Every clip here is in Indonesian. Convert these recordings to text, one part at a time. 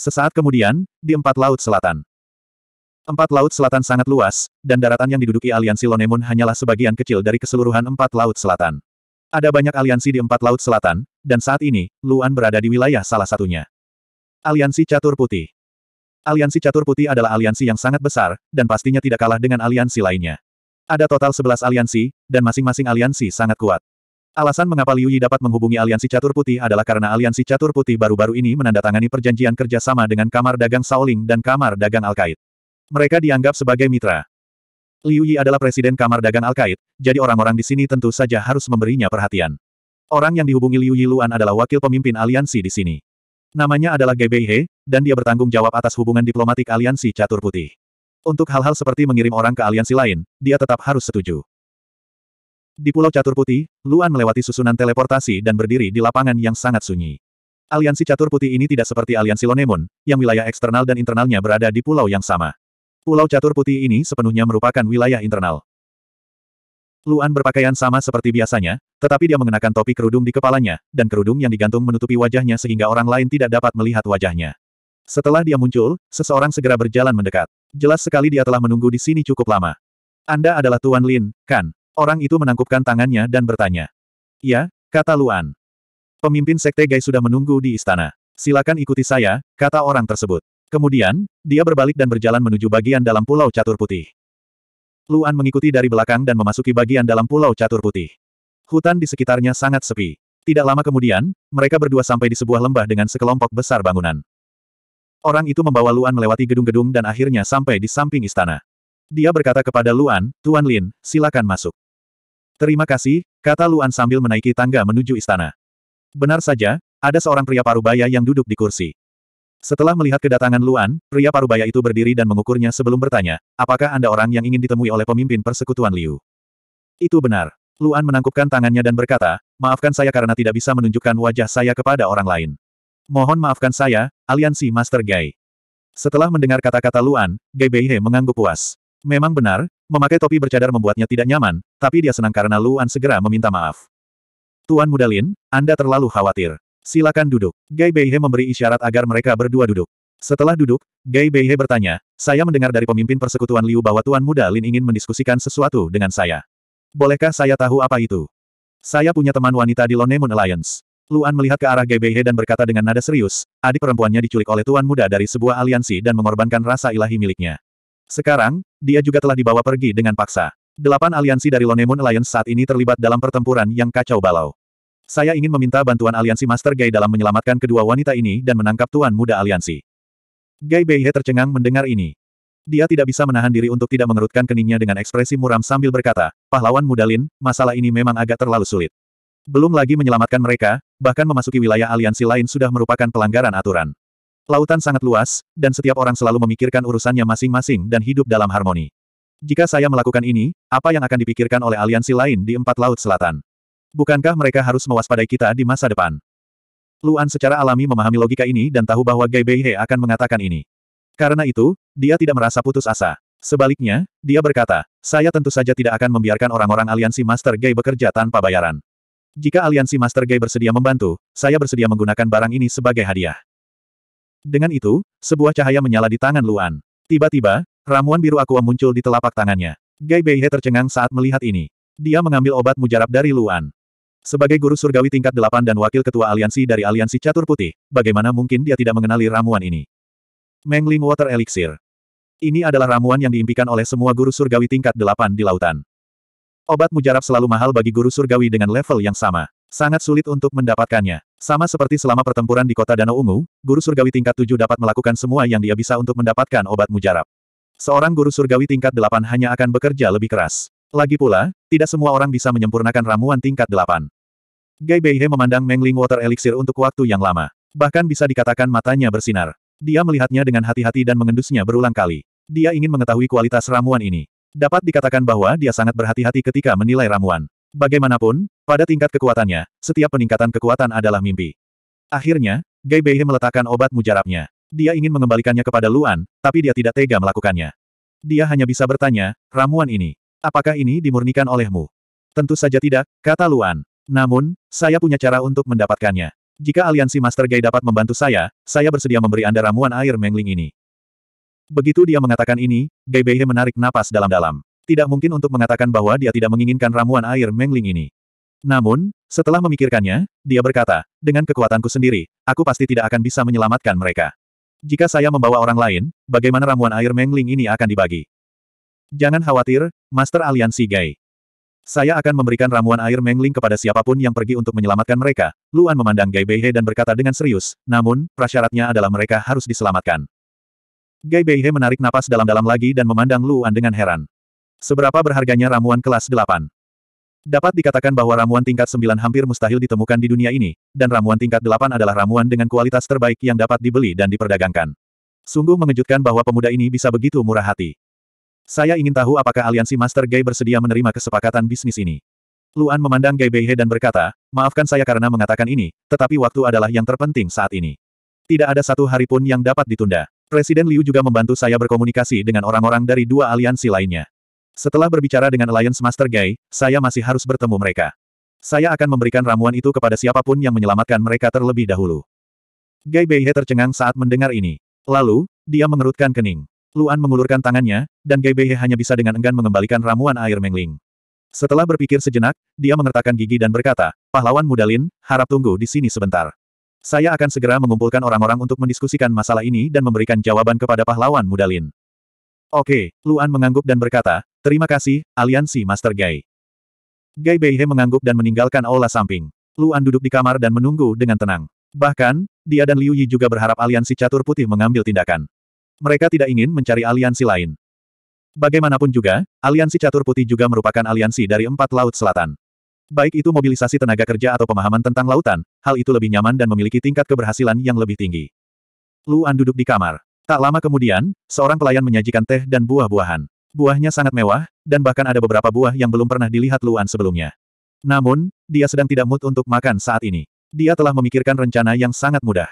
Sesaat kemudian, di empat laut selatan. Empat laut selatan sangat luas, dan daratan yang diduduki aliansi Lonemun hanyalah sebagian kecil dari keseluruhan empat laut selatan. Ada banyak aliansi di empat laut selatan, dan saat ini, Luan berada di wilayah salah satunya. Aliansi Catur Putih Aliansi Catur Putih adalah aliansi yang sangat besar, dan pastinya tidak kalah dengan aliansi lainnya. Ada total 11 aliansi, dan masing-masing aliansi sangat kuat. Alasan mengapa Liu Yi dapat menghubungi aliansi catur putih adalah karena aliansi catur putih baru-baru ini menandatangani perjanjian kerjasama dengan Kamar Dagang Shaoling dan Kamar Dagang Al-Qaid. Mereka dianggap sebagai mitra. Liu Yi adalah presiden Kamar Dagang Alkait, jadi orang-orang di sini tentu saja harus memberinya perhatian. Orang yang dihubungi Liu Yi Luan adalah wakil pemimpin aliansi di sini. Namanya adalah Gebei He, dan dia bertanggung jawab atas hubungan diplomatik aliansi catur putih. Untuk hal-hal seperti mengirim orang ke aliansi lain, dia tetap harus setuju. Di Pulau Catur Putih, Luan melewati susunan teleportasi dan berdiri di lapangan yang sangat sunyi. Aliansi Catur Putih ini tidak seperti aliansi Lonemon, yang wilayah eksternal dan internalnya berada di pulau yang sama. Pulau Catur Putih ini sepenuhnya merupakan wilayah internal. Luan berpakaian sama seperti biasanya, tetapi dia mengenakan topi kerudung di kepalanya, dan kerudung yang digantung menutupi wajahnya sehingga orang lain tidak dapat melihat wajahnya. Setelah dia muncul, seseorang segera berjalan mendekat. Jelas sekali dia telah menunggu di sini cukup lama. Anda adalah Tuan Lin, kan? Orang itu menangkupkan tangannya dan bertanya. Ya, kata Luan. Pemimpin Sekte Gai sudah menunggu di istana. Silakan ikuti saya, kata orang tersebut. Kemudian, dia berbalik dan berjalan menuju bagian dalam pulau catur putih. Luan mengikuti dari belakang dan memasuki bagian dalam pulau catur putih. Hutan di sekitarnya sangat sepi. Tidak lama kemudian, mereka berdua sampai di sebuah lembah dengan sekelompok besar bangunan. Orang itu membawa Luan melewati gedung-gedung dan akhirnya sampai di samping istana. Dia berkata kepada Luan, Tuan Lin, silakan masuk. Terima kasih, kata Luan sambil menaiki tangga menuju istana. Benar saja, ada seorang pria parubaya yang duduk di kursi. Setelah melihat kedatangan Luan, pria parubaya itu berdiri dan mengukurnya sebelum bertanya, apakah Anda orang yang ingin ditemui oleh pemimpin persekutuan Liu? Itu benar. Luan menangkupkan tangannya dan berkata, maafkan saya karena tidak bisa menunjukkan wajah saya kepada orang lain. Mohon maafkan saya, aliansi Master Gai. Setelah mendengar kata-kata Luan, Gai Beihe mengangguk puas. Memang benar, memakai topi bercadar membuatnya tidak nyaman, tapi dia senang karena Luan segera meminta maaf. Tuan Muda Lin, Anda terlalu khawatir. Silakan duduk. Gai Beihe memberi isyarat agar mereka berdua duduk. Setelah duduk, Gai Beihe bertanya, saya mendengar dari pemimpin persekutuan Liu bahwa Tuan Muda Lin ingin mendiskusikan sesuatu dengan saya. Bolehkah saya tahu apa itu? Saya punya teman wanita di Lone Moon Alliance. Luan melihat ke arah GBH dan berkata dengan nada serius, adik perempuannya diculik oleh tuan muda dari sebuah aliansi dan mengorbankan rasa ilahi miliknya. Sekarang, dia juga telah dibawa pergi dengan paksa. Delapan aliansi dari Lonemon Alliance saat ini terlibat dalam pertempuran yang kacau balau. Saya ingin meminta bantuan aliansi Master Gai dalam menyelamatkan kedua wanita ini dan menangkap tuan muda aliansi. Gai Beihe tercengang mendengar ini. Dia tidak bisa menahan diri untuk tidak mengerutkan keningnya dengan ekspresi muram sambil berkata, pahlawan muda Lin, masalah ini memang agak terlalu sulit. Belum lagi menyelamatkan mereka, bahkan memasuki wilayah aliansi lain sudah merupakan pelanggaran aturan. Lautan sangat luas, dan setiap orang selalu memikirkan urusannya masing-masing dan hidup dalam harmoni. Jika saya melakukan ini, apa yang akan dipikirkan oleh aliansi lain di empat laut selatan? Bukankah mereka harus mewaspadai kita di masa depan? Luan secara alami memahami logika ini dan tahu bahwa Gai Beihe akan mengatakan ini. Karena itu, dia tidak merasa putus asa. Sebaliknya, dia berkata, saya tentu saja tidak akan membiarkan orang-orang aliansi Master Gai bekerja tanpa bayaran. Jika aliansi Master Gay bersedia membantu, saya bersedia menggunakan barang ini sebagai hadiah. Dengan itu, sebuah cahaya menyala di tangan Luan. Tiba-tiba, ramuan biru aqua muncul di telapak tangannya. Gai Beihe tercengang saat melihat ini. Dia mengambil obat mujarab dari Luan. Sebagai guru surgawi tingkat delapan dan wakil ketua aliansi dari aliansi catur putih, bagaimana mungkin dia tidak mengenali ramuan ini? Mengling Water Elixir. Ini adalah ramuan yang diimpikan oleh semua guru surgawi tingkat delapan di lautan. Obat mujarab selalu mahal bagi guru surgawi dengan level yang sama. Sangat sulit untuk mendapatkannya. Sama seperti selama pertempuran di kota Danau Ungu, guru surgawi tingkat 7 dapat melakukan semua yang dia bisa untuk mendapatkan obat mujarab. Seorang guru surgawi tingkat 8 hanya akan bekerja lebih keras. Lagi pula, tidak semua orang bisa menyempurnakan ramuan tingkat 8. Gai Beihe memandang Mengling Water Elixir untuk waktu yang lama. Bahkan bisa dikatakan matanya bersinar. Dia melihatnya dengan hati-hati dan mengendusnya berulang kali. Dia ingin mengetahui kualitas ramuan ini. Dapat dikatakan bahwa dia sangat berhati-hati ketika menilai ramuan. Bagaimanapun, pada tingkat kekuatannya, setiap peningkatan kekuatan adalah mimpi. Akhirnya, Gai Beihe meletakkan obat mujarabnya. Dia ingin mengembalikannya kepada Luan, tapi dia tidak tega melakukannya. Dia hanya bisa bertanya, ramuan ini, apakah ini dimurnikan olehmu? Tentu saja tidak, kata Luan. Namun, saya punya cara untuk mendapatkannya. Jika aliansi Master Gai dapat membantu saya, saya bersedia memberi Anda ramuan air mengling ini. Begitu dia mengatakan ini, Gai Beihe menarik napas dalam-dalam. Tidak mungkin untuk mengatakan bahwa dia tidak menginginkan ramuan air Mengling ini. Namun, setelah memikirkannya, dia berkata, dengan kekuatanku sendiri, aku pasti tidak akan bisa menyelamatkan mereka. Jika saya membawa orang lain, bagaimana ramuan air Mengling ini akan dibagi? Jangan khawatir, Master Aliansi Gai. Saya akan memberikan ramuan air Mengling kepada siapapun yang pergi untuk menyelamatkan mereka. Luan memandang Gai Beihe dan berkata dengan serius, namun, prasyaratnya adalah mereka harus diselamatkan. Gai Beihe menarik napas dalam-dalam lagi dan memandang Luan dengan heran. Seberapa berharganya ramuan kelas 8? Dapat dikatakan bahwa ramuan tingkat 9 hampir mustahil ditemukan di dunia ini, dan ramuan tingkat 8 adalah ramuan dengan kualitas terbaik yang dapat dibeli dan diperdagangkan. Sungguh mengejutkan bahwa pemuda ini bisa begitu murah hati. Saya ingin tahu apakah aliansi Master Gai bersedia menerima kesepakatan bisnis ini. Luan memandang Gai Beihe dan berkata, maafkan saya karena mengatakan ini, tetapi waktu adalah yang terpenting saat ini. Tidak ada satu hari pun yang dapat ditunda. Presiden Liu juga membantu saya berkomunikasi dengan orang-orang dari dua aliansi lainnya. Setelah berbicara dengan Alliance Master Guy, saya masih harus bertemu mereka. Saya akan memberikan ramuan itu kepada siapapun yang menyelamatkan mereka terlebih dahulu. Guy Beihe tercengang saat mendengar ini. Lalu, dia mengerutkan kening. Luan mengulurkan tangannya, dan Guy Beihe hanya bisa dengan enggan mengembalikan ramuan air Mengling. Setelah berpikir sejenak, dia mengertakkan gigi dan berkata, Pahlawan Mudalin, harap tunggu di sini sebentar. Saya akan segera mengumpulkan orang-orang untuk mendiskusikan masalah ini dan memberikan jawaban kepada pahlawan Mudalin. Lin. Oke, Luan mengangguk dan berkata, terima kasih, aliansi Master Gai. Gai Beihe mengangguk dan meninggalkan aula samping. Luan duduk di kamar dan menunggu dengan tenang. Bahkan, dia dan Liu Yi juga berharap aliansi catur putih mengambil tindakan. Mereka tidak ingin mencari aliansi lain. Bagaimanapun juga, aliansi catur putih juga merupakan aliansi dari empat laut selatan. Baik itu mobilisasi tenaga kerja atau pemahaman tentang lautan, hal itu lebih nyaman dan memiliki tingkat keberhasilan yang lebih tinggi. Luan duduk di kamar. Tak lama kemudian, seorang pelayan menyajikan teh dan buah-buahan. Buahnya sangat mewah, dan bahkan ada beberapa buah yang belum pernah dilihat Luan sebelumnya. Namun, dia sedang tidak mood untuk makan saat ini. Dia telah memikirkan rencana yang sangat mudah.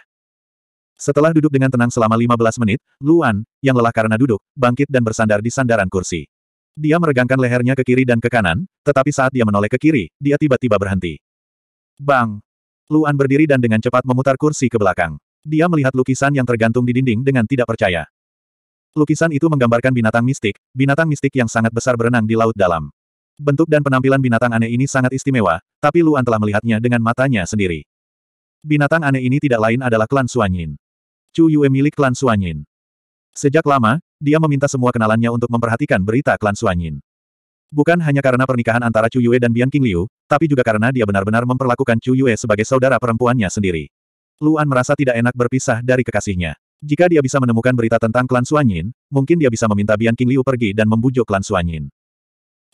Setelah duduk dengan tenang selama 15 menit, Luan, yang lelah karena duduk, bangkit dan bersandar di sandaran kursi. Dia meregangkan lehernya ke kiri dan ke kanan, tetapi saat dia menoleh ke kiri, dia tiba-tiba berhenti. Bang! Luan berdiri dan dengan cepat memutar kursi ke belakang. Dia melihat lukisan yang tergantung di dinding dengan tidak percaya. Lukisan itu menggambarkan binatang mistik, binatang mistik yang sangat besar berenang di laut dalam. Bentuk dan penampilan binatang aneh ini sangat istimewa, tapi Luan telah melihatnya dengan matanya sendiri. Binatang aneh ini tidak lain adalah klan Suanyin. Chu Yue milik klan Suanyin. Sejak lama, dia meminta semua kenalannya untuk memperhatikan berita klan Suanyin. Bukan hanya karena pernikahan antara Chu Yue dan Bian King Liu, tapi juga karena dia benar-benar memperlakukan Chu Yue sebagai saudara perempuannya sendiri. Luan merasa tidak enak berpisah dari kekasihnya. Jika dia bisa menemukan berita tentang klan Suanyin, mungkin dia bisa meminta Bian King Liu pergi dan membujuk klan Suanyin.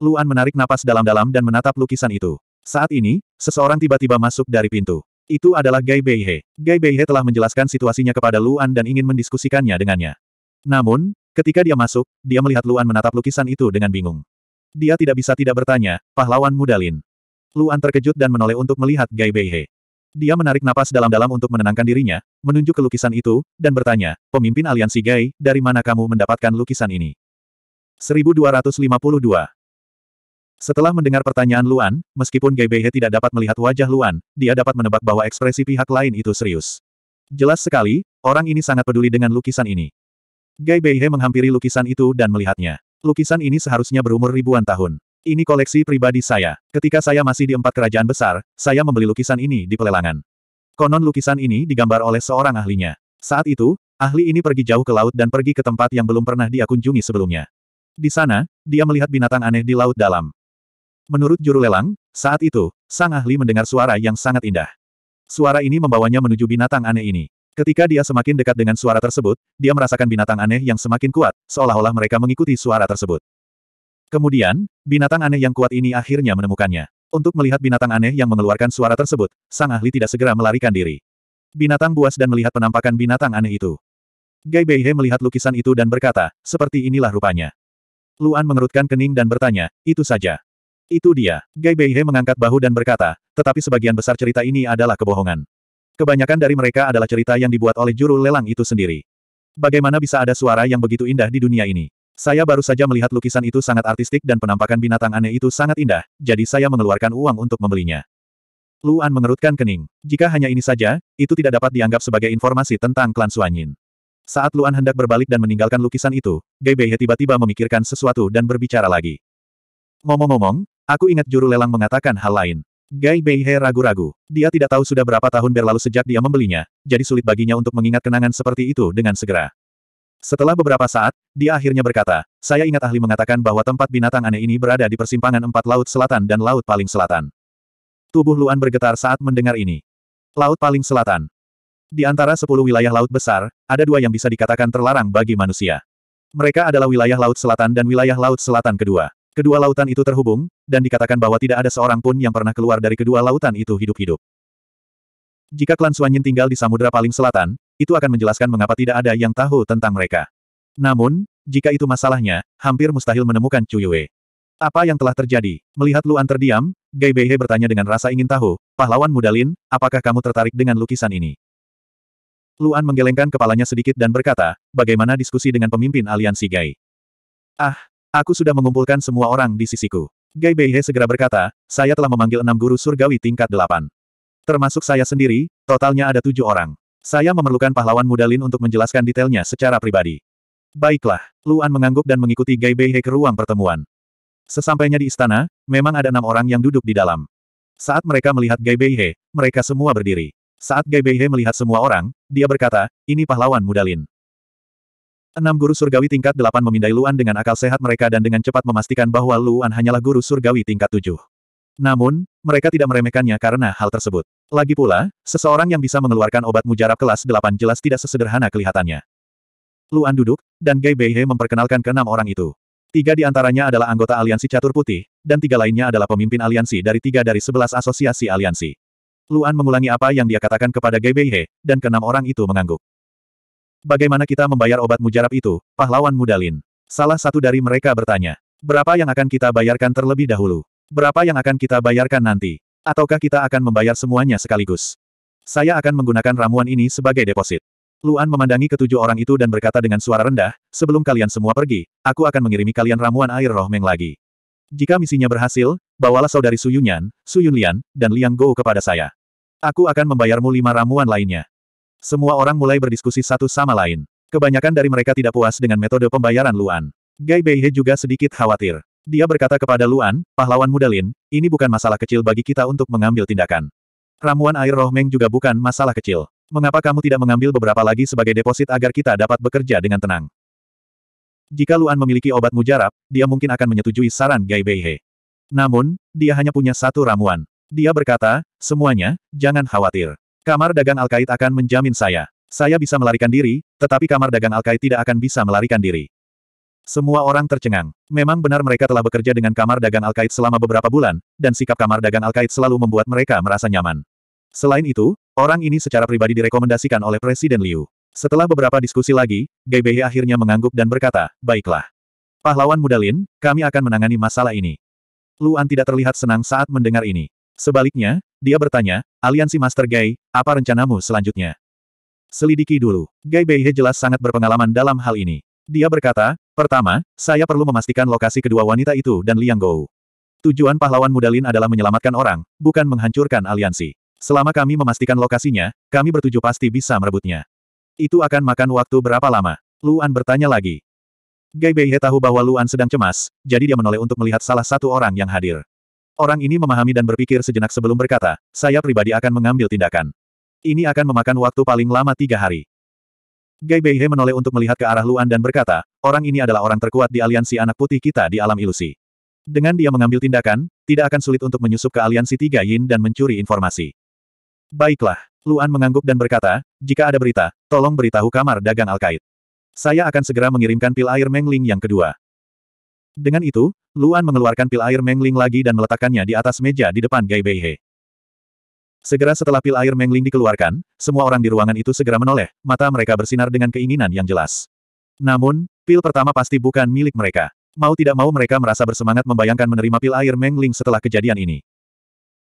Luan menarik napas dalam-dalam dan menatap lukisan itu. Saat ini, seseorang tiba-tiba masuk dari pintu. Itu adalah Gai Beihe. Gai Beihe telah menjelaskan situasinya kepada Luan dan ingin mendiskusikannya dengannya. Namun, ketika dia masuk, dia melihat Luan menatap lukisan itu dengan bingung. Dia tidak bisa tidak bertanya, pahlawan muda Lin. Luan terkejut dan menoleh untuk melihat Gai Beihe. Dia menarik napas dalam-dalam untuk menenangkan dirinya, menunjuk ke lukisan itu, dan bertanya, pemimpin aliansi Gai, dari mana kamu mendapatkan lukisan ini? 1252 Setelah mendengar pertanyaan Luan, meskipun Gai Beihe tidak dapat melihat wajah Luan, dia dapat menebak bahwa ekspresi pihak lain itu serius. Jelas sekali, orang ini sangat peduli dengan lukisan ini. Gai Beihe menghampiri lukisan itu dan melihatnya. Lukisan ini seharusnya berumur ribuan tahun. Ini koleksi pribadi saya. Ketika saya masih di empat kerajaan besar, saya membeli lukisan ini di pelelangan. Konon lukisan ini digambar oleh seorang ahlinya. Saat itu, ahli ini pergi jauh ke laut dan pergi ke tempat yang belum pernah dia kunjungi sebelumnya. Di sana, dia melihat binatang aneh di laut dalam. Menurut juru lelang, saat itu, sang ahli mendengar suara yang sangat indah. Suara ini membawanya menuju binatang aneh ini. Ketika dia semakin dekat dengan suara tersebut, dia merasakan binatang aneh yang semakin kuat, seolah-olah mereka mengikuti suara tersebut. Kemudian, binatang aneh yang kuat ini akhirnya menemukannya. Untuk melihat binatang aneh yang mengeluarkan suara tersebut, sang ahli tidak segera melarikan diri. Binatang buas dan melihat penampakan binatang aneh itu. Gai Beihe melihat lukisan itu dan berkata, seperti inilah rupanya. Luan mengerutkan kening dan bertanya, itu saja. Itu dia. Gai Beihe mengangkat bahu dan berkata, tetapi sebagian besar cerita ini adalah kebohongan. Kebanyakan dari mereka adalah cerita yang dibuat oleh juru lelang itu sendiri. Bagaimana bisa ada suara yang begitu indah di dunia ini? Saya baru saja melihat lukisan itu sangat artistik dan penampakan binatang aneh itu sangat indah, jadi saya mengeluarkan uang untuk membelinya. Luan mengerutkan kening. Jika hanya ini saja, itu tidak dapat dianggap sebagai informasi tentang klan Suanyin. Saat Luan hendak berbalik dan meninggalkan lukisan itu, Gebeye tiba-tiba memikirkan sesuatu dan berbicara lagi. Ngomong-ngomong, aku ingat juru lelang mengatakan hal lain. Gai Beihe ragu-ragu. Dia tidak tahu sudah berapa tahun berlalu sejak dia membelinya, jadi sulit baginya untuk mengingat kenangan seperti itu dengan segera. Setelah beberapa saat, dia akhirnya berkata, saya ingat ahli mengatakan bahwa tempat binatang aneh ini berada di persimpangan empat laut selatan dan laut paling selatan. Tubuh Luan bergetar saat mendengar ini. Laut paling selatan. Di antara sepuluh wilayah laut besar, ada dua yang bisa dikatakan terlarang bagi manusia. Mereka adalah wilayah laut selatan dan wilayah laut selatan kedua. Kedua lautan itu terhubung, dan dikatakan bahwa tidak ada seorang pun yang pernah keluar dari kedua lautan itu hidup-hidup. Jika klan Suanyin tinggal di samudera paling selatan, itu akan menjelaskan mengapa tidak ada yang tahu tentang mereka. Namun, jika itu masalahnya, hampir mustahil menemukan Cuyue. Apa yang telah terjadi? Melihat Luan terdiam, Gai Beihe bertanya dengan rasa ingin tahu, pahlawan muda apakah kamu tertarik dengan lukisan ini? Luan menggelengkan kepalanya sedikit dan berkata, bagaimana diskusi dengan pemimpin aliansi Gai? Ah, Aku sudah mengumpulkan semua orang di sisiku. Gai Beihe segera berkata, saya telah memanggil enam guru surgawi tingkat delapan. Termasuk saya sendiri, totalnya ada tujuh orang. Saya memerlukan pahlawan muda Lin untuk menjelaskan detailnya secara pribadi. Baiklah, Luan mengangguk dan mengikuti Gai Beihe ke ruang pertemuan. Sesampainya di istana, memang ada enam orang yang duduk di dalam. Saat mereka melihat Gai Beihe, mereka semua berdiri. Saat Gai Beihe melihat semua orang, dia berkata, ini pahlawan muda Lin. Enam guru surgawi tingkat delapan memindai Luan dengan akal sehat mereka dan dengan cepat memastikan bahwa Luan hanyalah guru surgawi tingkat tujuh. Namun, mereka tidak meremehkannya karena hal tersebut. Lagi pula, seseorang yang bisa mengeluarkan obat mujarab kelas delapan jelas tidak sesederhana kelihatannya. Luan duduk, dan Gai Beihe memperkenalkan keenam orang itu. Tiga di antaranya adalah anggota aliansi catur putih, dan tiga lainnya adalah pemimpin aliansi dari tiga dari sebelas asosiasi aliansi. Luan mengulangi apa yang dia katakan kepada Gai Beihe, dan keenam orang itu mengangguk. Bagaimana kita membayar obat mujarab itu, pahlawan mudalin? Salah satu dari mereka bertanya. Berapa yang akan kita bayarkan terlebih dahulu? Berapa yang akan kita bayarkan nanti? Ataukah kita akan membayar semuanya sekaligus? Saya akan menggunakan ramuan ini sebagai deposit. Luan memandangi ketujuh orang itu dan berkata dengan suara rendah, sebelum kalian semua pergi, aku akan mengirimi kalian ramuan air roh Meng lagi. Jika misinya berhasil, bawalah saudari Su Yunyan, Su Yunlian, dan Liang Go kepada saya. Aku akan membayarmu lima ramuan lainnya. Semua orang mulai berdiskusi satu sama lain. Kebanyakan dari mereka tidak puas dengan metode pembayaran Luan. Gai Beihe juga sedikit khawatir. Dia berkata kepada Luan, pahlawan muda Lin, ini bukan masalah kecil bagi kita untuk mengambil tindakan. Ramuan air roh Meng juga bukan masalah kecil. Mengapa kamu tidak mengambil beberapa lagi sebagai deposit agar kita dapat bekerja dengan tenang? Jika Luan memiliki obat mujarab, dia mungkin akan menyetujui saran Gai Beihe. Namun, dia hanya punya satu ramuan. Dia berkata, semuanya, jangan khawatir. Kamar dagang Alkait akan menjamin saya. Saya bisa melarikan diri, tetapi kamar dagang Alkait tidak akan bisa melarikan diri. Semua orang tercengang. Memang benar mereka telah bekerja dengan kamar dagang Alkait selama beberapa bulan, dan sikap kamar dagang Alkait selalu membuat mereka merasa nyaman. Selain itu, orang ini secara pribadi direkomendasikan oleh Presiden Liu. Setelah beberapa diskusi lagi, Bei akhirnya mengangguk dan berkata, Baiklah. Pahlawan muda Lin, kami akan menangani masalah ini. Luan tidak terlihat senang saat mendengar ini. Sebaliknya, dia bertanya, aliansi Master Gai, apa rencanamu selanjutnya? Selidiki dulu. Gai Beihe jelas sangat berpengalaman dalam hal ini. Dia berkata, pertama, saya perlu memastikan lokasi kedua wanita itu dan Liang Gou. Tujuan pahlawan Mudalin adalah menyelamatkan orang, bukan menghancurkan aliansi. Selama kami memastikan lokasinya, kami bertujuh pasti bisa merebutnya. Itu akan makan waktu berapa lama? Luan bertanya lagi. Gai Beihe tahu bahwa Luan sedang cemas, jadi dia menoleh untuk melihat salah satu orang yang hadir. Orang ini memahami dan berpikir sejenak sebelum berkata, saya pribadi akan mengambil tindakan. Ini akan memakan waktu paling lama tiga hari. Gai Beihe menoleh untuk melihat ke arah Luan dan berkata, orang ini adalah orang terkuat di aliansi anak putih kita di alam ilusi. Dengan dia mengambil tindakan, tidak akan sulit untuk menyusup ke aliansi tiga yin dan mencuri informasi. Baiklah, Luan mengangguk dan berkata, jika ada berita, tolong beritahu kamar dagang al Alkait. Saya akan segera mengirimkan pil air Mengling yang kedua. Dengan itu, Luan mengeluarkan pil air Mengling lagi dan meletakkannya di atas meja di depan Gai Beihe. Segera setelah pil air Mengling dikeluarkan, semua orang di ruangan itu segera menoleh, mata mereka bersinar dengan keinginan yang jelas. Namun, pil pertama pasti bukan milik mereka. Mau tidak mau mereka merasa bersemangat membayangkan menerima pil air Mengling setelah kejadian ini.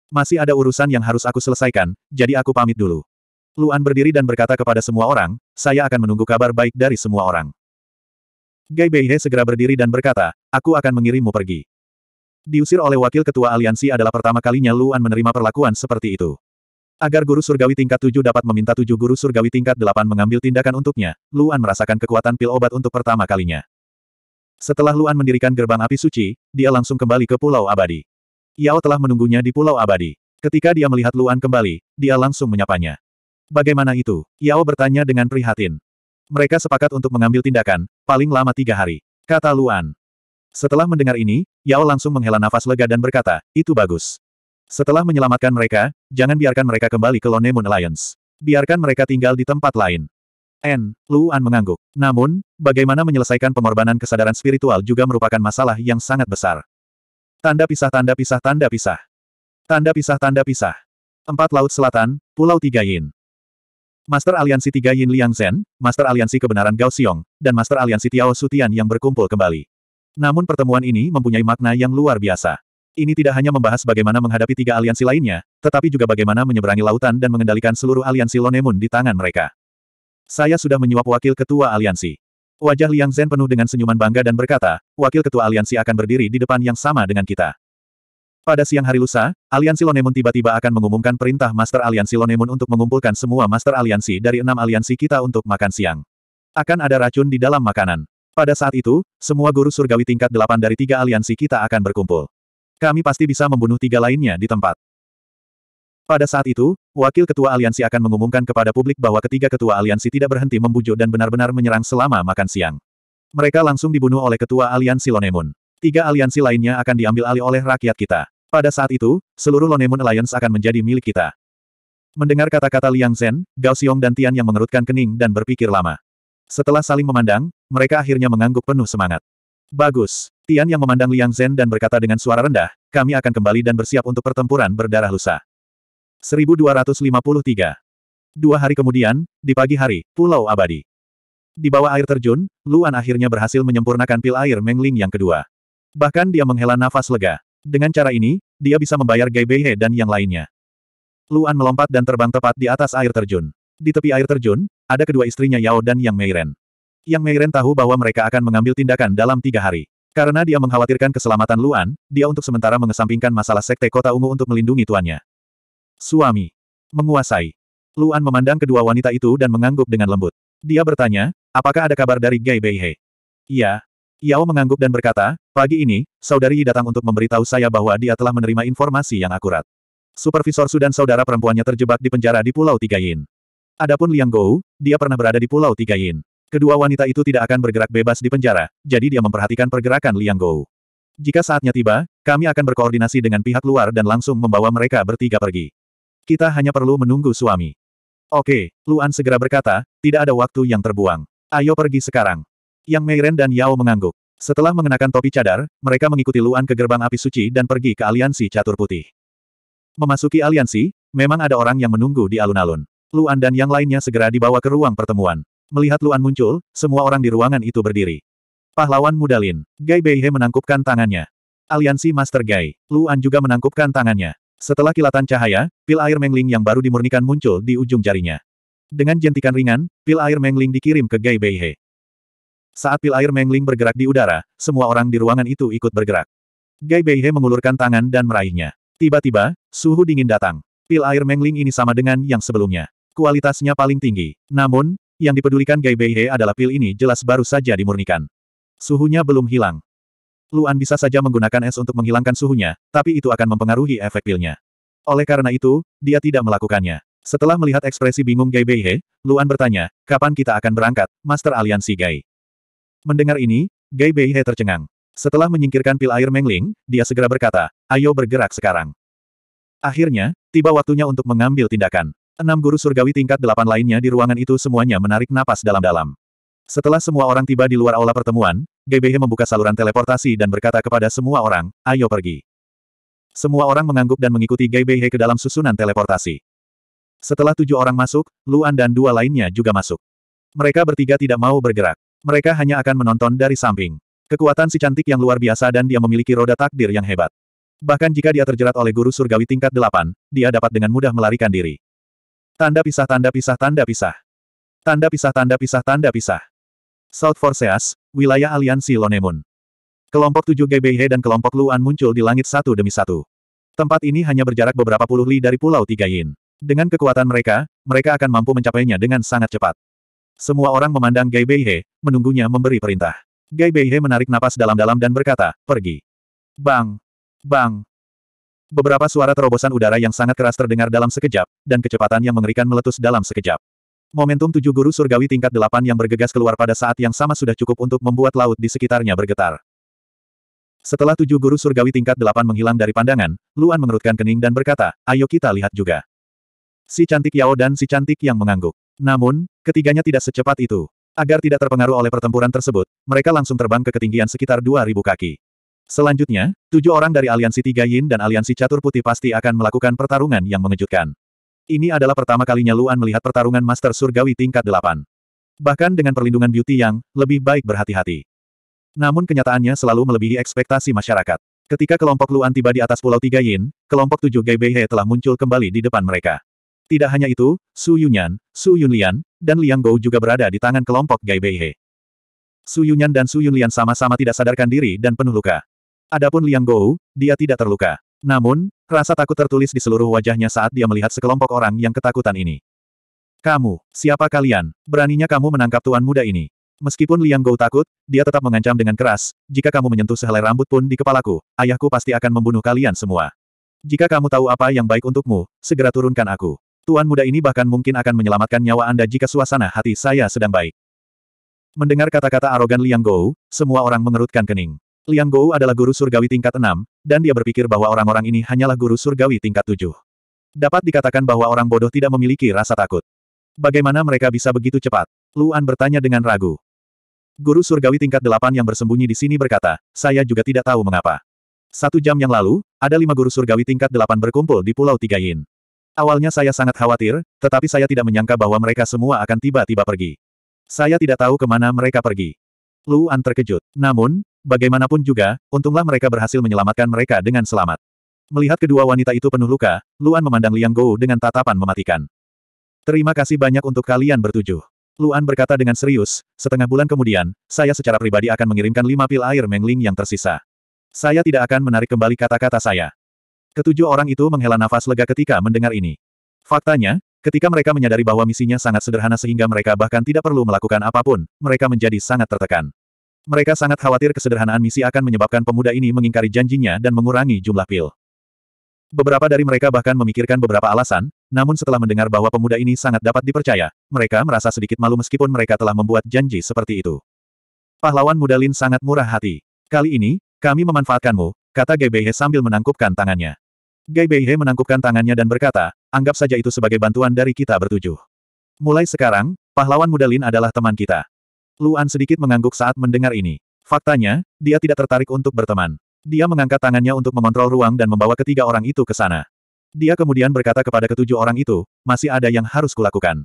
Masih ada urusan yang harus aku selesaikan, jadi aku pamit dulu. Luan berdiri dan berkata kepada semua orang, saya akan menunggu kabar baik dari semua orang. Gai Beihe segera berdiri dan berkata, Aku akan mengirimmu pergi. Diusir oleh wakil ketua aliansi adalah pertama kalinya Luan menerima perlakuan seperti itu. Agar guru surgawi tingkat 7 dapat meminta tujuh guru surgawi tingkat 8 mengambil tindakan untuknya, Luan merasakan kekuatan pil obat untuk pertama kalinya. Setelah Luan mendirikan gerbang api suci, dia langsung kembali ke Pulau Abadi. Yao telah menunggunya di Pulau Abadi. Ketika dia melihat Luan kembali, dia langsung menyapanya. Bagaimana itu? Yao bertanya dengan prihatin. Mereka sepakat untuk mengambil tindakan, paling lama tiga hari. Kata Luan. Setelah mendengar ini, Yao langsung menghela nafas lega dan berkata, itu bagus. Setelah menyelamatkan mereka, jangan biarkan mereka kembali ke Lone Moon Alliance. Biarkan mereka tinggal di tempat lain. N. Luan mengangguk. Namun, bagaimana menyelesaikan pengorbanan kesadaran spiritual juga merupakan masalah yang sangat besar. Tanda pisah tanda pisah tanda pisah. Tanda pisah tanda pisah. Empat Laut Selatan, Pulau Tiga Yin. Master Aliansi Tiga Yin Liang Zhen, Master Aliansi Kebenaran Gao Xiong, dan Master Aliansi Tiao Sutian yang berkumpul kembali. Namun pertemuan ini mempunyai makna yang luar biasa. Ini tidak hanya membahas bagaimana menghadapi tiga aliansi lainnya, tetapi juga bagaimana menyeberangi lautan dan mengendalikan seluruh aliansi Lonemun di tangan mereka. Saya sudah menyuap wakil ketua aliansi. Wajah Liang Zhen penuh dengan senyuman bangga dan berkata, wakil ketua aliansi akan berdiri di depan yang sama dengan kita. Pada siang hari lusa, aliansi Lonemun tiba-tiba akan mengumumkan perintah Master Aliansi Lonemun untuk mengumpulkan semua Master Aliansi dari enam aliansi kita untuk makan siang. Akan ada racun di dalam makanan. Pada saat itu, semua guru surgawi tingkat delapan dari tiga aliansi kita akan berkumpul. Kami pasti bisa membunuh tiga lainnya di tempat. Pada saat itu, wakil ketua aliansi akan mengumumkan kepada publik bahwa ketiga ketua aliansi tidak berhenti membujuk dan benar-benar menyerang selama makan siang. Mereka langsung dibunuh oleh ketua aliansi Lonemun. Tiga aliansi lainnya akan diambil alih oleh rakyat kita. Pada saat itu, seluruh Lonemun Alliance akan menjadi milik kita. Mendengar kata-kata Liang Zhen, Gao Xiong dan Tian yang mengerutkan kening dan berpikir lama. Setelah saling memandang, mereka akhirnya mengangguk penuh semangat. Bagus. Tian yang memandang Liang Zhen dan berkata dengan suara rendah, kami akan kembali dan bersiap untuk pertempuran berdarah lusa. 1253. Dua hari kemudian, di pagi hari, Pulau Abadi. Di bawah air terjun, Luan akhirnya berhasil menyempurnakan pil air Mengling yang kedua. Bahkan dia menghela nafas lega. Dengan cara ini, dia bisa membayar Gai Beihe dan yang lainnya. Luan melompat dan terbang tepat di atas air terjun. Di tepi air terjun, ada kedua istrinya Yao dan Yang Meiren. Yang Meiren tahu bahwa mereka akan mengambil tindakan dalam tiga hari. Karena dia mengkhawatirkan keselamatan Luan, dia untuk sementara mengesampingkan masalah Sekte Kota Ungu untuk melindungi tuannya. Suami. Menguasai. Luan memandang kedua wanita itu dan mengangguk dengan lembut. Dia bertanya, apakah ada kabar dari Gai Beihe? Iya, Yao mengangguk dan berkata, pagi ini, saudari Yi datang untuk memberitahu saya bahwa dia telah menerima informasi yang akurat. Supervisor Sudan saudara perempuannya terjebak di penjara di Pulau Tiga Yin. Adapun Liang Gou, dia pernah berada di Pulau Tiga Yin. Kedua wanita itu tidak akan bergerak bebas di penjara, jadi dia memperhatikan pergerakan Liang Gou. Jika saatnya tiba, kami akan berkoordinasi dengan pihak luar dan langsung membawa mereka bertiga pergi. Kita hanya perlu menunggu suami. Oke, Luan segera berkata, tidak ada waktu yang terbuang. Ayo pergi sekarang. Yang Meiren dan Yao mengangguk. Setelah mengenakan topi cadar, mereka mengikuti Luan ke gerbang api suci dan pergi ke aliansi catur putih. Memasuki aliansi, memang ada orang yang menunggu di alun-alun. Luan dan yang lainnya segera dibawa ke ruang pertemuan. Melihat Luan muncul, semua orang di ruangan itu berdiri. Pahlawan muda Lin. Gai Beihe menangkupkan tangannya. Aliansi Master Gai. Luan juga menangkupkan tangannya. Setelah kilatan cahaya, pil air mengling yang baru dimurnikan muncul di ujung jarinya. Dengan jentikan ringan, pil air mengling dikirim ke Gai Beihe. Saat pil air mengling bergerak di udara, semua orang di ruangan itu ikut bergerak. Gai Beihe mengulurkan tangan dan meraihnya. Tiba-tiba, suhu dingin datang. Pil air mengling ini sama dengan yang sebelumnya kualitasnya paling tinggi. Namun, yang dipedulikan Gai Beihe adalah pil ini jelas baru saja dimurnikan. Suhunya belum hilang. Luan bisa saja menggunakan es untuk menghilangkan suhunya, tapi itu akan mempengaruhi efek pilnya. Oleh karena itu, dia tidak melakukannya. Setelah melihat ekspresi bingung Gai Beihe, Luan bertanya, kapan kita akan berangkat, Master Aliansi Gai? Mendengar ini, Gai Beihe tercengang. Setelah menyingkirkan pil air Mengling, dia segera berkata, ayo bergerak sekarang. Akhirnya, tiba waktunya untuk mengambil tindakan. Enam guru surgawi tingkat delapan lainnya di ruangan itu semuanya menarik napas dalam-dalam. Setelah semua orang tiba di luar aula pertemuan, GBH membuka saluran teleportasi dan berkata kepada semua orang, ayo pergi. Semua orang mengangguk dan mengikuti GBH ke dalam susunan teleportasi. Setelah tujuh orang masuk, Luan dan dua lainnya juga masuk. Mereka bertiga tidak mau bergerak. Mereka hanya akan menonton dari samping. Kekuatan si cantik yang luar biasa dan dia memiliki roda takdir yang hebat. Bahkan jika dia terjerat oleh guru surgawi tingkat delapan, dia dapat dengan mudah melarikan diri. Tanda pisah tanda pisah tanda pisah. Tanda pisah tanda pisah tanda pisah. South Forseas, wilayah aliansi Lonemun. Kelompok 7 GBH dan kelompok Luan muncul di langit satu demi satu. Tempat ini hanya berjarak beberapa puluh li dari Pulau Tiga Yin. Dengan kekuatan mereka, mereka akan mampu mencapainya dengan sangat cepat. Semua orang memandang Gai Beihe, menunggunya memberi perintah. Gai Beihe menarik napas dalam-dalam dan berkata, pergi. Bang! Bang! Beberapa suara terobosan udara yang sangat keras terdengar dalam sekejap, dan kecepatan yang mengerikan meletus dalam sekejap. Momentum tujuh guru surgawi tingkat delapan yang bergegas keluar pada saat yang sama sudah cukup untuk membuat laut di sekitarnya bergetar. Setelah tujuh guru surgawi tingkat delapan menghilang dari pandangan, Luan mengerutkan kening dan berkata, ayo kita lihat juga. Si cantik Yao dan si cantik yang mengangguk. Namun, ketiganya tidak secepat itu. Agar tidak terpengaruh oleh pertempuran tersebut, mereka langsung terbang ke ketinggian sekitar 2.000 kaki. Selanjutnya, tujuh orang dari Aliansi Tiga Yin dan Aliansi Catur Putih pasti akan melakukan pertarungan yang mengejutkan. Ini adalah pertama kalinya Luan melihat pertarungan Master Surgawi tingkat delapan. Bahkan dengan perlindungan Beauty yang lebih baik berhati-hati. Namun kenyataannya selalu melebihi ekspektasi masyarakat. Ketika kelompok Luan tiba di atas Pulau Tiga Yin, kelompok tujuh Gai telah muncul kembali di depan mereka. Tidak hanya itu, Su Yunyan, Su Yunlian, dan Liang Gou juga berada di tangan kelompok Gai Su Yunyan dan Su Yunlian sama-sama tidak sadarkan diri dan penuh luka. Adapun Liang Gou, dia tidak terluka. Namun, rasa takut tertulis di seluruh wajahnya saat dia melihat sekelompok orang yang ketakutan ini. Kamu, siapa kalian? Beraninya kamu menangkap tuan muda ini. Meskipun Liang Gou takut, dia tetap mengancam dengan keras, jika kamu menyentuh sehelai rambut pun di kepalaku, ayahku pasti akan membunuh kalian semua. Jika kamu tahu apa yang baik untukmu, segera turunkan aku. Tuan muda ini bahkan mungkin akan menyelamatkan nyawa Anda jika suasana hati saya sedang baik. Mendengar kata-kata arogan Liang Gou, semua orang mengerutkan kening. Liang Gou adalah guru surgawi tingkat 6, dan dia berpikir bahwa orang-orang ini hanyalah guru surgawi tingkat 7. Dapat dikatakan bahwa orang bodoh tidak memiliki rasa takut. Bagaimana mereka bisa begitu cepat? Luan bertanya dengan ragu. Guru surgawi tingkat 8 yang bersembunyi di sini berkata, saya juga tidak tahu mengapa. Satu jam yang lalu, ada lima guru surgawi tingkat 8 berkumpul di Pulau Tiga Yin. Awalnya saya sangat khawatir, tetapi saya tidak menyangka bahwa mereka semua akan tiba-tiba pergi. Saya tidak tahu kemana mereka pergi. Luan terkejut. Namun, bagaimanapun juga, untunglah mereka berhasil menyelamatkan mereka dengan selamat. Melihat kedua wanita itu penuh luka, Luan memandang Liang Gou dengan tatapan mematikan. Terima kasih banyak untuk kalian bertujuh. Luan berkata dengan serius, setengah bulan kemudian, saya secara pribadi akan mengirimkan lima pil air Mengling yang tersisa. Saya tidak akan menarik kembali kata-kata saya. Ketujuh orang itu menghela nafas lega ketika mendengar ini. Faktanya, ketika mereka menyadari bahwa misinya sangat sederhana sehingga mereka bahkan tidak perlu melakukan apapun, mereka menjadi sangat tertekan. Mereka sangat khawatir kesederhanaan misi akan menyebabkan pemuda ini mengingkari janjinya dan mengurangi jumlah pil. Beberapa dari mereka bahkan memikirkan beberapa alasan, namun setelah mendengar bahwa pemuda ini sangat dapat dipercaya, mereka merasa sedikit malu meskipun mereka telah membuat janji seperti itu. Pahlawan muda Lin sangat murah hati. Kali ini, kami memanfaatkanmu, kata Gebeihe sambil menangkupkan tangannya. Gebeihe menangkupkan tangannya dan berkata, anggap saja itu sebagai bantuan dari kita bertujuh. Mulai sekarang, pahlawan muda Lin adalah teman kita. Luan sedikit mengangguk saat mendengar ini. Faktanya, dia tidak tertarik untuk berteman. Dia mengangkat tangannya untuk mengontrol ruang dan membawa ketiga orang itu ke sana. Dia kemudian berkata kepada ketujuh orang itu, masih ada yang harus kulakukan.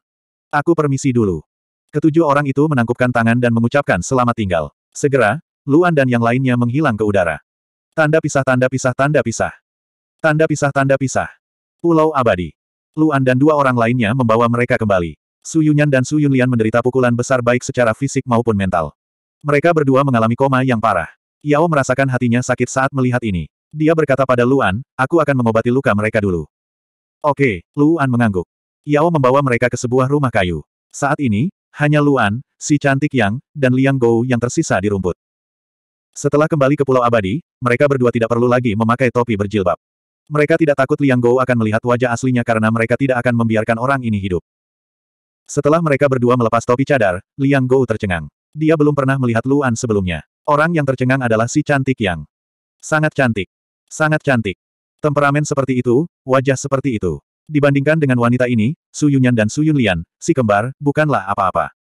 Aku permisi dulu. Ketujuh orang itu menangkupkan tangan dan mengucapkan selamat tinggal. Segera, Luan dan yang lainnya menghilang ke udara. Tanda pisah tanda pisah tanda pisah. Tanda pisah tanda pisah. Pulau abadi. Luan dan dua orang lainnya membawa mereka kembali. Su Yunyan dan Su Yunlian menderita pukulan besar baik secara fisik maupun mental. Mereka berdua mengalami koma yang parah. Yao merasakan hatinya sakit saat melihat ini. Dia berkata pada Luan, aku akan mengobati luka mereka dulu. Oke, Luan mengangguk. Yao membawa mereka ke sebuah rumah kayu. Saat ini, hanya Luan, si cantik Yang, dan Liang Gou yang tersisa di rumput. Setelah kembali ke Pulau Abadi, mereka berdua tidak perlu lagi memakai topi berjilbab. Mereka tidak takut Liang Gou akan melihat wajah aslinya karena mereka tidak akan membiarkan orang ini hidup. Setelah mereka berdua melepas topi cadar, Liang Gou tercengang. Dia belum pernah melihat Luan sebelumnya. Orang yang tercengang adalah si cantik yang sangat cantik. Sangat cantik. Temperamen seperti itu, wajah seperti itu. Dibandingkan dengan wanita ini, Su Yunyan dan Su Yunlian, si kembar, bukanlah apa-apa.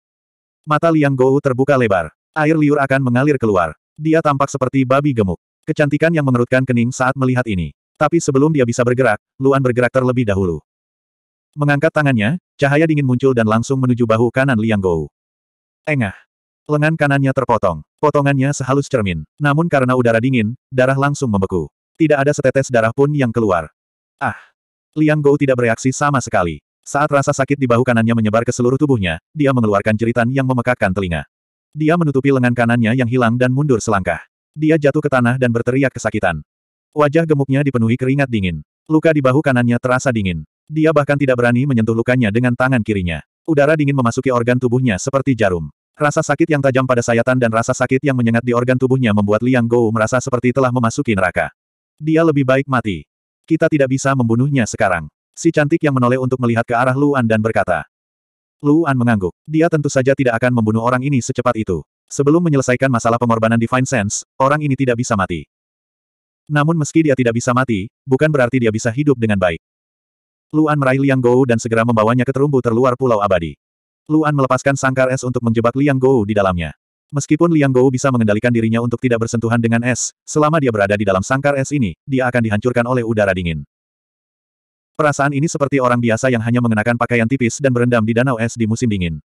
Mata Liang Gou terbuka lebar. Air liur akan mengalir keluar. Dia tampak seperti babi gemuk. Kecantikan yang mengerutkan kening saat melihat ini. Tapi sebelum dia bisa bergerak, Luan bergerak terlebih dahulu. Mengangkat tangannya, cahaya dingin muncul dan langsung menuju bahu kanan Liang Gou. Engah. Lengan kanannya terpotong. Potongannya sehalus cermin. Namun karena udara dingin, darah langsung membeku. Tidak ada setetes darah pun yang keluar. Ah. Liang Gou tidak bereaksi sama sekali. Saat rasa sakit di bahu kanannya menyebar ke seluruh tubuhnya, dia mengeluarkan jeritan yang memekakkan telinga. Dia menutupi lengan kanannya yang hilang dan mundur selangkah. Dia jatuh ke tanah dan berteriak kesakitan. Wajah gemuknya dipenuhi keringat dingin. Luka di bahu kanannya terasa dingin. Dia bahkan tidak berani menyentuh lukanya dengan tangan kirinya. Udara dingin memasuki organ tubuhnya seperti jarum. Rasa sakit yang tajam pada sayatan dan rasa sakit yang menyengat di organ tubuhnya membuat Liang Gou merasa seperti telah memasuki neraka. Dia lebih baik mati. Kita tidak bisa membunuhnya sekarang. Si cantik yang menoleh untuk melihat ke arah Luan dan berkata. Luan mengangguk. Dia tentu saja tidak akan membunuh orang ini secepat itu. Sebelum menyelesaikan masalah pengorbanan Divine Sense, orang ini tidak bisa mati. Namun meski dia tidak bisa mati, bukan berarti dia bisa hidup dengan baik. Luan meraih Liang Gou dan segera membawanya ke terumbu terluar Pulau Abadi. Luan melepaskan sangkar es untuk menjebak Liang Gou di dalamnya. Meskipun Liang Gou bisa mengendalikan dirinya untuk tidak bersentuhan dengan es, selama dia berada di dalam sangkar es ini, dia akan dihancurkan oleh udara dingin. Perasaan ini seperti orang biasa yang hanya mengenakan pakaian tipis dan berendam di danau es di musim dingin.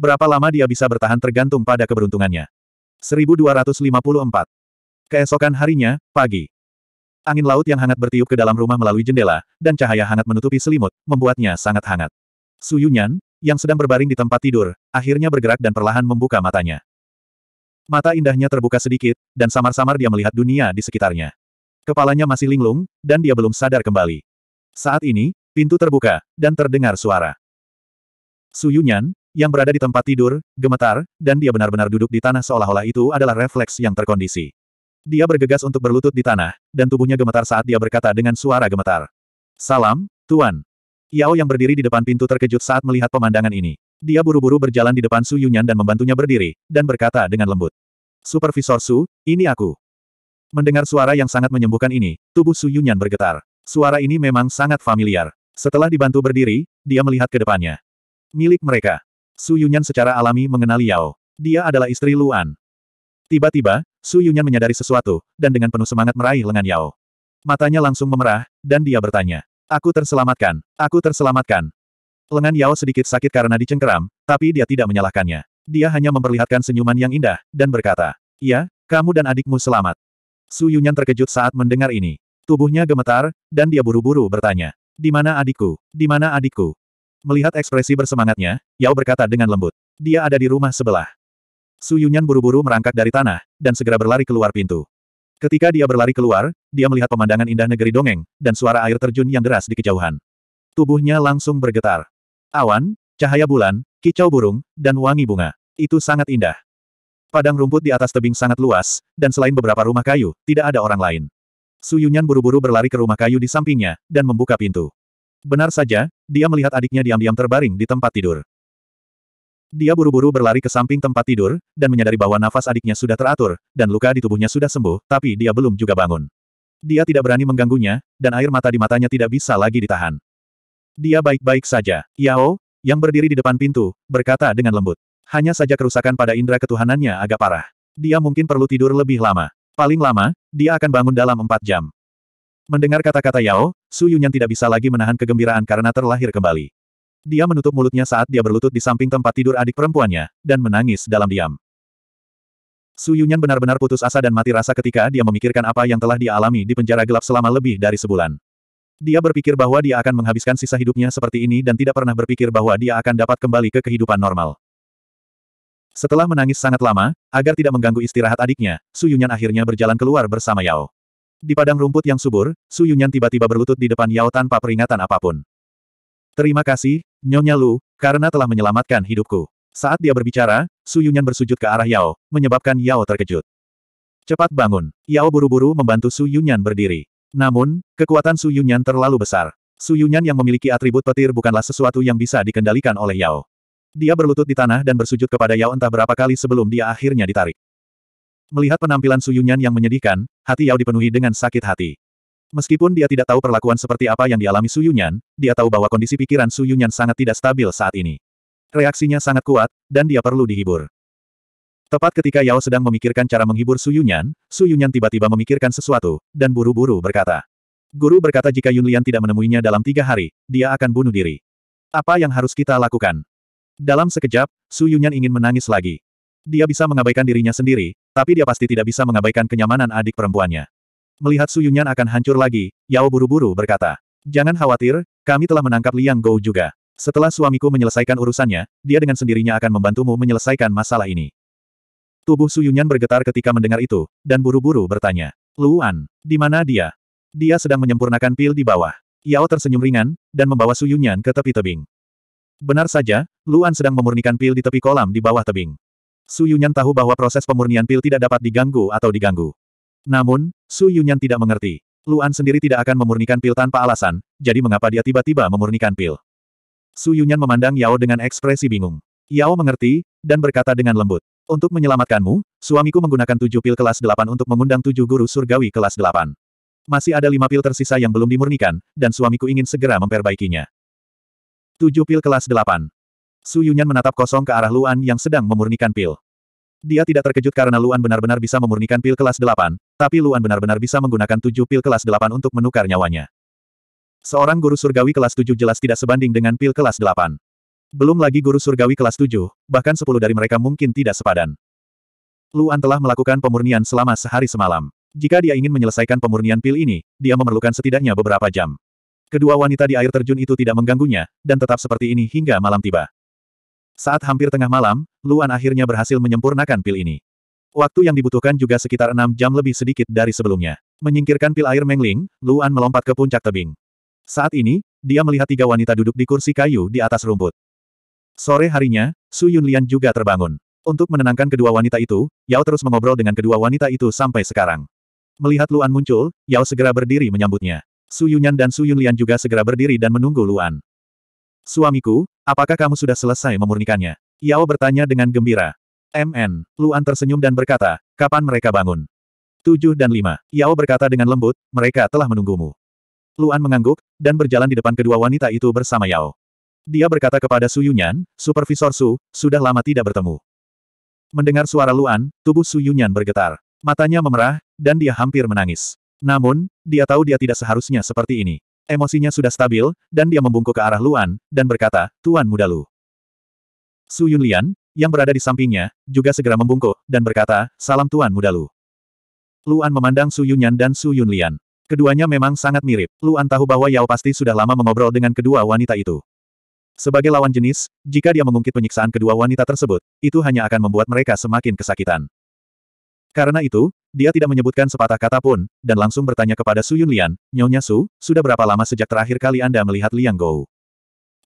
Berapa lama dia bisa bertahan tergantung pada keberuntungannya. 1254. Keesokan harinya, pagi, Angin laut yang hangat bertiup ke dalam rumah melalui jendela, dan cahaya hangat menutupi selimut, membuatnya sangat hangat. Su Yunyan, yang sedang berbaring di tempat tidur, akhirnya bergerak dan perlahan membuka matanya. Mata indahnya terbuka sedikit, dan samar-samar dia melihat dunia di sekitarnya. Kepalanya masih linglung, dan dia belum sadar kembali. Saat ini, pintu terbuka, dan terdengar suara. Su Yunyan, yang berada di tempat tidur, gemetar, dan dia benar-benar duduk di tanah seolah-olah itu adalah refleks yang terkondisi. Dia bergegas untuk berlutut di tanah, dan tubuhnya gemetar saat dia berkata dengan suara gemetar. Salam, Tuan. Yao yang berdiri di depan pintu terkejut saat melihat pemandangan ini. Dia buru-buru berjalan di depan Su Yunyan dan membantunya berdiri, dan berkata dengan lembut. Supervisor Su, ini aku. Mendengar suara yang sangat menyembuhkan ini, tubuh Su Yunyan bergetar. Suara ini memang sangat familiar. Setelah dibantu berdiri, dia melihat ke depannya. Milik mereka. Su Yunyan secara alami mengenali Yao. Dia adalah istri Luan. Tiba-tiba, Su Yunyan menyadari sesuatu, dan dengan penuh semangat meraih lengan Yao. Matanya langsung memerah, dan dia bertanya. Aku terselamatkan, aku terselamatkan. Lengan Yao sedikit sakit karena dicengkeram, tapi dia tidak menyalahkannya. Dia hanya memperlihatkan senyuman yang indah, dan berkata, Ya, kamu dan adikmu selamat. Su Yunyan terkejut saat mendengar ini. Tubuhnya gemetar, dan dia buru-buru bertanya, Di mana adikku? Di mana adikku? Melihat ekspresi bersemangatnya, Yao berkata dengan lembut, Dia ada di rumah sebelah. Su Yunyan buru-buru merangkak dari tanah, dan segera berlari keluar pintu. Ketika dia berlari keluar, dia melihat pemandangan indah negeri dongeng, dan suara air terjun yang deras di kejauhan. Tubuhnya langsung bergetar. Awan, cahaya bulan, kicau burung, dan wangi bunga. Itu sangat indah. Padang rumput di atas tebing sangat luas, dan selain beberapa rumah kayu, tidak ada orang lain. Su Yunyan buru-buru berlari ke rumah kayu di sampingnya, dan membuka pintu. Benar saja, dia melihat adiknya diam-diam terbaring di tempat tidur. Dia buru-buru berlari ke samping tempat tidur, dan menyadari bahwa nafas adiknya sudah teratur, dan luka di tubuhnya sudah sembuh, tapi dia belum juga bangun. Dia tidak berani mengganggunya, dan air mata di matanya tidak bisa lagi ditahan. Dia baik-baik saja. Yao, yang berdiri di depan pintu, berkata dengan lembut. Hanya saja kerusakan pada indera ketuhanannya agak parah. Dia mungkin perlu tidur lebih lama. Paling lama, dia akan bangun dalam empat jam. Mendengar kata-kata Yao, Su Yunyan tidak bisa lagi menahan kegembiraan karena terlahir kembali. Dia menutup mulutnya saat dia berlutut di samping tempat tidur adik perempuannya, dan menangis dalam diam. Su Yunyan benar-benar putus asa dan mati rasa ketika dia memikirkan apa yang telah dia alami di penjara gelap selama lebih dari sebulan. Dia berpikir bahwa dia akan menghabiskan sisa hidupnya seperti ini dan tidak pernah berpikir bahwa dia akan dapat kembali ke kehidupan normal. Setelah menangis sangat lama, agar tidak mengganggu istirahat adiknya, Su Yunyan akhirnya berjalan keluar bersama Yao. Di padang rumput yang subur, Su Yunyan tiba-tiba berlutut di depan Yao tanpa peringatan apapun. Terima kasih, Nyonya Lu, karena telah menyelamatkan hidupku. Saat dia berbicara, Su Yunyan bersujud ke arah Yao, menyebabkan Yao terkejut. Cepat bangun. Yao buru-buru membantu Su Yunyan berdiri. Namun, kekuatan Su Yunyan terlalu besar. Su Yunyan yang memiliki atribut petir bukanlah sesuatu yang bisa dikendalikan oleh Yao. Dia berlutut di tanah dan bersujud kepada Yao entah berapa kali sebelum dia akhirnya ditarik. Melihat penampilan Su Yunyan yang menyedihkan, hati Yao dipenuhi dengan sakit hati. Meskipun dia tidak tahu perlakuan seperti apa yang dialami Su Yunyan, dia tahu bahwa kondisi pikiran Su Yunyan sangat tidak stabil saat ini. Reaksinya sangat kuat, dan dia perlu dihibur. Tepat ketika Yao sedang memikirkan cara menghibur Su Yunyan, Su Yunyan tiba-tiba memikirkan sesuatu, dan buru-buru berkata. Guru berkata jika Yunlian tidak menemuinya dalam tiga hari, dia akan bunuh diri. Apa yang harus kita lakukan? Dalam sekejap, Su Yunyan ingin menangis lagi. Dia bisa mengabaikan dirinya sendiri, tapi dia pasti tidak bisa mengabaikan kenyamanan adik perempuannya. Melihat Su Yunyan akan hancur lagi, Yao buru-buru berkata. Jangan khawatir, kami telah menangkap Liang Gou juga. Setelah suamiku menyelesaikan urusannya, dia dengan sendirinya akan membantumu menyelesaikan masalah ini. Tubuh Su Yunyan bergetar ketika mendengar itu, dan buru-buru bertanya. Luan, di mana dia? Dia sedang menyempurnakan pil di bawah. Yao tersenyum ringan, dan membawa Su Yunyan ke tepi tebing. Benar saja, Luan sedang memurnikan pil di tepi kolam di bawah tebing. Su Yunyan tahu bahwa proses pemurnian pil tidak dapat diganggu atau diganggu. Namun, Su Yunyan tidak mengerti. Luan sendiri tidak akan memurnikan pil tanpa alasan, jadi mengapa dia tiba-tiba memurnikan pil? Su Yunyan memandang Yao dengan ekspresi bingung. Yao mengerti, dan berkata dengan lembut. Untuk menyelamatkanmu, suamiku menggunakan tujuh pil kelas delapan untuk mengundang tujuh guru surgawi kelas delapan. Masih ada lima pil tersisa yang belum dimurnikan, dan suamiku ingin segera memperbaikinya. Tujuh pil kelas delapan. Su Yunyan menatap kosong ke arah Luan yang sedang memurnikan pil. Dia tidak terkejut karena Luan benar-benar bisa memurnikan pil kelas 8, tapi Luan benar-benar bisa menggunakan tujuh pil kelas 8 untuk menukar nyawanya. Seorang guru surgawi kelas 7 jelas tidak sebanding dengan pil kelas 8. Belum lagi guru surgawi kelas 7, bahkan 10 dari mereka mungkin tidak sepadan. Luan telah melakukan pemurnian selama sehari semalam. Jika dia ingin menyelesaikan pemurnian pil ini, dia memerlukan setidaknya beberapa jam. Kedua wanita di air terjun itu tidak mengganggunya, dan tetap seperti ini hingga malam tiba. Saat hampir tengah malam, Luan akhirnya berhasil menyempurnakan pil ini. Waktu yang dibutuhkan juga sekitar enam jam lebih sedikit dari sebelumnya. Menyingkirkan pil air Mengling, Luan melompat ke puncak tebing. Saat ini, dia melihat tiga wanita duduk di kursi kayu di atas rumput. Sore harinya, Su Yunlian juga terbangun. Untuk menenangkan kedua wanita itu, Yao terus mengobrol dengan kedua wanita itu sampai sekarang. Melihat Luan muncul, Yao segera berdiri menyambutnya. Su Yunyan dan Su Yunlian juga segera berdiri dan menunggu Luan. Suamiku, Apakah kamu sudah selesai memurnikannya? Yao bertanya dengan gembira. MN, Luan tersenyum dan berkata, kapan mereka bangun? Tujuh dan lima. Yao berkata dengan lembut, mereka telah menunggumu. Luan mengangguk, dan berjalan di depan kedua wanita itu bersama Yao. Dia berkata kepada Su Yunyan, Supervisor Su, sudah lama tidak bertemu. Mendengar suara Luan, tubuh Su Yunyan bergetar. Matanya memerah, dan dia hampir menangis. Namun, dia tahu dia tidak seharusnya seperti ini. Emosinya sudah stabil, dan dia membungkuk ke arah Luan, dan berkata, Tuan Muda Lu. Su Yunlian, yang berada di sampingnya, juga segera membungkuk, dan berkata, Salam Tuan Muda Lu. Luan memandang Su Yunyan dan Su Yunlian. Keduanya memang sangat mirip. Luan tahu bahwa Yao pasti sudah lama mengobrol dengan kedua wanita itu. Sebagai lawan jenis, jika dia mengungkit penyiksaan kedua wanita tersebut, itu hanya akan membuat mereka semakin kesakitan. Karena itu, dia tidak menyebutkan sepatah kata pun, dan langsung bertanya kepada Su Yunlian, Nyonya Su, sudah berapa lama sejak terakhir kali Anda melihat Liang Gou?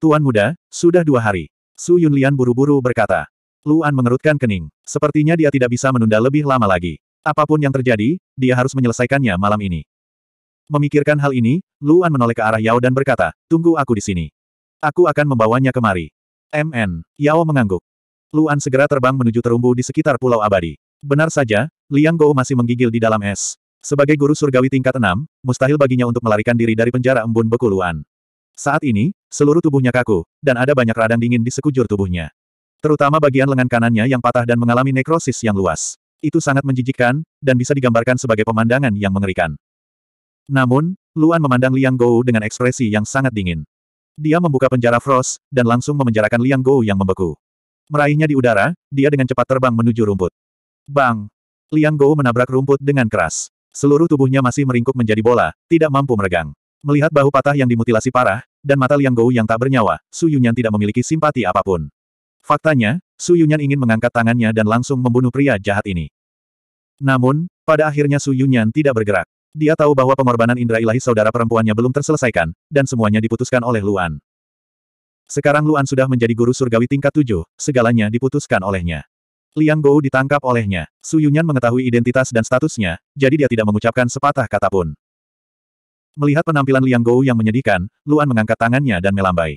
Tuan muda, sudah dua hari. Su Yunlian buru-buru berkata. Luan mengerutkan kening. Sepertinya dia tidak bisa menunda lebih lama lagi. Apapun yang terjadi, dia harus menyelesaikannya malam ini. Memikirkan hal ini, Luan menoleh ke arah Yao dan berkata, tunggu aku di sini. Aku akan membawanya kemari. MN. Yao mengangguk. Luan segera terbang menuju terumbu di sekitar Pulau Abadi. Benar saja, Liang Gou masih menggigil di dalam es. Sebagai guru surgawi tingkat 6, mustahil baginya untuk melarikan diri dari penjara embun Bekuluan. Saat ini, seluruh tubuhnya kaku, dan ada banyak radang dingin di sekujur tubuhnya. Terutama bagian lengan kanannya yang patah dan mengalami nekrosis yang luas. Itu sangat menjijikkan, dan bisa digambarkan sebagai pemandangan yang mengerikan. Namun, Luan memandang Liang Gou dengan ekspresi yang sangat dingin. Dia membuka penjara Frost, dan langsung memenjarakan Liang Gou yang membeku. Meraihnya di udara, dia dengan cepat terbang menuju rumput. Bang! Liang Gou menabrak rumput dengan keras. Seluruh tubuhnya masih meringkuk menjadi bola, tidak mampu meregang. Melihat bahu patah yang dimutilasi parah, dan mata Liang Gou yang tak bernyawa, Su Yunyan tidak memiliki simpati apapun. Faktanya, Su Yunyan ingin mengangkat tangannya dan langsung membunuh pria jahat ini. Namun, pada akhirnya Su Yunyan tidak bergerak. Dia tahu bahwa pengorbanan indra ilahi saudara perempuannya belum terselesaikan, dan semuanya diputuskan oleh Luan. Sekarang Luan sudah menjadi guru surgawi tingkat tujuh, segalanya diputuskan olehnya. Liang Gou ditangkap olehnya. Su Yunyan mengetahui identitas dan statusnya, jadi dia tidak mengucapkan sepatah kata pun. Melihat penampilan Liang Gou yang menyedihkan, Luan mengangkat tangannya dan melambai.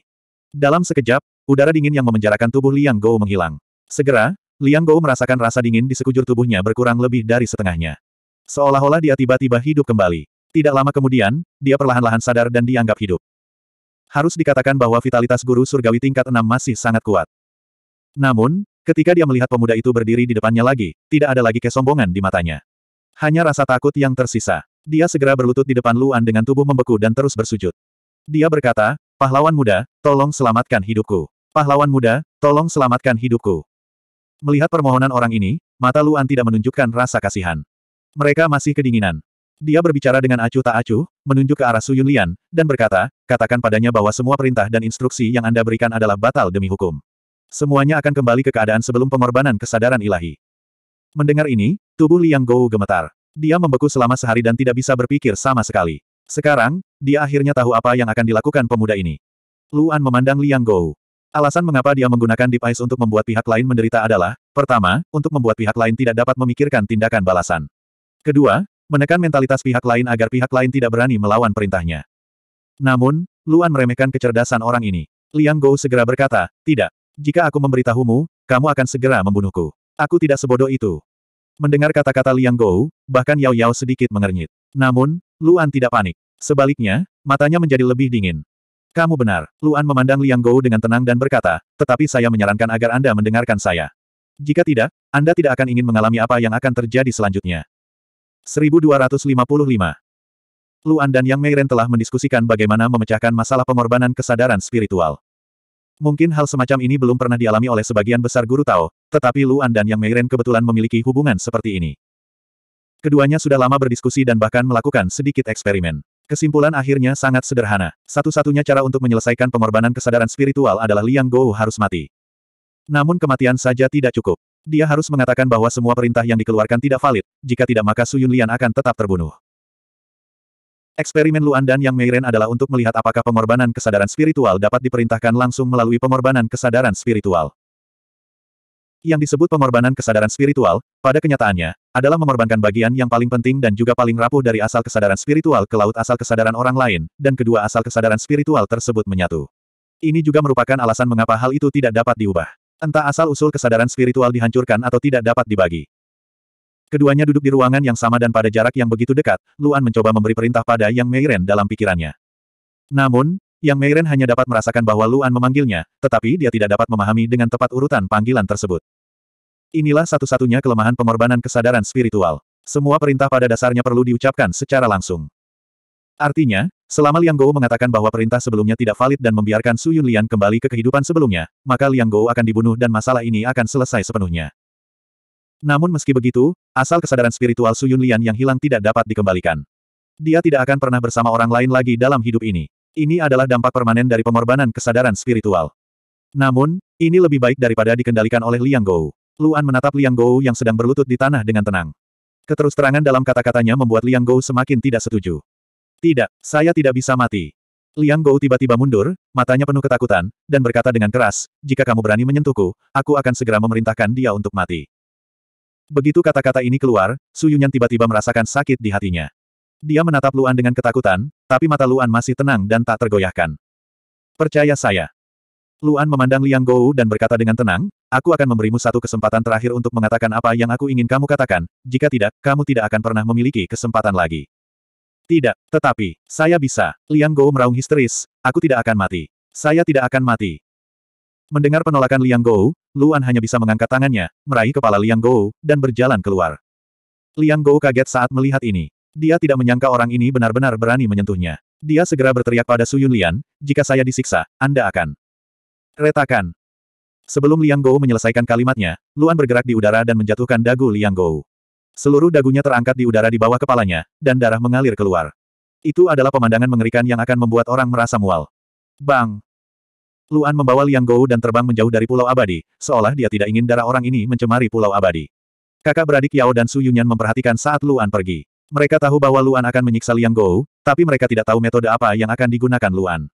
Dalam sekejap, udara dingin yang memenjarakan tubuh Liang Gou menghilang. Segera, Liang Gou merasakan rasa dingin di sekujur tubuhnya berkurang lebih dari setengahnya. Seolah-olah dia tiba-tiba hidup kembali. Tidak lama kemudian, dia perlahan-lahan sadar dan dianggap hidup. Harus dikatakan bahwa vitalitas guru surgawi tingkat 6 masih sangat kuat. Namun, Ketika dia melihat pemuda itu berdiri di depannya lagi, tidak ada lagi kesombongan di matanya. Hanya rasa takut yang tersisa. Dia segera berlutut di depan Luan dengan tubuh membeku dan terus bersujud. Dia berkata, Pahlawan muda, tolong selamatkan hidupku. Pahlawan muda, tolong selamatkan hidupku. Melihat permohonan orang ini, mata Luan tidak menunjukkan rasa kasihan. Mereka masih kedinginan. Dia berbicara dengan acuh tak acuh, menunjuk ke arah Su Yunlian, dan berkata, katakan padanya bahwa semua perintah dan instruksi yang Anda berikan adalah batal demi hukum. Semuanya akan kembali ke keadaan sebelum pengorbanan kesadaran ilahi. Mendengar ini, tubuh Liang Gou gemetar. Dia membeku selama sehari dan tidak bisa berpikir sama sekali. Sekarang, dia akhirnya tahu apa yang akan dilakukan pemuda ini. Luan memandang Liang Gou. Alasan mengapa dia menggunakan Deep Ice untuk membuat pihak lain menderita adalah, pertama, untuk membuat pihak lain tidak dapat memikirkan tindakan balasan. Kedua, menekan mentalitas pihak lain agar pihak lain tidak berani melawan perintahnya. Namun, Luan meremehkan kecerdasan orang ini. Liang Gou segera berkata, tidak. Jika aku memberitahumu, kamu akan segera membunuhku. Aku tidak sebodoh itu. Mendengar kata-kata Liang Gou, bahkan Yao Yao sedikit mengernyit. Namun, Luan tidak panik. Sebaliknya, matanya menjadi lebih dingin. Kamu benar. Luan memandang Liang Gou dengan tenang dan berkata, tetapi saya menyarankan agar Anda mendengarkan saya. Jika tidak, Anda tidak akan ingin mengalami apa yang akan terjadi selanjutnya. 1255 Luan dan Yang Meiren telah mendiskusikan bagaimana memecahkan masalah pengorbanan kesadaran spiritual. Mungkin hal semacam ini belum pernah dialami oleh sebagian besar guru Tao, tetapi Luan dan Yang Meiren kebetulan memiliki hubungan seperti ini. Keduanya sudah lama berdiskusi dan bahkan melakukan sedikit eksperimen. Kesimpulan akhirnya sangat sederhana. Satu-satunya cara untuk menyelesaikan pengorbanan kesadaran spiritual adalah Liang Gou harus mati. Namun kematian saja tidak cukup. Dia harus mengatakan bahwa semua perintah yang dikeluarkan tidak valid, jika tidak maka Suyun Lian akan tetap terbunuh. Eksperimen Luan dan yang Meiren adalah untuk melihat apakah pengorbanan kesadaran spiritual dapat diperintahkan langsung melalui pengorbanan kesadaran spiritual. Yang disebut pengorbanan kesadaran spiritual, pada kenyataannya, adalah mengorbankan bagian yang paling penting dan juga paling rapuh dari asal kesadaran spiritual ke laut asal kesadaran orang lain, dan kedua asal kesadaran spiritual tersebut menyatu. Ini juga merupakan alasan mengapa hal itu tidak dapat diubah. Entah asal-usul kesadaran spiritual dihancurkan atau tidak dapat dibagi. Keduanya duduk di ruangan yang sama dan pada jarak yang begitu dekat, Luan mencoba memberi perintah pada Yang Meiren dalam pikirannya. Namun, Yang Meiren hanya dapat merasakan bahwa Luan memanggilnya, tetapi dia tidak dapat memahami dengan tepat urutan panggilan tersebut. Inilah satu-satunya kelemahan pengorbanan kesadaran spiritual. Semua perintah pada dasarnya perlu diucapkan secara langsung. Artinya, selama Liang Gou mengatakan bahwa perintah sebelumnya tidak valid dan membiarkan Su Yunlian kembali ke kehidupan sebelumnya, maka Liang Gou akan dibunuh dan masalah ini akan selesai sepenuhnya. Namun meski begitu, asal kesadaran spiritual Su Yunlian yang hilang tidak dapat dikembalikan. Dia tidak akan pernah bersama orang lain lagi dalam hidup ini. Ini adalah dampak permanen dari pengorbanan kesadaran spiritual. Namun, ini lebih baik daripada dikendalikan oleh Liang Gou. Luan menatap Liang Gou yang sedang berlutut di tanah dengan tenang. Keterusterangan dalam kata-katanya membuat Liang Gou semakin tidak setuju. Tidak, saya tidak bisa mati. Liang Gou tiba-tiba mundur, matanya penuh ketakutan, dan berkata dengan keras, jika kamu berani menyentuhku, aku akan segera memerintahkan dia untuk mati. Begitu kata-kata ini keluar, Suyunyan tiba-tiba merasakan sakit di hatinya. Dia menatap Luan dengan ketakutan, tapi mata Luan masih tenang dan tak tergoyahkan. Percaya saya. Luan memandang Liang Gou dan berkata dengan tenang, aku akan memberimu satu kesempatan terakhir untuk mengatakan apa yang aku ingin kamu katakan, jika tidak, kamu tidak akan pernah memiliki kesempatan lagi. Tidak, tetapi, saya bisa. Liang Gou meraung histeris, aku tidak akan mati. Saya tidak akan mati. Mendengar penolakan Liang Gou, Luan hanya bisa mengangkat tangannya, meraih kepala Liang Gou, dan berjalan keluar. Liang Gou kaget saat melihat ini. Dia tidak menyangka orang ini benar-benar berani menyentuhnya. Dia segera berteriak pada Su Yunlian, jika saya disiksa, Anda akan retakan. Sebelum Liang Gou menyelesaikan kalimatnya, Luan bergerak di udara dan menjatuhkan dagu Liang Gou. Seluruh dagunya terangkat di udara di bawah kepalanya, dan darah mengalir keluar. Itu adalah pemandangan mengerikan yang akan membuat orang merasa mual. Bang! Luan membawa Liang Gou dan terbang menjauh dari Pulau Abadi, seolah dia tidak ingin darah orang ini mencemari Pulau Abadi. Kakak beradik Yao dan Su Yunyan memperhatikan saat Luan pergi. Mereka tahu bahwa Luan akan menyiksa Liang Gou, tapi mereka tidak tahu metode apa yang akan digunakan Luan.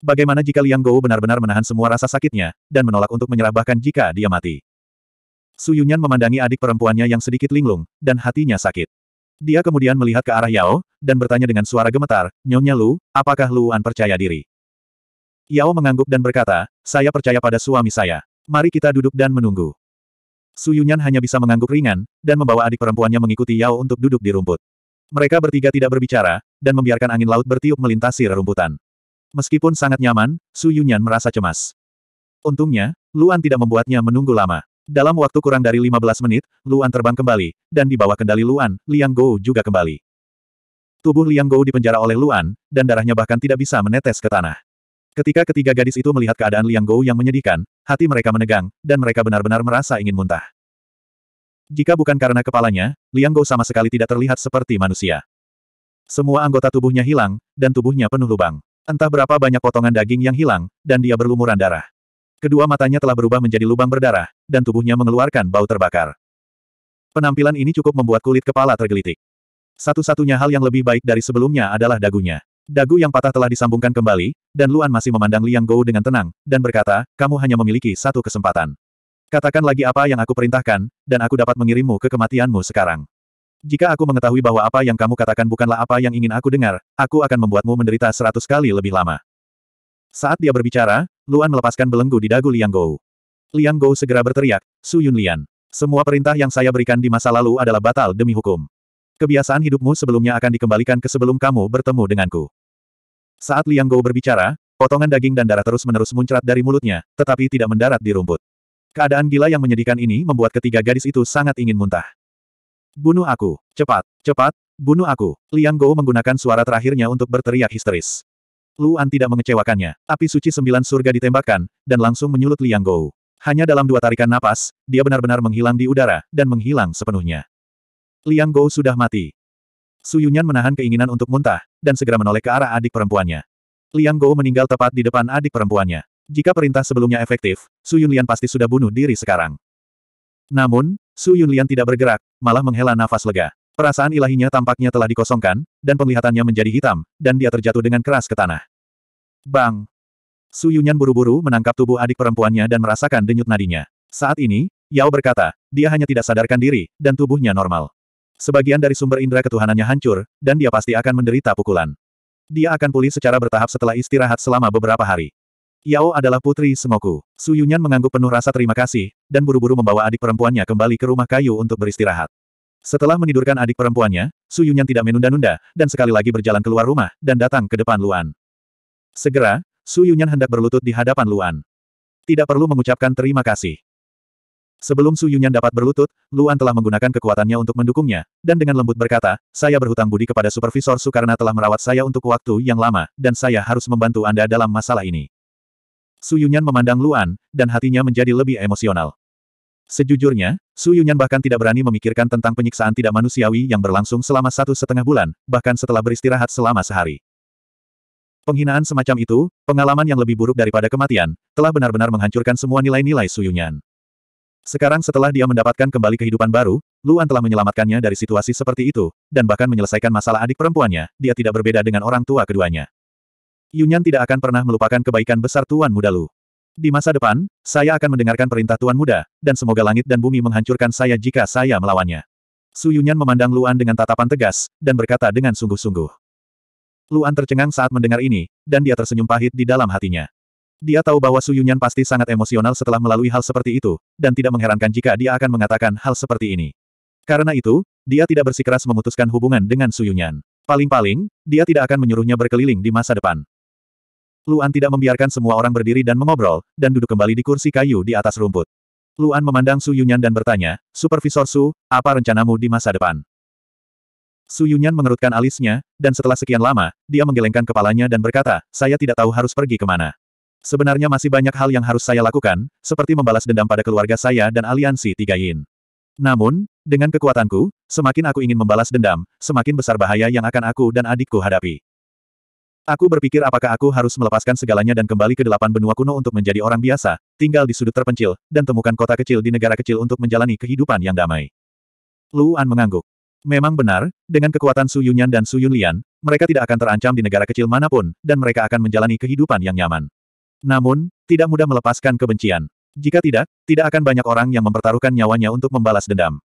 Bagaimana jika Liang Gou benar-benar menahan semua rasa sakitnya, dan menolak untuk menyerah bahkan jika dia mati? Su Yunyan memandangi adik perempuannya yang sedikit linglung, dan hatinya sakit. Dia kemudian melihat ke arah Yao, dan bertanya dengan suara gemetar, Nyonya Lu, apakah Luan percaya diri? Yao mengangguk dan berkata, saya percaya pada suami saya. Mari kita duduk dan menunggu. Su Yunyan hanya bisa mengangguk ringan, dan membawa adik perempuannya mengikuti Yao untuk duduk di rumput. Mereka bertiga tidak berbicara, dan membiarkan angin laut bertiup melintasi rerumputan. Meskipun sangat nyaman, Su Yunyan merasa cemas. Untungnya, Luan tidak membuatnya menunggu lama. Dalam waktu kurang dari 15 menit, Luan terbang kembali, dan di bawah kendali Luan, Liang Gou juga kembali. Tubuh Liang Gou dipenjara oleh Luan, dan darahnya bahkan tidak bisa menetes ke tanah. Ketika ketiga gadis itu melihat keadaan Liang Gou yang menyedihkan, hati mereka menegang, dan mereka benar-benar merasa ingin muntah. Jika bukan karena kepalanya, Liang Gou sama sekali tidak terlihat seperti manusia. Semua anggota tubuhnya hilang, dan tubuhnya penuh lubang. Entah berapa banyak potongan daging yang hilang, dan dia berlumuran darah. Kedua matanya telah berubah menjadi lubang berdarah, dan tubuhnya mengeluarkan bau terbakar. Penampilan ini cukup membuat kulit kepala tergelitik. Satu-satunya hal yang lebih baik dari sebelumnya adalah dagunya. Dagu yang patah telah disambungkan kembali, dan Luan masih memandang Liang Gou dengan tenang, dan berkata, kamu hanya memiliki satu kesempatan. Katakan lagi apa yang aku perintahkan, dan aku dapat mengirimmu ke kematianmu sekarang. Jika aku mengetahui bahwa apa yang kamu katakan bukanlah apa yang ingin aku dengar, aku akan membuatmu menderita seratus kali lebih lama. Saat dia berbicara, Luan melepaskan belenggu di dagu Liang Gou. Liang Gou segera berteriak, Su Yun Lian. Semua perintah yang saya berikan di masa lalu adalah batal demi hukum. Kebiasaan hidupmu sebelumnya akan dikembalikan ke sebelum kamu bertemu denganku. Saat Liang Gou berbicara, potongan daging dan darah terus-menerus muncrat dari mulutnya, tetapi tidak mendarat di rumput. Keadaan gila yang menyedihkan ini membuat ketiga gadis itu sangat ingin muntah. Bunuh aku, cepat, cepat, bunuh aku. Liang Gou menggunakan suara terakhirnya untuk berteriak histeris. Luan tidak mengecewakannya. Api suci sembilan surga ditembakkan, dan langsung menyulut Liang Gou. Hanya dalam dua tarikan napas, dia benar-benar menghilang di udara, dan menghilang sepenuhnya. Liang Gou sudah mati. Su Yunyan menahan keinginan untuk muntah, dan segera menoleh ke arah adik perempuannya. Liang Gou meninggal tepat di depan adik perempuannya. Jika perintah sebelumnya efektif, Su Yunlian pasti sudah bunuh diri sekarang. Namun, Su Yunlian tidak bergerak, malah menghela nafas lega. Perasaan ilahinya tampaknya telah dikosongkan, dan penglihatannya menjadi hitam, dan dia terjatuh dengan keras ke tanah. Bang! Su Yunyan buru-buru menangkap tubuh adik perempuannya dan merasakan denyut nadinya. Saat ini, Yao berkata, dia hanya tidak sadarkan diri, dan tubuhnya normal. Sebagian dari sumber indera ketuhanannya hancur, dan dia pasti akan menderita pukulan. Dia akan pulih secara bertahap setelah istirahat selama beberapa hari. Yao adalah putri Semoku. Su Yunyan mengangguk penuh rasa terima kasih, dan buru-buru membawa adik perempuannya kembali ke rumah kayu untuk beristirahat. Setelah menidurkan adik perempuannya, Su Yunyan tidak menunda-nunda, dan sekali lagi berjalan keluar rumah, dan datang ke depan Luan. Segera, Su Yunyan hendak berlutut di hadapan Luan. Tidak perlu mengucapkan terima kasih. Sebelum Su Yunyan dapat berlutut, Luan telah menggunakan kekuatannya untuk mendukungnya, dan dengan lembut berkata, saya berhutang budi kepada Supervisor Su karena telah merawat saya untuk waktu yang lama, dan saya harus membantu Anda dalam masalah ini. Su Yunyan memandang Luan, dan hatinya menjadi lebih emosional. Sejujurnya, Su Yunyan bahkan tidak berani memikirkan tentang penyiksaan tidak manusiawi yang berlangsung selama satu setengah bulan, bahkan setelah beristirahat selama sehari. Penghinaan semacam itu, pengalaman yang lebih buruk daripada kematian, telah benar-benar menghancurkan semua nilai-nilai Su Yunyan. Sekarang setelah dia mendapatkan kembali kehidupan baru, Luan telah menyelamatkannya dari situasi seperti itu, dan bahkan menyelesaikan masalah adik perempuannya, dia tidak berbeda dengan orang tua keduanya. Yunyan tidak akan pernah melupakan kebaikan besar Tuan Muda Lu. Di masa depan, saya akan mendengarkan perintah Tuan Muda, dan semoga langit dan bumi menghancurkan saya jika saya melawannya. Su Yunyan memandang Luan dengan tatapan tegas, dan berkata dengan sungguh-sungguh. Luan tercengang saat mendengar ini, dan dia tersenyum pahit di dalam hatinya. Dia tahu bahwa Su Yunyan pasti sangat emosional setelah melalui hal seperti itu, dan tidak mengherankan jika dia akan mengatakan hal seperti ini. Karena itu, dia tidak bersikeras memutuskan hubungan dengan Su Yunyan. Paling-paling, dia tidak akan menyuruhnya berkeliling di masa depan. Luan tidak membiarkan semua orang berdiri dan mengobrol, dan duduk kembali di kursi kayu di atas rumput. Luan memandang Su Yunyan dan bertanya, Supervisor Su, apa rencanamu di masa depan? Su Yunyan mengerutkan alisnya, dan setelah sekian lama, dia menggelengkan kepalanya dan berkata, saya tidak tahu harus pergi kemana. Sebenarnya masih banyak hal yang harus saya lakukan, seperti membalas dendam pada keluarga saya dan aliansi Tiga Yin. Namun, dengan kekuatanku, semakin aku ingin membalas dendam, semakin besar bahaya yang akan aku dan adikku hadapi. Aku berpikir apakah aku harus melepaskan segalanya dan kembali ke delapan benua kuno untuk menjadi orang biasa, tinggal di sudut terpencil, dan temukan kota kecil di negara kecil untuk menjalani kehidupan yang damai. Luan mengangguk. Memang benar, dengan kekuatan Su Yunyan dan Su Yunlian, mereka tidak akan terancam di negara kecil manapun, dan mereka akan menjalani kehidupan yang nyaman. Namun, tidak mudah melepaskan kebencian. Jika tidak, tidak akan banyak orang yang mempertaruhkan nyawanya untuk membalas dendam.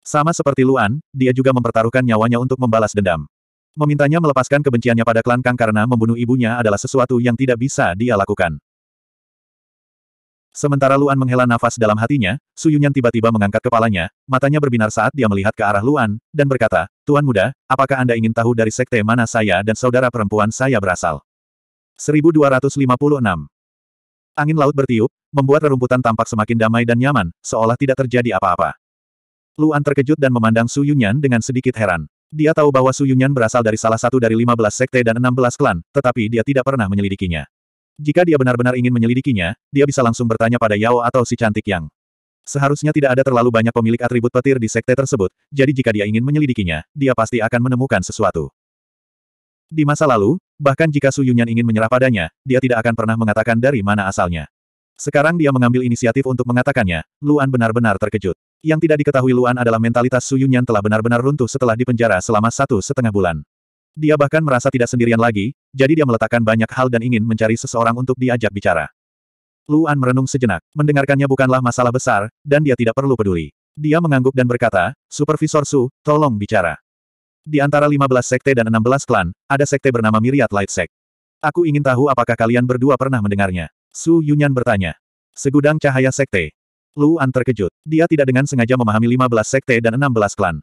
Sama seperti Luan, dia juga mempertaruhkan nyawanya untuk membalas dendam. Memintanya melepaskan kebenciannya pada klan Kang karena membunuh ibunya adalah sesuatu yang tidak bisa dia lakukan. Sementara Luan menghela nafas dalam hatinya, Suyunyan tiba-tiba mengangkat kepalanya, matanya berbinar saat dia melihat ke arah Luan, dan berkata, Tuan muda, apakah Anda ingin tahu dari sekte mana saya dan saudara perempuan saya berasal? 1256. Angin laut bertiup, membuat rerumputan tampak semakin damai dan nyaman, seolah tidak terjadi apa-apa. Luan terkejut dan memandang Su Yunyan dengan sedikit heran. Dia tahu bahwa Su Yunyan berasal dari salah satu dari 15 sekte dan 16 klan, tetapi dia tidak pernah menyelidikinya. Jika dia benar-benar ingin menyelidikinya, dia bisa langsung bertanya pada Yao atau si cantik yang. Seharusnya tidak ada terlalu banyak pemilik atribut petir di sekte tersebut, jadi jika dia ingin menyelidikinya, dia pasti akan menemukan sesuatu. Di masa lalu, bahkan jika Su Yunyan ingin menyerah padanya, dia tidak akan pernah mengatakan dari mana asalnya. Sekarang dia mengambil inisiatif untuk mengatakannya, Luan benar-benar terkejut. Yang tidak diketahui Luan adalah mentalitas Su Yunyan telah benar-benar runtuh setelah dipenjara selama satu setengah bulan. Dia bahkan merasa tidak sendirian lagi, jadi dia meletakkan banyak hal dan ingin mencari seseorang untuk diajak bicara. Luan merenung sejenak, mendengarkannya bukanlah masalah besar, dan dia tidak perlu peduli. Dia mengangguk dan berkata, Supervisor Su, tolong bicara. Di antara 15 sekte dan 16 klan, ada sekte bernama Myriad Light Sect. Aku ingin tahu apakah kalian berdua pernah mendengarnya. Su Yunyan bertanya. Segudang cahaya sekte. Luan terkejut. Dia tidak dengan sengaja memahami 15 sekte dan 16 klan.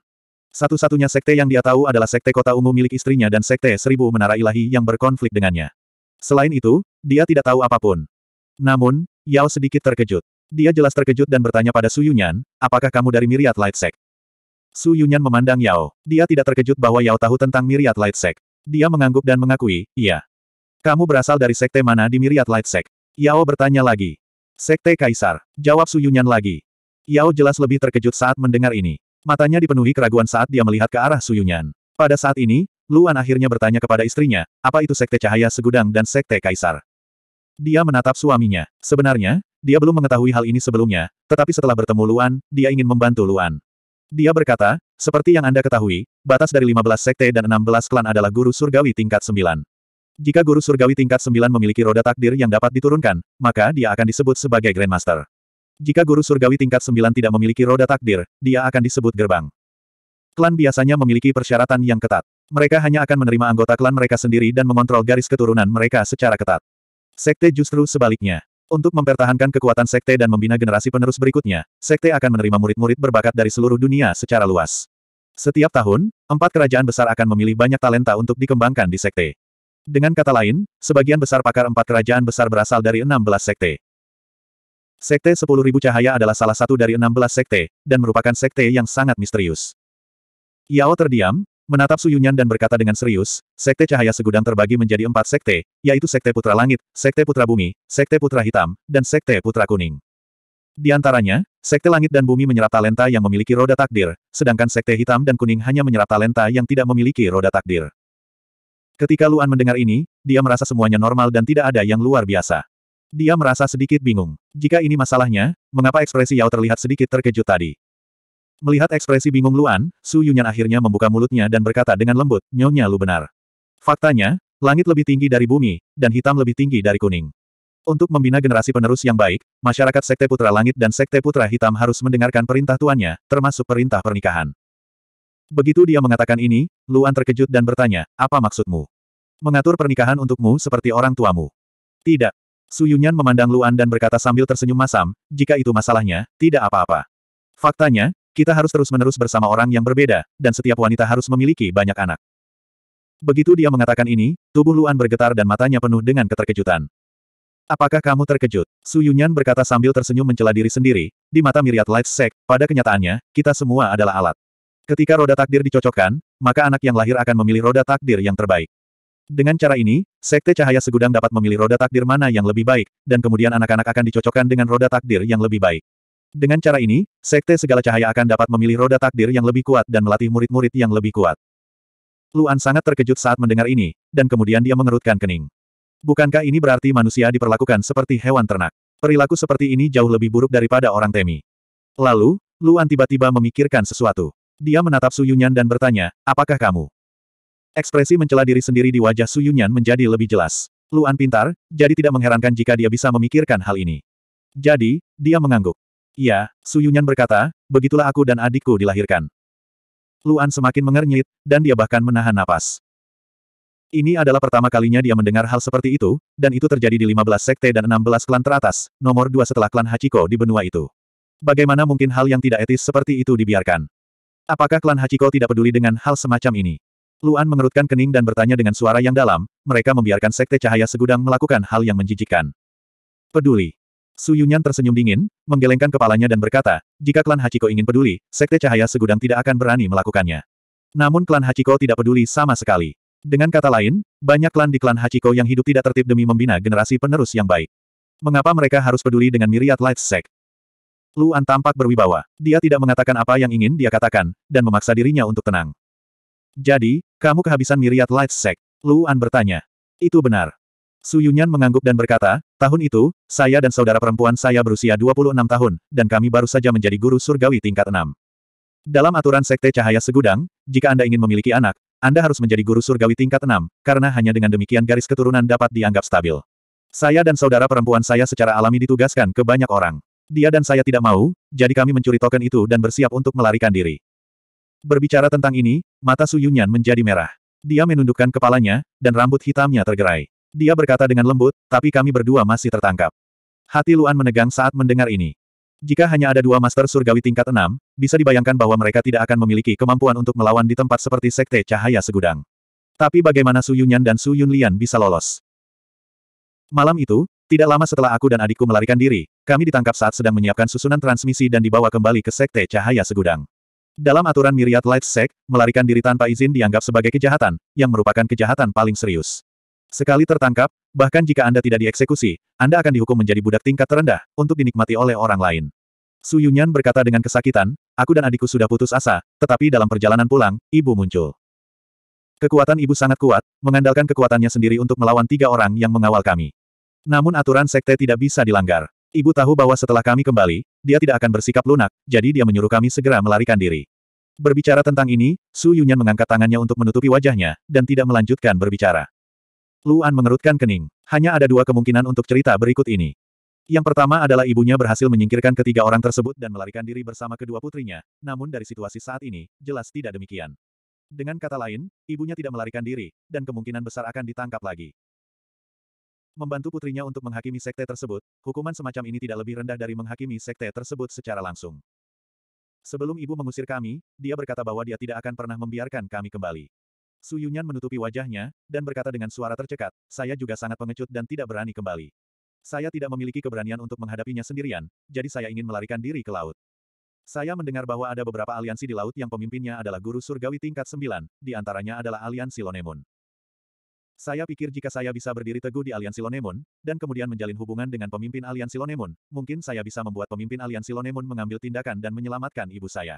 Satu-satunya sekte yang dia tahu adalah sekte kota ungu milik istrinya dan sekte seribu menara ilahi yang berkonflik dengannya. Selain itu, dia tidak tahu apapun. Namun, Yao sedikit terkejut. Dia jelas terkejut dan bertanya pada Su Yunyan, apakah kamu dari Myriad Light Sect? Su Yunyan memandang Yao. Dia tidak terkejut bahwa Yao tahu tentang Myriad Light Sect. Dia mengangguk dan mengakui, iya. Kamu berasal dari sekte mana di Myriad Light Sect? Yao bertanya lagi. Sekte Kaisar. Jawab Su Yunyan lagi. Yao jelas lebih terkejut saat mendengar ini. Matanya dipenuhi keraguan saat dia melihat ke arah Su Yunyan. Pada saat ini, Luan akhirnya bertanya kepada istrinya, apa itu sekte cahaya segudang dan sekte Kaisar? Dia menatap suaminya. Sebenarnya, dia belum mengetahui hal ini sebelumnya, tetapi setelah bertemu Luan, dia ingin membantu Luan. Dia berkata, seperti yang Anda ketahui, batas dari 15 sekte dan 16 klan adalah guru surgawi tingkat 9. Jika guru surgawi tingkat 9 memiliki roda takdir yang dapat diturunkan, maka dia akan disebut sebagai Grandmaster. Jika guru surgawi tingkat 9 tidak memiliki roda takdir, dia akan disebut gerbang. Klan biasanya memiliki persyaratan yang ketat. Mereka hanya akan menerima anggota klan mereka sendiri dan mengontrol garis keturunan mereka secara ketat. Sekte justru sebaliknya. Untuk mempertahankan kekuatan sekte dan membina generasi penerus berikutnya, sekte akan menerima murid-murid berbakat dari seluruh dunia secara luas. Setiap tahun, empat kerajaan besar akan memilih banyak talenta untuk dikembangkan di sekte. Dengan kata lain, sebagian besar pakar empat kerajaan besar berasal dari 16 sekte. Sekte 10.000 Cahaya adalah salah satu dari 16 sekte, dan merupakan sekte yang sangat misterius. Yao terdiam, Menatap Suyunyan dan berkata dengan serius, Sekte Cahaya Segudang terbagi menjadi empat sekte, yaitu Sekte Putra Langit, Sekte Putra Bumi, Sekte Putra Hitam, dan Sekte Putra Kuning. Di antaranya, Sekte Langit dan Bumi menyerap talenta yang memiliki roda takdir, sedangkan Sekte Hitam dan Kuning hanya menyerap talenta yang tidak memiliki roda takdir. Ketika Luan mendengar ini, dia merasa semuanya normal dan tidak ada yang luar biasa. Dia merasa sedikit bingung. Jika ini masalahnya, mengapa ekspresi Yao terlihat sedikit terkejut tadi? Melihat ekspresi bingung Luan, Su Yunyan akhirnya membuka mulutnya dan berkata dengan lembut, Nyonya Lu benar. Faktanya, langit lebih tinggi dari bumi, dan hitam lebih tinggi dari kuning. Untuk membina generasi penerus yang baik, masyarakat Sekte Putra Langit dan Sekte Putra Hitam harus mendengarkan perintah tuannya, termasuk perintah pernikahan. Begitu dia mengatakan ini, Luan terkejut dan bertanya, apa maksudmu? Mengatur pernikahan untukmu seperti orang tuamu. Tidak. Su Yunyan memandang Luan dan berkata sambil tersenyum masam, jika itu masalahnya, tidak apa-apa. Faktanya, kita harus terus-menerus bersama orang yang berbeda, dan setiap wanita harus memiliki banyak anak. Begitu dia mengatakan ini, tubuh Luan bergetar dan matanya penuh dengan keterkejutan. Apakah kamu terkejut? Su Yunyan berkata sambil tersenyum mencela diri sendiri, di mata Miriat Light Sek, pada kenyataannya, kita semua adalah alat. Ketika roda takdir dicocokkan, maka anak yang lahir akan memilih roda takdir yang terbaik. Dengan cara ini, Sekte Cahaya Segudang dapat memilih roda takdir mana yang lebih baik, dan kemudian anak-anak akan dicocokkan dengan roda takdir yang lebih baik. Dengan cara ini, Sekte Segala Cahaya akan dapat memilih roda takdir yang lebih kuat dan melatih murid-murid yang lebih kuat. Luan sangat terkejut saat mendengar ini, dan kemudian dia mengerutkan kening. Bukankah ini berarti manusia diperlakukan seperti hewan ternak? Perilaku seperti ini jauh lebih buruk daripada orang Temi. Lalu, Luan tiba-tiba memikirkan sesuatu. Dia menatap Su Yunyan dan bertanya, apakah kamu? Ekspresi mencela diri sendiri di wajah Su Yunyan menjadi lebih jelas. Luan pintar, jadi tidak mengherankan jika dia bisa memikirkan hal ini. Jadi, dia mengangguk. Iya, Suyunyan berkata, begitulah aku dan adikku dilahirkan. Luan semakin mengernyit, dan dia bahkan menahan napas. Ini adalah pertama kalinya dia mendengar hal seperti itu, dan itu terjadi di 15 sekte dan 16 klan teratas, nomor dua setelah klan Hachiko di benua itu. Bagaimana mungkin hal yang tidak etis seperti itu dibiarkan? Apakah klan Hachiko tidak peduli dengan hal semacam ini? Luan mengerutkan kening dan bertanya dengan suara yang dalam, mereka membiarkan sekte cahaya segudang melakukan hal yang menjijikkan. Peduli. Su Yunyan tersenyum dingin, menggelengkan kepalanya dan berkata, jika klan Hachiko ingin peduli, Sekte Cahaya Segudang tidak akan berani melakukannya. Namun klan Hachiko tidak peduli sama sekali. Dengan kata lain, banyak klan di klan Hachiko yang hidup tidak tertib demi membina generasi penerus yang baik. Mengapa mereka harus peduli dengan miriat Light Sect? Luan tampak berwibawa. Dia tidak mengatakan apa yang ingin dia katakan, dan memaksa dirinya untuk tenang. Jadi, kamu kehabisan miriat Light Sect? Luan bertanya. Itu benar. Su Yunyan mengangguk dan berkata, tahun itu, saya dan saudara perempuan saya berusia 26 tahun, dan kami baru saja menjadi guru surgawi tingkat 6. Dalam aturan Sekte Cahaya Segudang, jika Anda ingin memiliki anak, Anda harus menjadi guru surgawi tingkat 6, karena hanya dengan demikian garis keturunan dapat dianggap stabil. Saya dan saudara perempuan saya secara alami ditugaskan ke banyak orang. Dia dan saya tidak mau, jadi kami mencuri token itu dan bersiap untuk melarikan diri. Berbicara tentang ini, mata Su Yunyan menjadi merah. Dia menundukkan kepalanya, dan rambut hitamnya tergerai. Dia berkata dengan lembut, tapi kami berdua masih tertangkap. Hati Luan menegang saat mendengar ini. Jika hanya ada dua master surgawi tingkat enam, bisa dibayangkan bahwa mereka tidak akan memiliki kemampuan untuk melawan di tempat seperti Sekte Cahaya Segudang. Tapi bagaimana Su Yunyan dan Su Yunlian bisa lolos? Malam itu, tidak lama setelah aku dan adikku melarikan diri, kami ditangkap saat sedang menyiapkan susunan transmisi dan dibawa kembali ke Sekte Cahaya Segudang. Dalam aturan Myriad Light Sect, melarikan diri tanpa izin dianggap sebagai kejahatan, yang merupakan kejahatan paling serius. Sekali tertangkap, bahkan jika Anda tidak dieksekusi, Anda akan dihukum menjadi budak tingkat terendah, untuk dinikmati oleh orang lain. Su Yunyan berkata dengan kesakitan, aku dan adikku sudah putus asa, tetapi dalam perjalanan pulang, ibu muncul. Kekuatan ibu sangat kuat, mengandalkan kekuatannya sendiri untuk melawan tiga orang yang mengawal kami. Namun aturan sekte tidak bisa dilanggar. Ibu tahu bahwa setelah kami kembali, dia tidak akan bersikap lunak, jadi dia menyuruh kami segera melarikan diri. Berbicara tentang ini, Su Yunyan mengangkat tangannya untuk menutupi wajahnya, dan tidak melanjutkan berbicara. Luan mengerutkan kening. Hanya ada dua kemungkinan untuk cerita berikut ini. Yang pertama adalah ibunya berhasil menyingkirkan ketiga orang tersebut dan melarikan diri bersama kedua putrinya, namun dari situasi saat ini, jelas tidak demikian. Dengan kata lain, ibunya tidak melarikan diri, dan kemungkinan besar akan ditangkap lagi. Membantu putrinya untuk menghakimi sekte tersebut, hukuman semacam ini tidak lebih rendah dari menghakimi sekte tersebut secara langsung. Sebelum ibu mengusir kami, dia berkata bahwa dia tidak akan pernah membiarkan kami kembali. Suyunyan menutupi wajahnya, dan berkata dengan suara tercekat, saya juga sangat pengecut dan tidak berani kembali. Saya tidak memiliki keberanian untuk menghadapinya sendirian, jadi saya ingin melarikan diri ke laut. Saya mendengar bahwa ada beberapa aliansi di laut yang pemimpinnya adalah guru surgawi tingkat 9, di antaranya adalah aliansi Lonemun. Saya pikir jika saya bisa berdiri teguh di aliansi Lonemun, dan kemudian menjalin hubungan dengan pemimpin aliansi Lonemun, mungkin saya bisa membuat pemimpin aliansi Lonemun mengambil tindakan dan menyelamatkan ibu saya.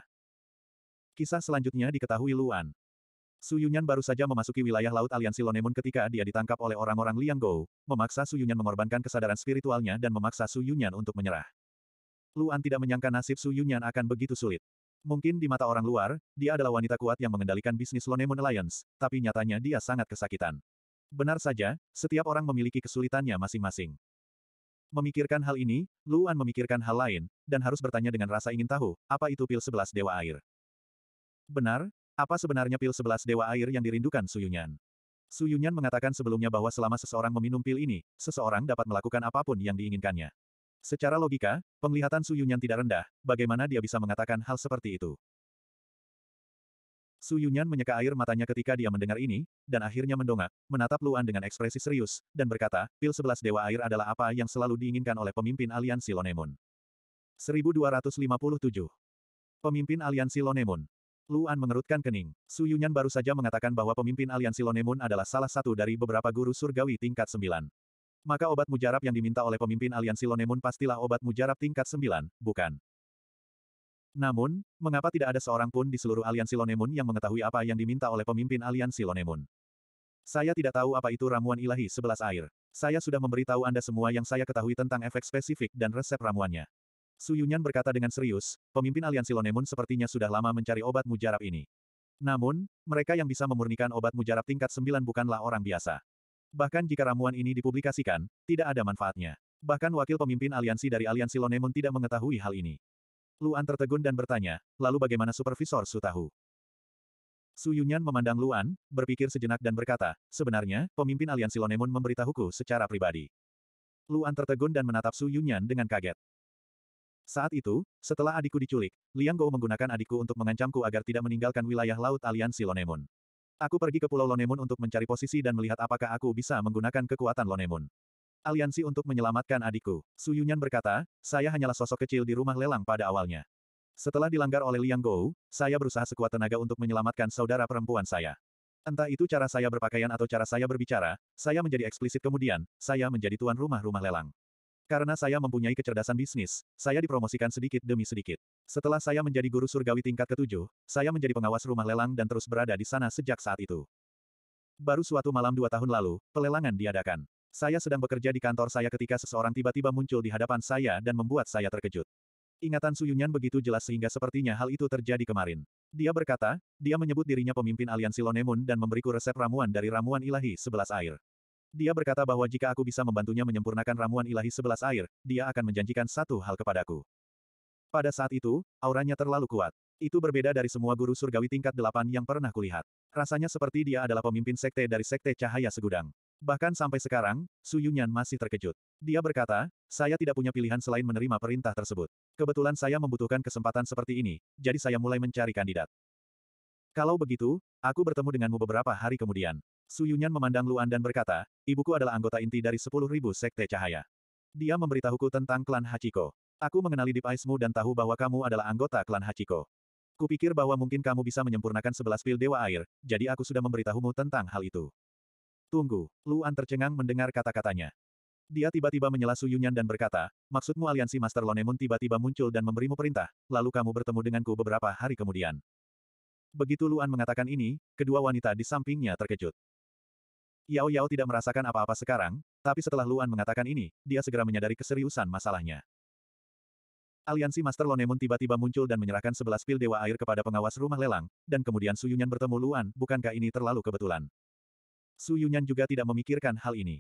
Kisah selanjutnya diketahui Luan. Su Yunyan baru saja memasuki wilayah laut aliansi Lonemon ketika dia ditangkap oleh orang-orang Liang Gou, memaksa Yunyan mengorbankan kesadaran spiritualnya dan memaksa Su Yunyan untuk menyerah. Luan tidak menyangka nasib Su Yunyan akan begitu sulit. Mungkin di mata orang luar, dia adalah wanita kuat yang mengendalikan bisnis Lonemon Alliance, tapi nyatanya dia sangat kesakitan. Benar saja, setiap orang memiliki kesulitannya masing-masing. Memikirkan hal ini, Luan memikirkan hal lain, dan harus bertanya dengan rasa ingin tahu, apa itu pil sebelas dewa air. Benar, apa sebenarnya pil sebelas dewa air yang dirindukan Suyunyan? Suyunyan mengatakan sebelumnya bahwa selama seseorang meminum pil ini, seseorang dapat melakukan apapun yang diinginkannya. Secara logika, penglihatan Suyunyan tidak rendah, bagaimana dia bisa mengatakan hal seperti itu? Suyunyan menyeka air matanya ketika dia mendengar ini, dan akhirnya mendongak, menatap Luan dengan ekspresi serius, dan berkata, pil sebelas dewa air adalah apa yang selalu diinginkan oleh pemimpin aliansi Lonemun. 1257 Pemimpin aliansi Lonemun Luan mengerutkan kening. Su Yunyan baru saja mengatakan bahwa pemimpin aliansi Lonemun adalah salah satu dari beberapa guru surgawi tingkat sembilan. Maka obat mujarab yang diminta oleh pemimpin aliansi Lonemun pastilah obat mujarab tingkat sembilan, bukan? Namun, mengapa tidak ada seorang pun di seluruh aliansi Lonemun yang mengetahui apa yang diminta oleh pemimpin aliansi Lonemun? Saya tidak tahu apa itu ramuan ilahi sebelas air. Saya sudah memberitahu Anda semua yang saya ketahui tentang efek spesifik dan resep ramuannya. Su Yunyan berkata dengan serius, pemimpin aliansi Lonemun sepertinya sudah lama mencari obat mujarab ini. Namun, mereka yang bisa memurnikan obat mujarab tingkat 9 bukanlah orang biasa. Bahkan jika ramuan ini dipublikasikan, tidak ada manfaatnya. Bahkan wakil pemimpin aliansi dari aliansi Lonemun tidak mengetahui hal ini. Luan tertegun dan bertanya, lalu bagaimana supervisor Su tahu? Su Yunyan memandang Luan, berpikir sejenak dan berkata, sebenarnya, pemimpin aliansi Lonemun memberitahuku secara pribadi. Luan tertegun dan menatap Su Yunyan dengan kaget. Saat itu, setelah adikku diculik, Liang Gou menggunakan adikku untuk mengancamku agar tidak meninggalkan wilayah laut aliansi Lonemun. Aku pergi ke Pulau Lonemun untuk mencari posisi dan melihat apakah aku bisa menggunakan kekuatan Lonemun. Aliansi untuk menyelamatkan adikku. Su Yunyan berkata, saya hanyalah sosok kecil di rumah lelang pada awalnya. Setelah dilanggar oleh Liang Gou, saya berusaha sekuat tenaga untuk menyelamatkan saudara perempuan saya. Entah itu cara saya berpakaian atau cara saya berbicara, saya menjadi eksplisit kemudian, saya menjadi tuan rumah rumah lelang. Karena saya mempunyai kecerdasan bisnis, saya dipromosikan sedikit demi sedikit. Setelah saya menjadi guru surgawi tingkat ketujuh, saya menjadi pengawas rumah lelang dan terus berada di sana sejak saat itu. Baru suatu malam dua tahun lalu, pelelangan diadakan. Saya sedang bekerja di kantor saya ketika seseorang tiba-tiba muncul di hadapan saya dan membuat saya terkejut. Ingatan Suyunyan begitu jelas sehingga sepertinya hal itu terjadi kemarin. Dia berkata, dia menyebut dirinya pemimpin aliansi Lonemun dan memberiku resep ramuan dari ramuan ilahi sebelas air. Dia berkata bahwa jika aku bisa membantunya menyempurnakan ramuan ilahi sebelas air, dia akan menjanjikan satu hal kepadaku. Pada saat itu, auranya terlalu kuat. Itu berbeda dari semua guru surgawi tingkat delapan yang pernah kulihat. Rasanya seperti dia adalah pemimpin sekte dari sekte cahaya segudang. Bahkan sampai sekarang, Su Yunyan masih terkejut. Dia berkata, saya tidak punya pilihan selain menerima perintah tersebut. Kebetulan saya membutuhkan kesempatan seperti ini, jadi saya mulai mencari kandidat. Kalau begitu, aku bertemu denganmu beberapa hari kemudian. Suyunyan memandang Luan dan berkata, ibuku adalah anggota inti dari 10.000 Sekte Cahaya. Dia memberitahuku tentang klan Hachiko. Aku mengenali Deep Eyesmu dan tahu bahwa kamu adalah anggota klan Hachiko. Kupikir bahwa mungkin kamu bisa menyempurnakan sebelas pil Dewa Air, jadi aku sudah memberitahumu tentang hal itu. Tunggu, Luan tercengang mendengar kata-katanya. Dia tiba-tiba menyela Suyunyan dan berkata, maksudmu aliansi Master Lonemun tiba-tiba muncul dan memberimu perintah, lalu kamu bertemu denganku beberapa hari kemudian. Begitu Luan mengatakan ini, kedua wanita di sampingnya terkejut. Yao Yao tidak merasakan apa-apa sekarang, tapi setelah Luan mengatakan ini, dia segera menyadari keseriusan masalahnya. Aliansi Master Lonemun tiba-tiba muncul dan menyerahkan sebelas pil Dewa Air kepada pengawas rumah lelang, dan kemudian Su Yunyan bertemu Luan, bukankah ini terlalu kebetulan? Su Yunyan juga tidak memikirkan hal ini.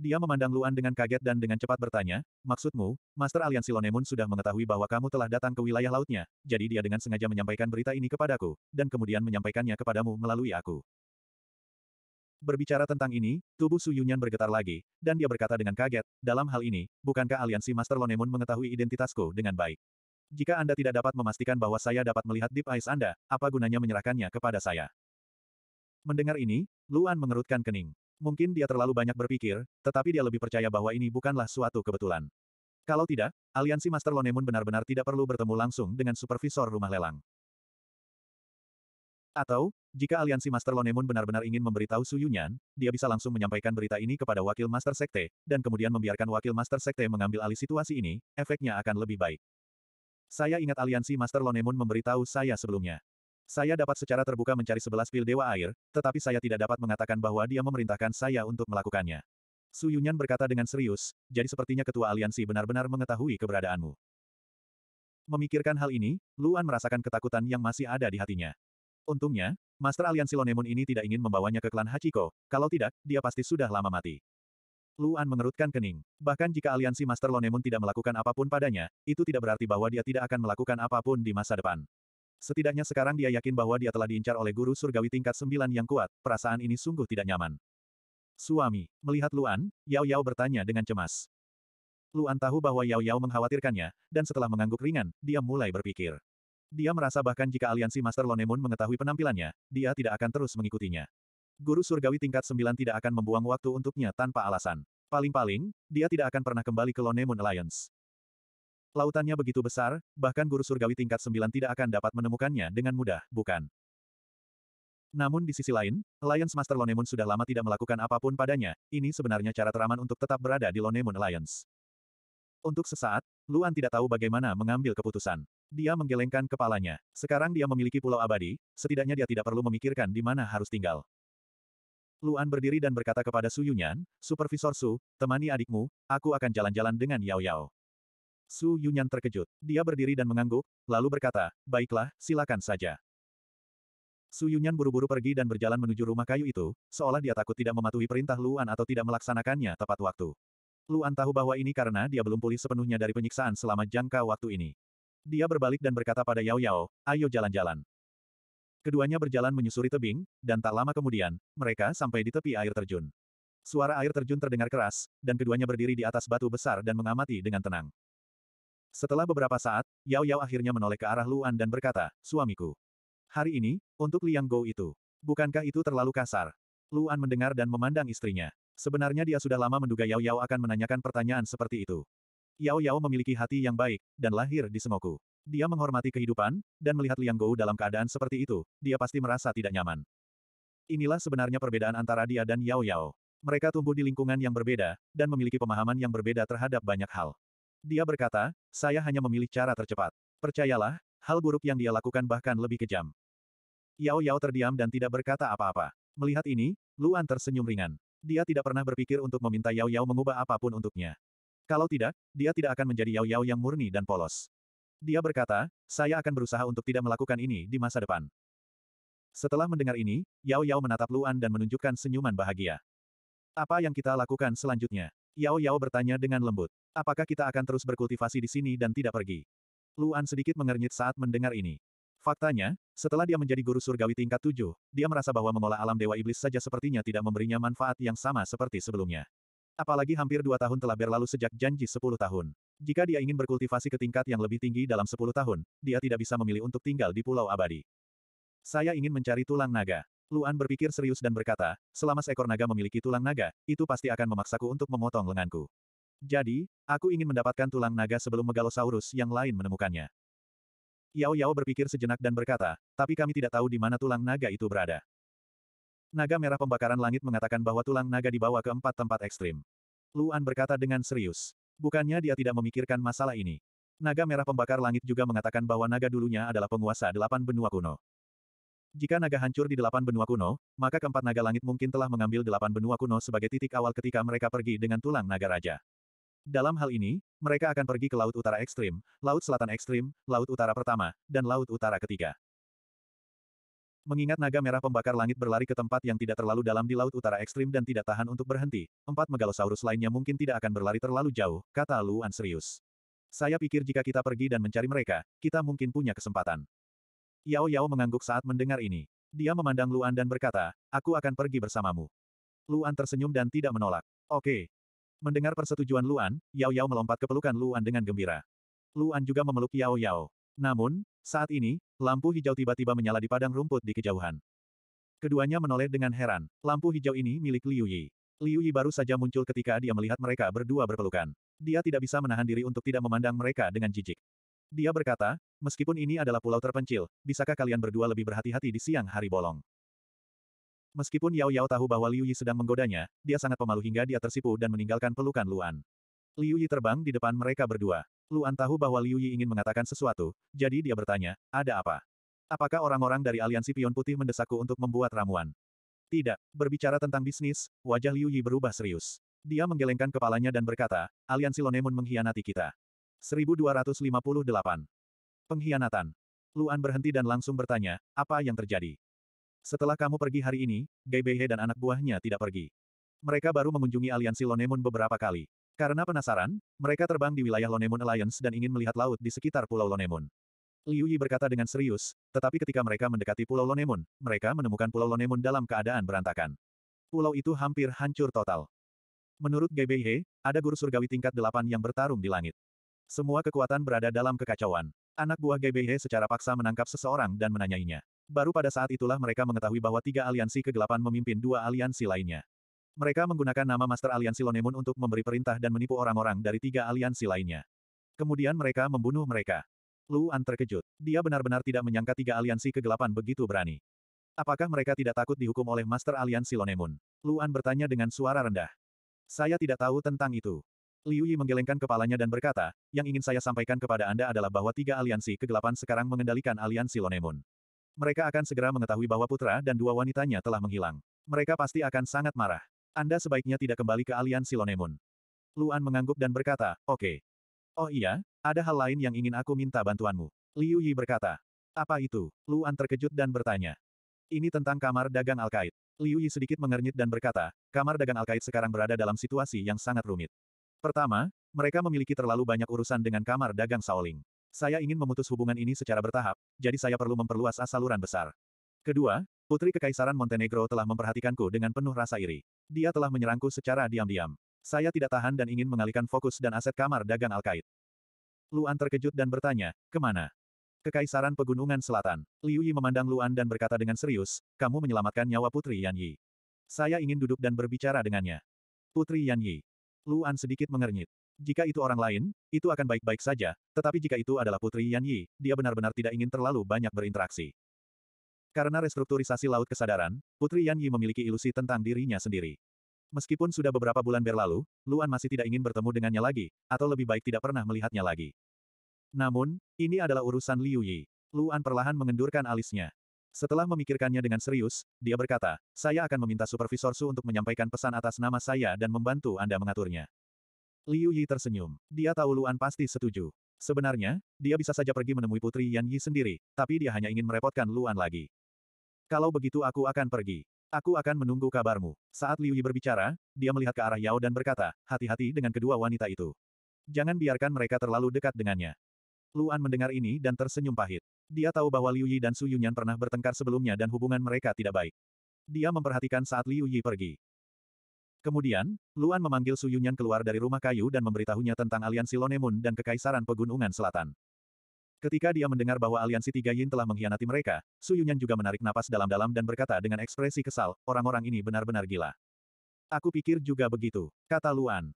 Dia memandang Luan dengan kaget dan dengan cepat bertanya, maksudmu, Master Aliansi Lonemun sudah mengetahui bahwa kamu telah datang ke wilayah lautnya, jadi dia dengan sengaja menyampaikan berita ini kepadaku, dan kemudian menyampaikannya kepadamu melalui aku. Berbicara tentang ini, tubuh Su Yunyan bergetar lagi, dan dia berkata dengan kaget, dalam hal ini, bukankah aliansi Master Lonemon mengetahui identitasku dengan baik? Jika Anda tidak dapat memastikan bahwa saya dapat melihat Deep Eyes Anda, apa gunanya menyerahkannya kepada saya? Mendengar ini, Luan mengerutkan kening. Mungkin dia terlalu banyak berpikir, tetapi dia lebih percaya bahwa ini bukanlah suatu kebetulan. Kalau tidak, aliansi Master Lonemon benar-benar tidak perlu bertemu langsung dengan supervisor rumah lelang. Atau, jika aliansi Master Lonemon benar-benar ingin memberitahu Su Yunyan, dia bisa langsung menyampaikan berita ini kepada Wakil Master Sekte, dan kemudian membiarkan Wakil Master Sekte mengambil alih situasi ini, efeknya akan lebih baik. Saya ingat aliansi Master Lonemon memberitahu saya sebelumnya. Saya dapat secara terbuka mencari sebelas pil Dewa Air, tetapi saya tidak dapat mengatakan bahwa dia memerintahkan saya untuk melakukannya. Su Yunyan berkata dengan serius, jadi sepertinya ketua aliansi benar-benar mengetahui keberadaanmu. Memikirkan hal ini, Luan merasakan ketakutan yang masih ada di hatinya. Untungnya, Master Aliansi Lonemon ini tidak ingin membawanya ke klan Hachiko, kalau tidak, dia pasti sudah lama mati. Luan mengerutkan kening. Bahkan jika aliansi Master Lonemon tidak melakukan apapun padanya, itu tidak berarti bahwa dia tidak akan melakukan apapun di masa depan. Setidaknya sekarang dia yakin bahwa dia telah diincar oleh guru surgawi tingkat sembilan yang kuat, perasaan ini sungguh tidak nyaman. Suami, melihat Luan, Yao Yao bertanya dengan cemas. Luan tahu bahwa Yao Yao mengkhawatirkannya, dan setelah mengangguk ringan, dia mulai berpikir. Dia merasa bahkan jika aliansi Master Lonemon mengetahui penampilannya, dia tidak akan terus mengikutinya. Guru surgawi tingkat 9 tidak akan membuang waktu untuknya tanpa alasan. Paling-paling, dia tidak akan pernah kembali ke Lonemon Alliance. Lautannya begitu besar, bahkan guru surgawi tingkat 9 tidak akan dapat menemukannya dengan mudah, bukan? Namun di sisi lain, Alliance Master Lonemon sudah lama tidak melakukan apapun padanya, ini sebenarnya cara teraman untuk tetap berada di Lonemon Alliance. Untuk sesaat, Luan tidak tahu bagaimana mengambil keputusan. Dia menggelengkan kepalanya. Sekarang dia memiliki pulau abadi, setidaknya dia tidak perlu memikirkan di mana harus tinggal. Luan berdiri dan berkata kepada Su Yunyan, Supervisor Su, temani adikmu, aku akan jalan-jalan dengan Yao Yao. Su Yunyan terkejut. Dia berdiri dan mengangguk, lalu berkata, baiklah, silakan saja. Su Yunyan buru-buru pergi dan berjalan menuju rumah kayu itu, seolah dia takut tidak mematuhi perintah Luan atau tidak melaksanakannya tepat waktu. Luan tahu bahwa ini karena dia belum pulih sepenuhnya dari penyiksaan selama jangka waktu ini. Dia berbalik dan berkata pada Yao Yao, ayo jalan-jalan. Keduanya berjalan menyusuri tebing, dan tak lama kemudian, mereka sampai di tepi air terjun. Suara air terjun terdengar keras, dan keduanya berdiri di atas batu besar dan mengamati dengan tenang. Setelah beberapa saat, Yao Yao akhirnya menoleh ke arah Luan dan berkata, suamiku. Hari ini, untuk Liang Gou itu. Bukankah itu terlalu kasar? Luan mendengar dan memandang istrinya. Sebenarnya dia sudah lama menduga Yao Yao akan menanyakan pertanyaan seperti itu. Yao Yao memiliki hati yang baik, dan lahir di Semoku. Dia menghormati kehidupan, dan melihat Liang Gou dalam keadaan seperti itu, dia pasti merasa tidak nyaman. Inilah sebenarnya perbedaan antara dia dan Yao Yao. Mereka tumbuh di lingkungan yang berbeda, dan memiliki pemahaman yang berbeda terhadap banyak hal. Dia berkata, saya hanya memilih cara tercepat. Percayalah, hal buruk yang dia lakukan bahkan lebih kejam. Yao Yao terdiam dan tidak berkata apa-apa. Melihat ini, Luan tersenyum ringan. Dia tidak pernah berpikir untuk meminta Yao Yao mengubah apapun untuknya. Kalau tidak, dia tidak akan menjadi Yao Yao yang murni dan polos. Dia berkata, saya akan berusaha untuk tidak melakukan ini di masa depan. Setelah mendengar ini, Yao Yao menatap Luan dan menunjukkan senyuman bahagia. Apa yang kita lakukan selanjutnya? Yao Yao bertanya dengan lembut. Apakah kita akan terus berkultivasi di sini dan tidak pergi? Luan sedikit mengernyit saat mendengar ini. Faktanya, setelah dia menjadi guru surgawi tingkat tujuh, dia merasa bahwa mengolah alam dewa iblis saja sepertinya tidak memberinya manfaat yang sama seperti sebelumnya. Apalagi hampir dua tahun telah berlalu sejak janji sepuluh tahun. Jika dia ingin berkultivasi ke tingkat yang lebih tinggi dalam sepuluh tahun, dia tidak bisa memilih untuk tinggal di pulau abadi. Saya ingin mencari tulang naga. Luan berpikir serius dan berkata, selama seekor naga memiliki tulang naga, itu pasti akan memaksaku untuk memotong lenganku. Jadi, aku ingin mendapatkan tulang naga sebelum megalosaurus yang lain menemukannya. Yao Yao berpikir sejenak dan berkata, tapi kami tidak tahu di mana tulang naga itu berada. Naga merah pembakaran langit mengatakan bahwa tulang naga dibawa ke empat tempat ekstrim. Luan berkata dengan serius. Bukannya dia tidak memikirkan masalah ini. Naga merah pembakar langit juga mengatakan bahwa naga dulunya adalah penguasa delapan benua kuno. Jika naga hancur di delapan benua kuno, maka keempat naga langit mungkin telah mengambil delapan benua kuno sebagai titik awal ketika mereka pergi dengan tulang naga raja. Dalam hal ini, mereka akan pergi ke Laut Utara Ekstrim, Laut Selatan Ekstrim, Laut Utara Pertama, dan Laut Utara Ketiga. Mengingat naga merah pembakar langit berlari ke tempat yang tidak terlalu dalam di laut utara ekstrim dan tidak tahan untuk berhenti, empat megalosaurus lainnya mungkin tidak akan berlari terlalu jauh, kata Luan serius. Saya pikir jika kita pergi dan mencari mereka, kita mungkin punya kesempatan. Yao Yao mengangguk saat mendengar ini. Dia memandang Luan dan berkata, aku akan pergi bersamamu. Luan tersenyum dan tidak menolak. Oke. Mendengar persetujuan Luan, Yao Yao melompat ke pelukan Luan dengan gembira. Luan juga memeluk Yao Yao. Namun, saat ini, lampu hijau tiba-tiba menyala di padang rumput di kejauhan. Keduanya menoleh dengan heran, lampu hijau ini milik Liu Yi. Liu Yi baru saja muncul ketika dia melihat mereka berdua berpelukan. Dia tidak bisa menahan diri untuk tidak memandang mereka dengan jijik. Dia berkata, meskipun ini adalah pulau terpencil, bisakah kalian berdua lebih berhati-hati di siang hari bolong? Meskipun Yao Yao tahu bahwa Liu Yi sedang menggodanya, dia sangat pemalu hingga dia tersipu dan meninggalkan pelukan Luan. Liu Yi terbang di depan mereka berdua. Luan tahu bahwa Liu Yi ingin mengatakan sesuatu, jadi dia bertanya, ada apa? Apakah orang-orang dari aliansi pion putih mendesakku untuk membuat ramuan? Tidak, berbicara tentang bisnis, wajah Liu Yi berubah serius. Dia menggelengkan kepalanya dan berkata, aliansi Lonemun mengkhianati kita. 1258. Pengkhianatan. Luan berhenti dan langsung bertanya, apa yang terjadi? Setelah kamu pergi hari ini, Gai Beihe dan anak buahnya tidak pergi. Mereka baru mengunjungi aliansi Lonemun beberapa kali. Karena penasaran, mereka terbang di wilayah Lonemon Alliance dan ingin melihat laut di sekitar Pulau Lonemon. Liu Yi berkata dengan serius, tetapi ketika mereka mendekati Pulau Lonemon, mereka menemukan Pulau Lonemon dalam keadaan berantakan. Pulau itu hampir hancur total. Menurut GBH, ada guru surgawi tingkat delapan yang bertarung di langit. Semua kekuatan berada dalam kekacauan. Anak buah GBH secara paksa menangkap seseorang dan menanyainya. Baru pada saat itulah mereka mengetahui bahwa tiga aliansi kegelapan memimpin dua aliansi lainnya. Mereka menggunakan nama Master Aliansi Lonemun untuk memberi perintah dan menipu orang-orang dari tiga aliansi lainnya. Kemudian mereka membunuh mereka. Luan terkejut. Dia benar-benar tidak menyangka tiga aliansi kegelapan begitu berani. Apakah mereka tidak takut dihukum oleh Master Aliansi Lonemun? Luan bertanya dengan suara rendah. Saya tidak tahu tentang itu. Liu Yi menggelengkan kepalanya dan berkata, yang ingin saya sampaikan kepada Anda adalah bahwa tiga aliansi kegelapan sekarang mengendalikan aliansi Lonemun. Mereka akan segera mengetahui bahwa putra dan dua wanitanya telah menghilang. Mereka pasti akan sangat marah. Anda sebaiknya tidak kembali ke aliansi Silonemun. Luan mengangguk dan berkata, oke. Okay. Oh iya, ada hal lain yang ingin aku minta bantuanmu. Liu Yi berkata. Apa itu? Luan terkejut dan bertanya. Ini tentang kamar dagang Alkait. Liu Yi sedikit mengernyit dan berkata, kamar dagang Alkait sekarang berada dalam situasi yang sangat rumit. Pertama, mereka memiliki terlalu banyak urusan dengan kamar dagang Shaoling. Saya ingin memutus hubungan ini secara bertahap, jadi saya perlu memperluas saluran besar. Kedua, Putri Kekaisaran Montenegro telah memperhatikanku dengan penuh rasa iri. Dia telah menyerangku secara diam-diam. Saya tidak tahan dan ingin mengalihkan fokus dan aset kamar dagang Al-Qaid. Luan terkejut dan bertanya, kemana? Kekaisaran Pegunungan Selatan. Liu Yi memandang Luan dan berkata dengan serius, kamu menyelamatkan nyawa Putri Yan Yi. Saya ingin duduk dan berbicara dengannya. Putri Yan Yi. Luan sedikit mengernyit. Jika itu orang lain, itu akan baik-baik saja, tetapi jika itu adalah Putri Yan Yi, dia benar-benar tidak ingin terlalu banyak berinteraksi. Karena restrukturisasi Laut Kesadaran, Putri Yan Yi memiliki ilusi tentang dirinya sendiri. Meskipun sudah beberapa bulan berlalu, Luan masih tidak ingin bertemu dengannya lagi, atau lebih baik tidak pernah melihatnya lagi. Namun, ini adalah urusan Liu Yi. Luan perlahan mengendurkan alisnya. Setelah memikirkannya dengan serius, dia berkata, saya akan meminta Supervisor Su untuk menyampaikan pesan atas nama saya dan membantu Anda mengaturnya. Liu Yi tersenyum. Dia tahu Luan pasti setuju. Sebenarnya, dia bisa saja pergi menemui Putri Yan Yi sendiri, tapi dia hanya ingin merepotkan Luan lagi. Kalau begitu aku akan pergi. Aku akan menunggu kabarmu. Saat Liu Yi berbicara, dia melihat ke arah Yao dan berkata, hati-hati dengan kedua wanita itu. Jangan biarkan mereka terlalu dekat dengannya. Luan mendengar ini dan tersenyum pahit. Dia tahu bahwa Liu Yi dan Su Yunyan pernah bertengkar sebelumnya dan hubungan mereka tidak baik. Dia memperhatikan saat Liu Yi pergi. Kemudian, Luan memanggil Su Yunyan keluar dari rumah kayu dan memberitahunya tentang aliansi Lone Moon dan Kekaisaran Pegunungan Selatan. Ketika dia mendengar bahwa aliansi Tiga Yin telah mengkhianati mereka, Su Yunyan juga menarik napas dalam-dalam dan berkata dengan ekspresi kesal, orang-orang ini benar-benar gila. Aku pikir juga begitu, kata Luan.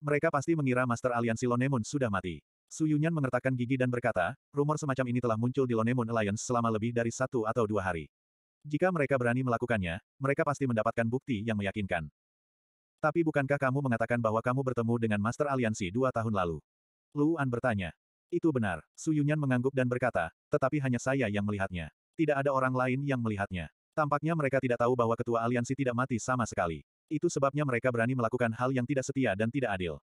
Mereka pasti mengira Master Aliansi Lonemun sudah mati. Su Yunyan mengertakkan gigi dan berkata, rumor semacam ini telah muncul di Lonemun Alliance selama lebih dari satu atau dua hari. Jika mereka berani melakukannya, mereka pasti mendapatkan bukti yang meyakinkan. Tapi bukankah kamu mengatakan bahwa kamu bertemu dengan Master Aliansi dua tahun lalu? Luan bertanya. Itu benar, Su Yunyan mengangguk dan berkata, tetapi hanya saya yang melihatnya. Tidak ada orang lain yang melihatnya. Tampaknya mereka tidak tahu bahwa ketua aliansi tidak mati sama sekali. Itu sebabnya mereka berani melakukan hal yang tidak setia dan tidak adil.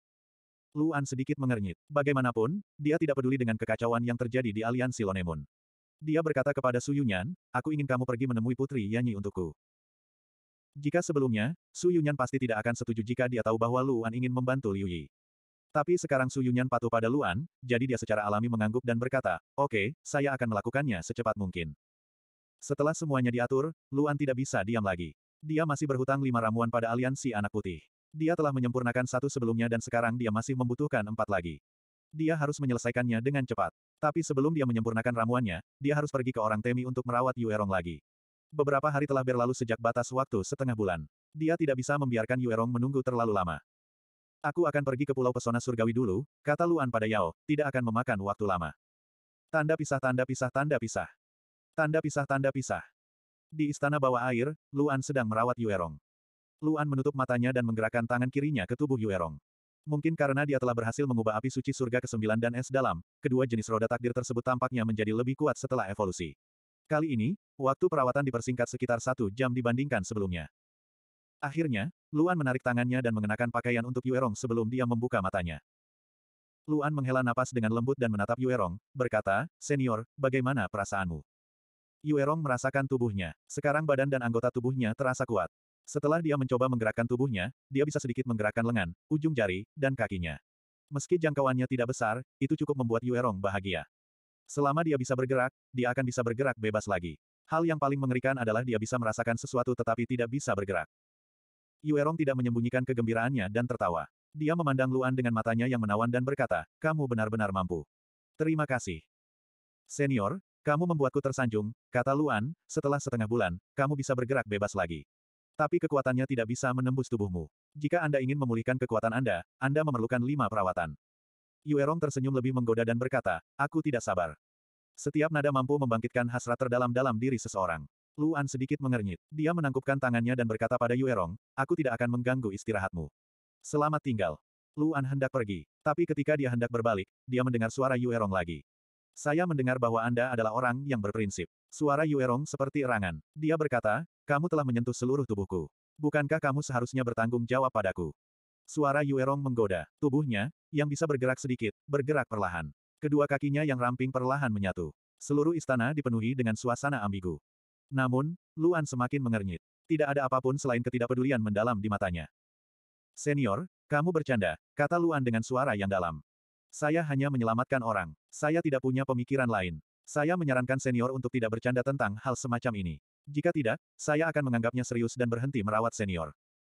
Luan sedikit mengernyit. Bagaimanapun, dia tidak peduli dengan kekacauan yang terjadi di aliansi Lonemun. Dia berkata kepada Su Yunyan, aku ingin kamu pergi menemui Putri Yanyi untukku. Jika sebelumnya, Su Yunyan pasti tidak akan setuju jika dia tahu bahwa Luan ingin membantu Liu Yi. Tapi sekarang Su Yunyan patuh pada Luan, jadi dia secara alami mengangguk dan berkata, oke, okay, saya akan melakukannya secepat mungkin. Setelah semuanya diatur, Luan tidak bisa diam lagi. Dia masih berhutang lima ramuan pada aliansi anak putih. Dia telah menyempurnakan satu sebelumnya dan sekarang dia masih membutuhkan empat lagi. Dia harus menyelesaikannya dengan cepat. Tapi sebelum dia menyempurnakan ramuannya, dia harus pergi ke orang Temi untuk merawat Yuerong lagi. Beberapa hari telah berlalu sejak batas waktu setengah bulan. Dia tidak bisa membiarkan Yuerong menunggu terlalu lama. Aku akan pergi ke Pulau Pesona Surgawi dulu, kata Luan pada Yao, tidak akan memakan waktu lama. Tanda pisah tanda pisah tanda pisah. Tanda pisah tanda pisah. Di istana bawah air, Luan sedang merawat Yuerong. Luan menutup matanya dan menggerakkan tangan kirinya ke tubuh Yuerong. Mungkin karena dia telah berhasil mengubah api suci surga ke-9 dan es dalam, kedua jenis roda takdir tersebut tampaknya menjadi lebih kuat setelah evolusi. Kali ini, waktu perawatan dipersingkat sekitar satu jam dibandingkan sebelumnya. Akhirnya, Luan menarik tangannya dan mengenakan pakaian untuk Yuerong sebelum dia membuka matanya. Luan menghela napas dengan lembut dan menatap Yuerong, berkata, Senior, bagaimana perasaanmu? Yuerong merasakan tubuhnya. Sekarang badan dan anggota tubuhnya terasa kuat. Setelah dia mencoba menggerakkan tubuhnya, dia bisa sedikit menggerakkan lengan, ujung jari, dan kakinya. Meski jangkauannya tidak besar, itu cukup membuat Yuerong bahagia. Selama dia bisa bergerak, dia akan bisa bergerak bebas lagi. Hal yang paling mengerikan adalah dia bisa merasakan sesuatu tetapi tidak bisa bergerak. Yuerong tidak menyembunyikan kegembiraannya dan tertawa. Dia memandang Luan dengan matanya yang menawan dan berkata, kamu benar-benar mampu. Terima kasih. Senior, kamu membuatku tersanjung, kata Luan, setelah setengah bulan, kamu bisa bergerak bebas lagi. Tapi kekuatannya tidak bisa menembus tubuhmu. Jika Anda ingin memulihkan kekuatan Anda, Anda memerlukan lima perawatan. Yuerong tersenyum lebih menggoda dan berkata, aku tidak sabar. Setiap nada mampu membangkitkan hasrat terdalam dalam diri seseorang. Luan sedikit mengernyit. Dia menangkupkan tangannya dan berkata pada Yuerong, aku tidak akan mengganggu istirahatmu. Selamat tinggal. Luan hendak pergi, tapi ketika dia hendak berbalik, dia mendengar suara Yuerong lagi. Saya mendengar bahwa Anda adalah orang yang berprinsip. Suara Yuerong seperti erangan. Dia berkata, kamu telah menyentuh seluruh tubuhku. Bukankah kamu seharusnya bertanggung jawab padaku? Suara Yuerong menggoda. Tubuhnya, yang bisa bergerak sedikit, bergerak perlahan. Kedua kakinya yang ramping perlahan menyatu. Seluruh istana dipenuhi dengan suasana ambigu. Namun, Luan semakin mengernyit. Tidak ada apapun selain ketidakpedulian mendalam di matanya. Senior, kamu bercanda, kata Luan dengan suara yang dalam. Saya hanya menyelamatkan orang. Saya tidak punya pemikiran lain. Saya menyarankan senior untuk tidak bercanda tentang hal semacam ini. Jika tidak, saya akan menganggapnya serius dan berhenti merawat senior.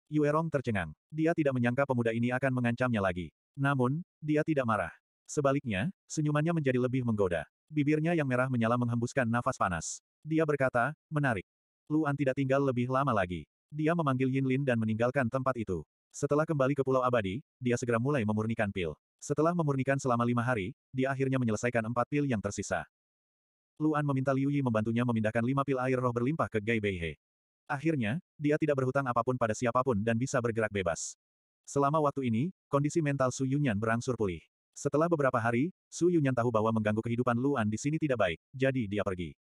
Yuerong tercengang. Dia tidak menyangka pemuda ini akan mengancamnya lagi. Namun, dia tidak marah. Sebaliknya, senyumannya menjadi lebih menggoda. Bibirnya yang merah menyala menghembuskan nafas panas. Dia berkata, menarik. Luan tidak tinggal lebih lama lagi. Dia memanggil Yin Lin dan meninggalkan tempat itu. Setelah kembali ke Pulau Abadi, dia segera mulai memurnikan pil. Setelah memurnikan selama lima hari, dia akhirnya menyelesaikan empat pil yang tersisa. Luan meminta Liu Yi membantunya memindahkan lima pil air roh berlimpah ke Gai Beihe. Akhirnya, dia tidak berhutang apapun pada siapapun dan bisa bergerak bebas. Selama waktu ini, kondisi mental Su Yunyan berangsur pulih. Setelah beberapa hari, Su Yunyan tahu bahwa mengganggu kehidupan Luan di sini tidak baik, jadi dia pergi.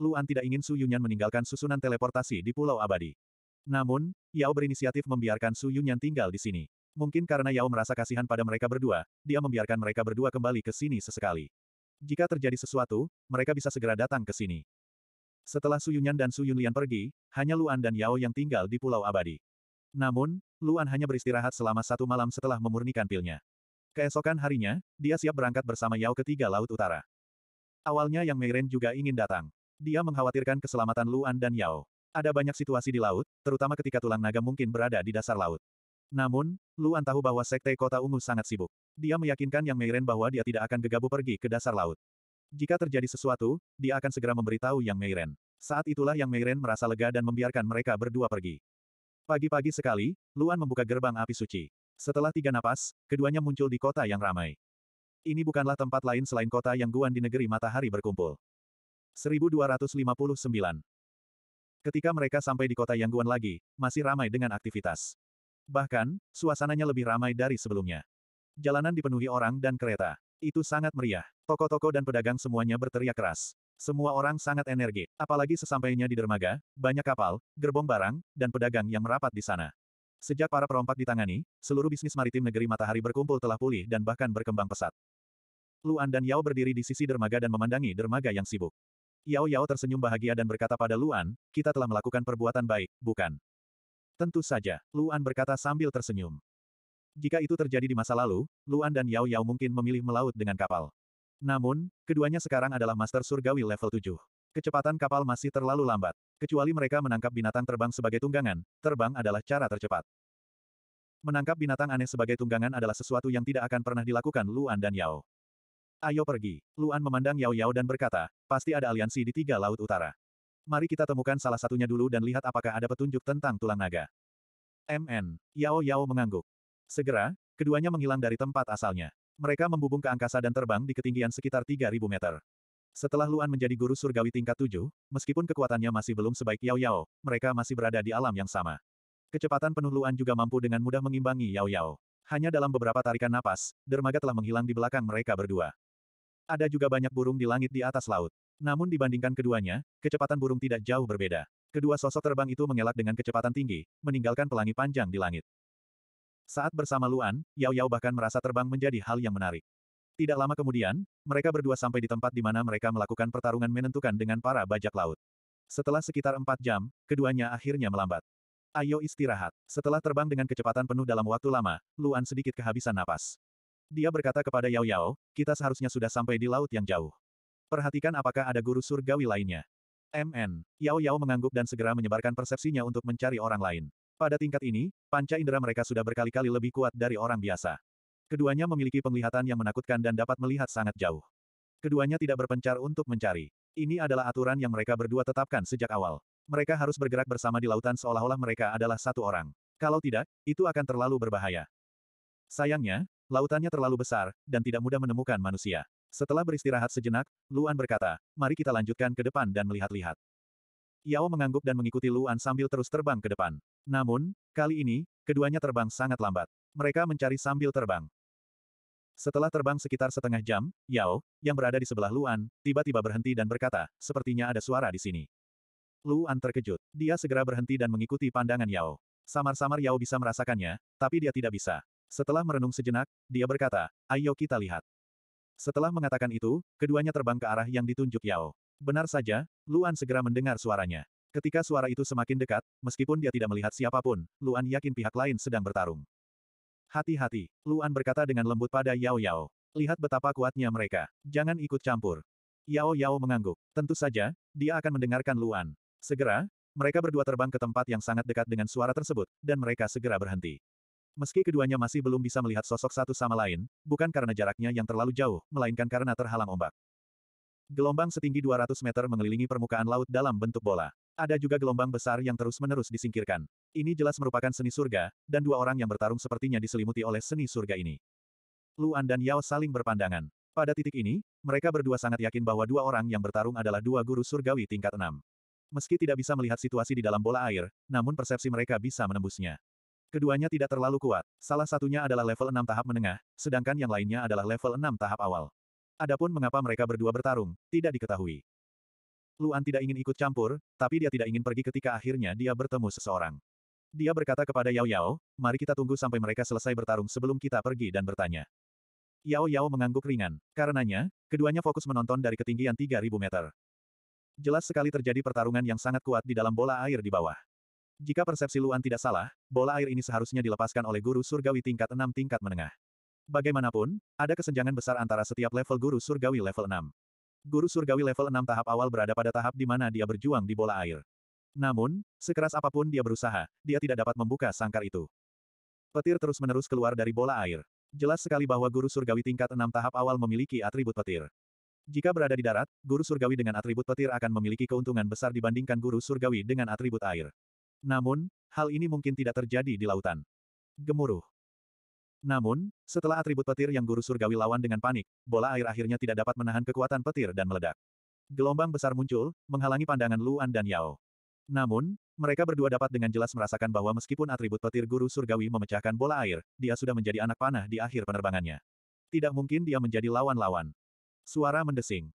Luan tidak ingin Su Yunyan meninggalkan susunan teleportasi di Pulau Abadi. Namun, Yao berinisiatif membiarkan Su Yunyan tinggal di sini. Mungkin karena Yao merasa kasihan pada mereka berdua, dia membiarkan mereka berdua kembali ke sini sesekali. Jika terjadi sesuatu, mereka bisa segera datang ke sini. Setelah Su Yunyan dan Su Yunlian pergi, hanya Luan dan Yao yang tinggal di Pulau Abadi. Namun, Luan hanya beristirahat selama satu malam setelah memurnikan pilnya. Keesokan harinya, dia siap berangkat bersama Yao ke Tiga Laut Utara. Awalnya Yang Meiren juga ingin datang. Dia mengkhawatirkan keselamatan Luan dan Yao. Ada banyak situasi di laut, terutama ketika tulang naga mungkin berada di dasar laut. Namun, Luan tahu bahwa Sekte Kota Ungu sangat sibuk. Dia meyakinkan Yang Meiren bahwa dia tidak akan gegabah pergi ke dasar laut. Jika terjadi sesuatu, dia akan segera memberitahu Yang Meiren. Saat itulah Yang Meiren merasa lega dan membiarkan mereka berdua pergi. Pagi-pagi sekali, Luan membuka gerbang api suci. Setelah tiga napas, keduanya muncul di kota yang ramai. Ini bukanlah tempat lain selain kota yang Guan di negeri matahari berkumpul. 1259. Ketika mereka sampai di kota Yangguan lagi, masih ramai dengan aktivitas. Bahkan, suasananya lebih ramai dari sebelumnya. Jalanan dipenuhi orang dan kereta. Itu sangat meriah. Toko-toko dan pedagang semuanya berteriak keras. Semua orang sangat energi, apalagi sesampainya di dermaga, banyak kapal, gerbong barang, dan pedagang yang merapat di sana. Sejak para perompak ditangani, seluruh bisnis maritim negeri matahari berkumpul telah pulih dan bahkan berkembang pesat. Luan dan Yao berdiri di sisi dermaga dan memandangi dermaga yang sibuk. Yao Yao tersenyum bahagia dan berkata pada Luan, kita telah melakukan perbuatan baik, bukan? Tentu saja, Luan berkata sambil tersenyum. Jika itu terjadi di masa lalu, Luan dan Yao Yao mungkin memilih melaut dengan kapal. Namun, keduanya sekarang adalah master surgawi level 7. Kecepatan kapal masih terlalu lambat. Kecuali mereka menangkap binatang terbang sebagai tunggangan, terbang adalah cara tercepat. Menangkap binatang aneh sebagai tunggangan adalah sesuatu yang tidak akan pernah dilakukan Luan dan Yao. Ayo pergi. Luan memandang Yao Yao dan berkata, pasti ada aliansi di tiga laut utara. Mari kita temukan salah satunya dulu dan lihat apakah ada petunjuk tentang tulang naga. MN. Yao Yao mengangguk. Segera, keduanya menghilang dari tempat asalnya. Mereka membubung ke angkasa dan terbang di ketinggian sekitar 3.000 meter. Setelah Luan menjadi guru surgawi tingkat 7, meskipun kekuatannya masih belum sebaik Yao Yao, mereka masih berada di alam yang sama. Kecepatan penuh Luan juga mampu dengan mudah mengimbangi Yao Yao. Hanya dalam beberapa tarikan napas, dermaga telah menghilang di belakang mereka berdua. Ada juga banyak burung di langit di atas laut. Namun dibandingkan keduanya, kecepatan burung tidak jauh berbeda. Kedua sosok terbang itu mengelak dengan kecepatan tinggi, meninggalkan pelangi panjang di langit. Saat bersama Luan, Yao Yao bahkan merasa terbang menjadi hal yang menarik. Tidak lama kemudian, mereka berdua sampai di tempat di mana mereka melakukan pertarungan menentukan dengan para bajak laut. Setelah sekitar empat jam, keduanya akhirnya melambat. Ayo istirahat. Setelah terbang dengan kecepatan penuh dalam waktu lama, Luan sedikit kehabisan napas. Dia berkata kepada Yao Yao, kita seharusnya sudah sampai di laut yang jauh. Perhatikan apakah ada guru surgawi lainnya. MN. Yao Yao mengangguk dan segera menyebarkan persepsinya untuk mencari orang lain. Pada tingkat ini, panca indera mereka sudah berkali-kali lebih kuat dari orang biasa. Keduanya memiliki penglihatan yang menakutkan dan dapat melihat sangat jauh. Keduanya tidak berpencar untuk mencari. Ini adalah aturan yang mereka berdua tetapkan sejak awal. Mereka harus bergerak bersama di lautan seolah-olah mereka adalah satu orang. Kalau tidak, itu akan terlalu berbahaya. Sayangnya, Lautannya terlalu besar, dan tidak mudah menemukan manusia. Setelah beristirahat sejenak, Luan berkata, mari kita lanjutkan ke depan dan melihat-lihat. Yao mengangguk dan mengikuti Luan sambil terus terbang ke depan. Namun, kali ini, keduanya terbang sangat lambat. Mereka mencari sambil terbang. Setelah terbang sekitar setengah jam, Yao, yang berada di sebelah Luan, tiba-tiba berhenti dan berkata, sepertinya ada suara di sini. Luan terkejut. Dia segera berhenti dan mengikuti pandangan Yao. Samar-samar Yao bisa merasakannya, tapi dia tidak bisa. Setelah merenung sejenak, dia berkata, ayo kita lihat. Setelah mengatakan itu, keduanya terbang ke arah yang ditunjuk Yao. Benar saja, Luan segera mendengar suaranya. Ketika suara itu semakin dekat, meskipun dia tidak melihat siapapun, Luan yakin pihak lain sedang bertarung. Hati-hati, Luan berkata dengan lembut pada Yao Yao. Lihat betapa kuatnya mereka. Jangan ikut campur. Yao Yao mengangguk. Tentu saja, dia akan mendengarkan Luan. Segera, mereka berdua terbang ke tempat yang sangat dekat dengan suara tersebut, dan mereka segera berhenti. Meski keduanya masih belum bisa melihat sosok satu sama lain, bukan karena jaraknya yang terlalu jauh, melainkan karena terhalang ombak. Gelombang setinggi 200 meter mengelilingi permukaan laut dalam bentuk bola. Ada juga gelombang besar yang terus-menerus disingkirkan. Ini jelas merupakan seni surga, dan dua orang yang bertarung sepertinya diselimuti oleh seni surga ini. Luan dan Yao saling berpandangan. Pada titik ini, mereka berdua sangat yakin bahwa dua orang yang bertarung adalah dua guru surgawi tingkat enam. Meski tidak bisa melihat situasi di dalam bola air, namun persepsi mereka bisa menembusnya. Keduanya tidak terlalu kuat, salah satunya adalah level 6 tahap menengah, sedangkan yang lainnya adalah level 6 tahap awal. Adapun mengapa mereka berdua bertarung, tidak diketahui. Luan tidak ingin ikut campur, tapi dia tidak ingin pergi ketika akhirnya dia bertemu seseorang. Dia berkata kepada Yao Yao, mari kita tunggu sampai mereka selesai bertarung sebelum kita pergi dan bertanya. Yao Yao mengangguk ringan, karenanya, keduanya fokus menonton dari ketinggian 3000 meter. Jelas sekali terjadi pertarungan yang sangat kuat di dalam bola air di bawah. Jika persepsi Luan tidak salah, bola air ini seharusnya dilepaskan oleh guru surgawi tingkat 6 tingkat menengah. Bagaimanapun, ada kesenjangan besar antara setiap level guru surgawi level 6. Guru surgawi level 6 tahap awal berada pada tahap di mana dia berjuang di bola air. Namun, sekeras apapun dia berusaha, dia tidak dapat membuka sangkar itu. Petir terus-menerus keluar dari bola air. Jelas sekali bahwa guru surgawi tingkat 6 tahap awal memiliki atribut petir. Jika berada di darat, guru surgawi dengan atribut petir akan memiliki keuntungan besar dibandingkan guru surgawi dengan atribut air. Namun, hal ini mungkin tidak terjadi di lautan. Gemuruh. Namun, setelah atribut petir yang guru surgawi lawan dengan panik, bola air akhirnya tidak dapat menahan kekuatan petir dan meledak. Gelombang besar muncul, menghalangi pandangan Luan dan Yao. Namun, mereka berdua dapat dengan jelas merasakan bahwa meskipun atribut petir guru surgawi memecahkan bola air, dia sudah menjadi anak panah di akhir penerbangannya. Tidak mungkin dia menjadi lawan-lawan. Suara mendesing.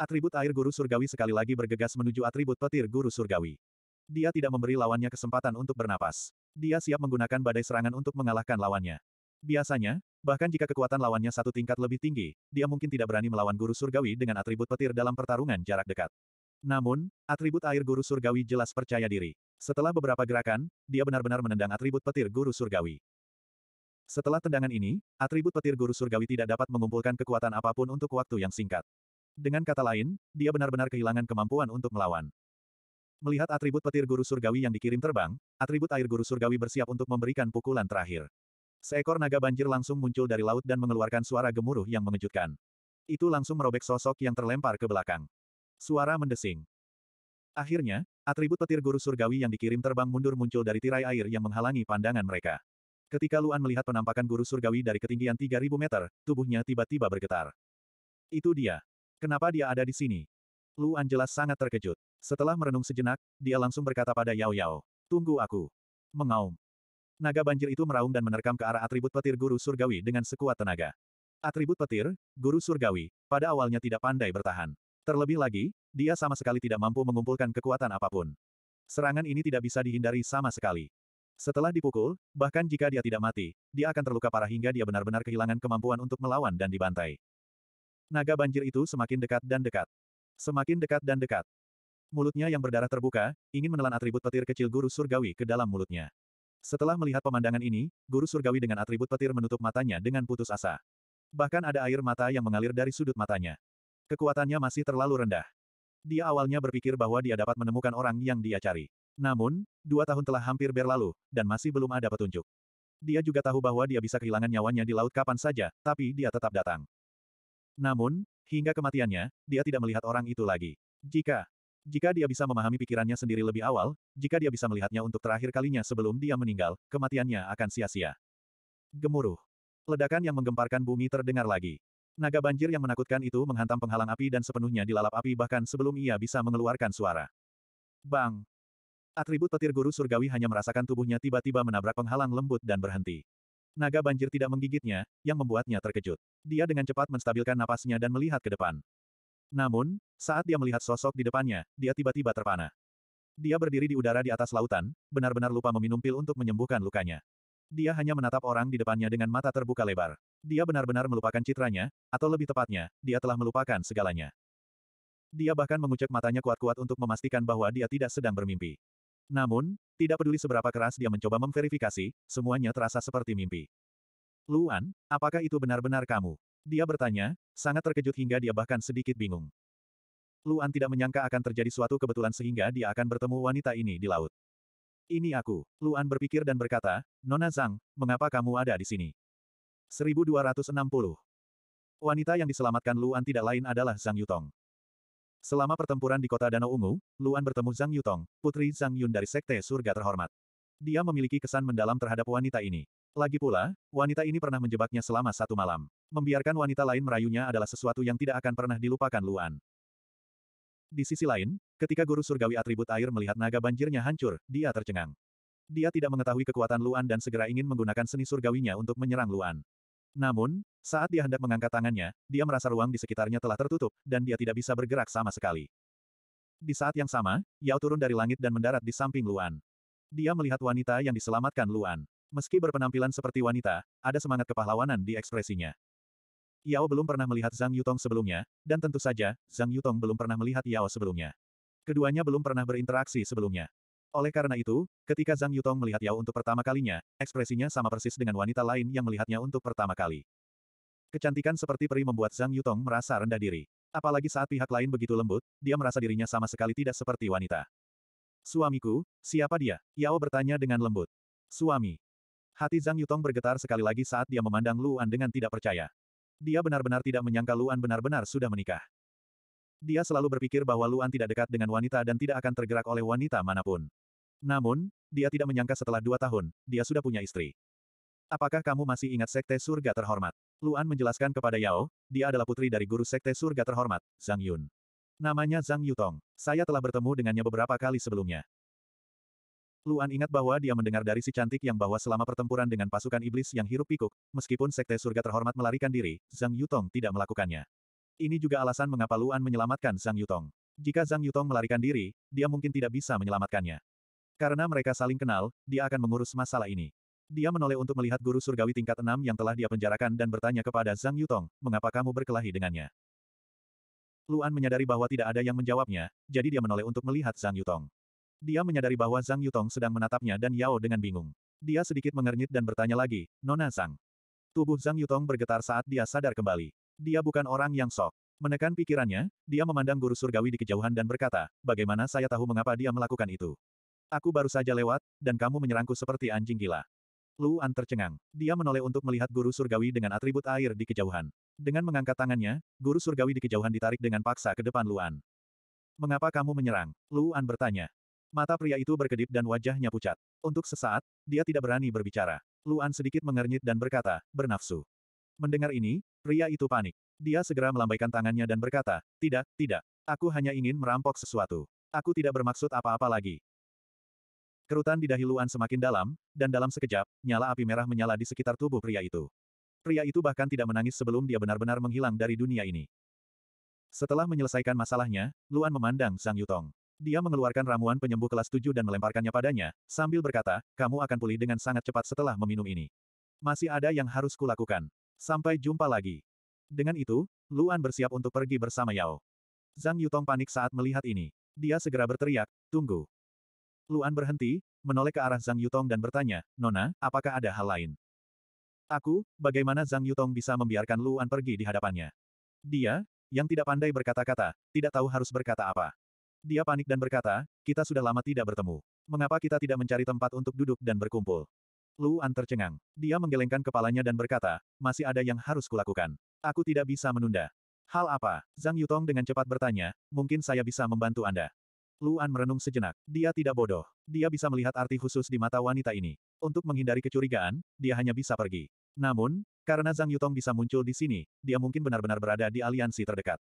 Atribut air guru surgawi sekali lagi bergegas menuju atribut petir guru surgawi. Dia tidak memberi lawannya kesempatan untuk bernapas. Dia siap menggunakan badai serangan untuk mengalahkan lawannya. Biasanya, bahkan jika kekuatan lawannya satu tingkat lebih tinggi, dia mungkin tidak berani melawan guru surgawi dengan atribut petir dalam pertarungan jarak dekat. Namun, atribut air guru surgawi jelas percaya diri. Setelah beberapa gerakan, dia benar-benar menendang atribut petir guru surgawi. Setelah tendangan ini, atribut petir guru surgawi tidak dapat mengumpulkan kekuatan apapun untuk waktu yang singkat. Dengan kata lain, dia benar-benar kehilangan kemampuan untuk melawan. Melihat atribut petir guru surgawi yang dikirim terbang, atribut air guru surgawi bersiap untuk memberikan pukulan terakhir. Seekor naga banjir langsung muncul dari laut dan mengeluarkan suara gemuruh yang mengejutkan. Itu langsung merobek sosok yang terlempar ke belakang. Suara mendesing. Akhirnya, atribut petir guru surgawi yang dikirim terbang mundur muncul dari tirai air yang menghalangi pandangan mereka. Ketika Luan melihat penampakan guru surgawi dari ketinggian 3000 meter, tubuhnya tiba-tiba bergetar. Itu dia. Kenapa dia ada di sini? Luan jelas sangat terkejut. Setelah merenung sejenak, dia langsung berkata pada Yao Yao. Tunggu aku. Mengaum. Naga banjir itu meraung dan menerkam ke arah atribut petir guru surgawi dengan sekuat tenaga. Atribut petir, guru surgawi, pada awalnya tidak pandai bertahan. Terlebih lagi, dia sama sekali tidak mampu mengumpulkan kekuatan apapun. Serangan ini tidak bisa dihindari sama sekali. Setelah dipukul, bahkan jika dia tidak mati, dia akan terluka parah hingga dia benar-benar kehilangan kemampuan untuk melawan dan dibantai. Naga banjir itu semakin dekat dan dekat. Semakin dekat dan dekat. Mulutnya yang berdarah terbuka, ingin menelan atribut petir kecil guru surgawi ke dalam mulutnya. Setelah melihat pemandangan ini, guru surgawi dengan atribut petir menutup matanya dengan putus asa. Bahkan ada air mata yang mengalir dari sudut matanya. Kekuatannya masih terlalu rendah. Dia awalnya berpikir bahwa dia dapat menemukan orang yang dia cari. Namun, dua tahun telah hampir berlalu, dan masih belum ada petunjuk. Dia juga tahu bahwa dia bisa kehilangan nyawanya di laut kapan saja, tapi dia tetap datang. Namun, hingga kematiannya, dia tidak melihat orang itu lagi. Jika jika dia bisa memahami pikirannya sendiri lebih awal, jika dia bisa melihatnya untuk terakhir kalinya sebelum dia meninggal, kematiannya akan sia-sia. Gemuruh. Ledakan yang menggemparkan bumi terdengar lagi. Naga banjir yang menakutkan itu menghantam penghalang api dan sepenuhnya dilalap api bahkan sebelum ia bisa mengeluarkan suara. Bang! Atribut petir guru surgawi hanya merasakan tubuhnya tiba-tiba menabrak penghalang lembut dan berhenti. Naga banjir tidak menggigitnya, yang membuatnya terkejut. Dia dengan cepat menstabilkan napasnya dan melihat ke depan. Namun, saat dia melihat sosok di depannya, dia tiba-tiba terpana. Dia berdiri di udara di atas lautan, benar-benar lupa meminum pil untuk menyembuhkan lukanya. Dia hanya menatap orang di depannya dengan mata terbuka lebar. Dia benar-benar melupakan citranya, atau lebih tepatnya, dia telah melupakan segalanya. Dia bahkan mengucek matanya kuat-kuat untuk memastikan bahwa dia tidak sedang bermimpi. Namun, tidak peduli seberapa keras dia mencoba memverifikasi, semuanya terasa seperti mimpi. Luan, apakah itu benar-benar kamu? Dia bertanya, sangat terkejut hingga dia bahkan sedikit bingung. Luan tidak menyangka akan terjadi suatu kebetulan sehingga dia akan bertemu wanita ini di laut. Ini aku, Luan berpikir dan berkata, Nona Zhang, mengapa kamu ada di sini? 1260. Wanita yang diselamatkan Luan tidak lain adalah Zhang Yutong. Selama pertempuran di kota Danau Ungu, Luan bertemu Zhang Yutong, putri Zhang Yun dari Sekte Surga Terhormat. Dia memiliki kesan mendalam terhadap wanita ini. Lagi pula, wanita ini pernah menjebaknya selama satu malam. Membiarkan wanita lain merayunya adalah sesuatu yang tidak akan pernah dilupakan Luan. Di sisi lain, ketika guru surgawi atribut air melihat naga banjirnya hancur, dia tercengang. Dia tidak mengetahui kekuatan Luan dan segera ingin menggunakan seni surgawinya untuk menyerang Luan. Namun, saat dia hendak mengangkat tangannya, dia merasa ruang di sekitarnya telah tertutup, dan dia tidak bisa bergerak sama sekali. Di saat yang sama, Yao turun dari langit dan mendarat di samping Luan. Dia melihat wanita yang diselamatkan Luan. Meski berpenampilan seperti wanita, ada semangat kepahlawanan di ekspresinya. Yao belum pernah melihat Zhang Yutong sebelumnya, dan tentu saja, Zhang Yutong belum pernah melihat Yao sebelumnya. Keduanya belum pernah berinteraksi sebelumnya. Oleh karena itu, ketika Zhang Yutong melihat Yao untuk pertama kalinya, ekspresinya sama persis dengan wanita lain yang melihatnya untuk pertama kali. Kecantikan seperti peri membuat Zhang Yutong merasa rendah diri. Apalagi saat pihak lain begitu lembut, dia merasa dirinya sama sekali tidak seperti wanita. Suamiku, siapa dia? Yao bertanya dengan lembut. Suami. Hati Zhang Yutong bergetar sekali lagi saat dia memandang Luan dengan tidak percaya. Dia benar-benar tidak menyangka Luan benar-benar sudah menikah. Dia selalu berpikir bahwa Luan tidak dekat dengan wanita dan tidak akan tergerak oleh wanita manapun. Namun, dia tidak menyangka setelah dua tahun, dia sudah punya istri. Apakah kamu masih ingat Sekte Surga Terhormat? Luan menjelaskan kepada Yao, dia adalah putri dari guru Sekte Surga Terhormat, Zhang Yun. Namanya Zhang Yutong. Saya telah bertemu dengannya beberapa kali sebelumnya. Luan ingat bahwa dia mendengar dari si cantik yang bahwa selama pertempuran dengan pasukan iblis yang hirup pikuk, meskipun sekte surga terhormat melarikan diri, Zhang Yutong tidak melakukannya. Ini juga alasan mengapa Luan menyelamatkan Zhang Yutong. Jika Zhang Yutong melarikan diri, dia mungkin tidak bisa menyelamatkannya. Karena mereka saling kenal, dia akan mengurus masalah ini. Dia menoleh untuk melihat guru surgawi tingkat enam yang telah dia penjarakan dan bertanya kepada Zhang Yutong, mengapa kamu berkelahi dengannya? Luan menyadari bahwa tidak ada yang menjawabnya, jadi dia menoleh untuk melihat Zhang Yutong. Dia menyadari bahwa Zhang Yutong sedang menatapnya dan Yao dengan bingung. Dia sedikit mengernyit dan bertanya lagi, Nona Zhang. Tubuh Zhang Yutong bergetar saat dia sadar kembali. Dia bukan orang yang sok. Menekan pikirannya, dia memandang guru surgawi di kejauhan dan berkata, bagaimana saya tahu mengapa dia melakukan itu? Aku baru saja lewat, dan kamu menyerangku seperti anjing gila. Luan tercengang. Dia menoleh untuk melihat guru surgawi dengan atribut air di kejauhan. Dengan mengangkat tangannya, guru surgawi di kejauhan ditarik dengan paksa ke depan Luan. Mengapa kamu menyerang? Luan bertanya. Mata pria itu berkedip dan wajahnya pucat. Untuk sesaat, dia tidak berani berbicara. Luan sedikit mengernyit dan berkata, bernafsu. Mendengar ini, pria itu panik. Dia segera melambaikan tangannya dan berkata, tidak, tidak. Aku hanya ingin merampok sesuatu. Aku tidak bermaksud apa-apa lagi. Kerutan di dahi Luan semakin dalam, dan dalam sekejap, nyala api merah menyala di sekitar tubuh pria itu. Pria itu bahkan tidak menangis sebelum dia benar-benar menghilang dari dunia ini. Setelah menyelesaikan masalahnya, Luan memandang Sang Yutong. Dia mengeluarkan ramuan penyembuh kelas 7 dan melemparkannya padanya, sambil berkata, kamu akan pulih dengan sangat cepat setelah meminum ini. Masih ada yang harus kulakukan. Sampai jumpa lagi. Dengan itu, Luan bersiap untuk pergi bersama Yao. Zhang Yutong panik saat melihat ini. Dia segera berteriak, tunggu. Luan berhenti, menoleh ke arah Zhang Yutong dan bertanya, Nona, apakah ada hal lain? Aku, bagaimana Zhang Yutong bisa membiarkan Luan pergi di hadapannya? Dia, yang tidak pandai berkata-kata, tidak tahu harus berkata apa. Dia panik dan berkata, kita sudah lama tidak bertemu. Mengapa kita tidak mencari tempat untuk duduk dan berkumpul? Luan tercengang. Dia menggelengkan kepalanya dan berkata, masih ada yang harus kulakukan. Aku tidak bisa menunda. Hal apa? Zhang Yutong dengan cepat bertanya, mungkin saya bisa membantu Anda. Luan merenung sejenak. Dia tidak bodoh. Dia bisa melihat arti khusus di mata wanita ini. Untuk menghindari kecurigaan, dia hanya bisa pergi. Namun, karena Zhang Yutong bisa muncul di sini, dia mungkin benar-benar berada di aliansi terdekat.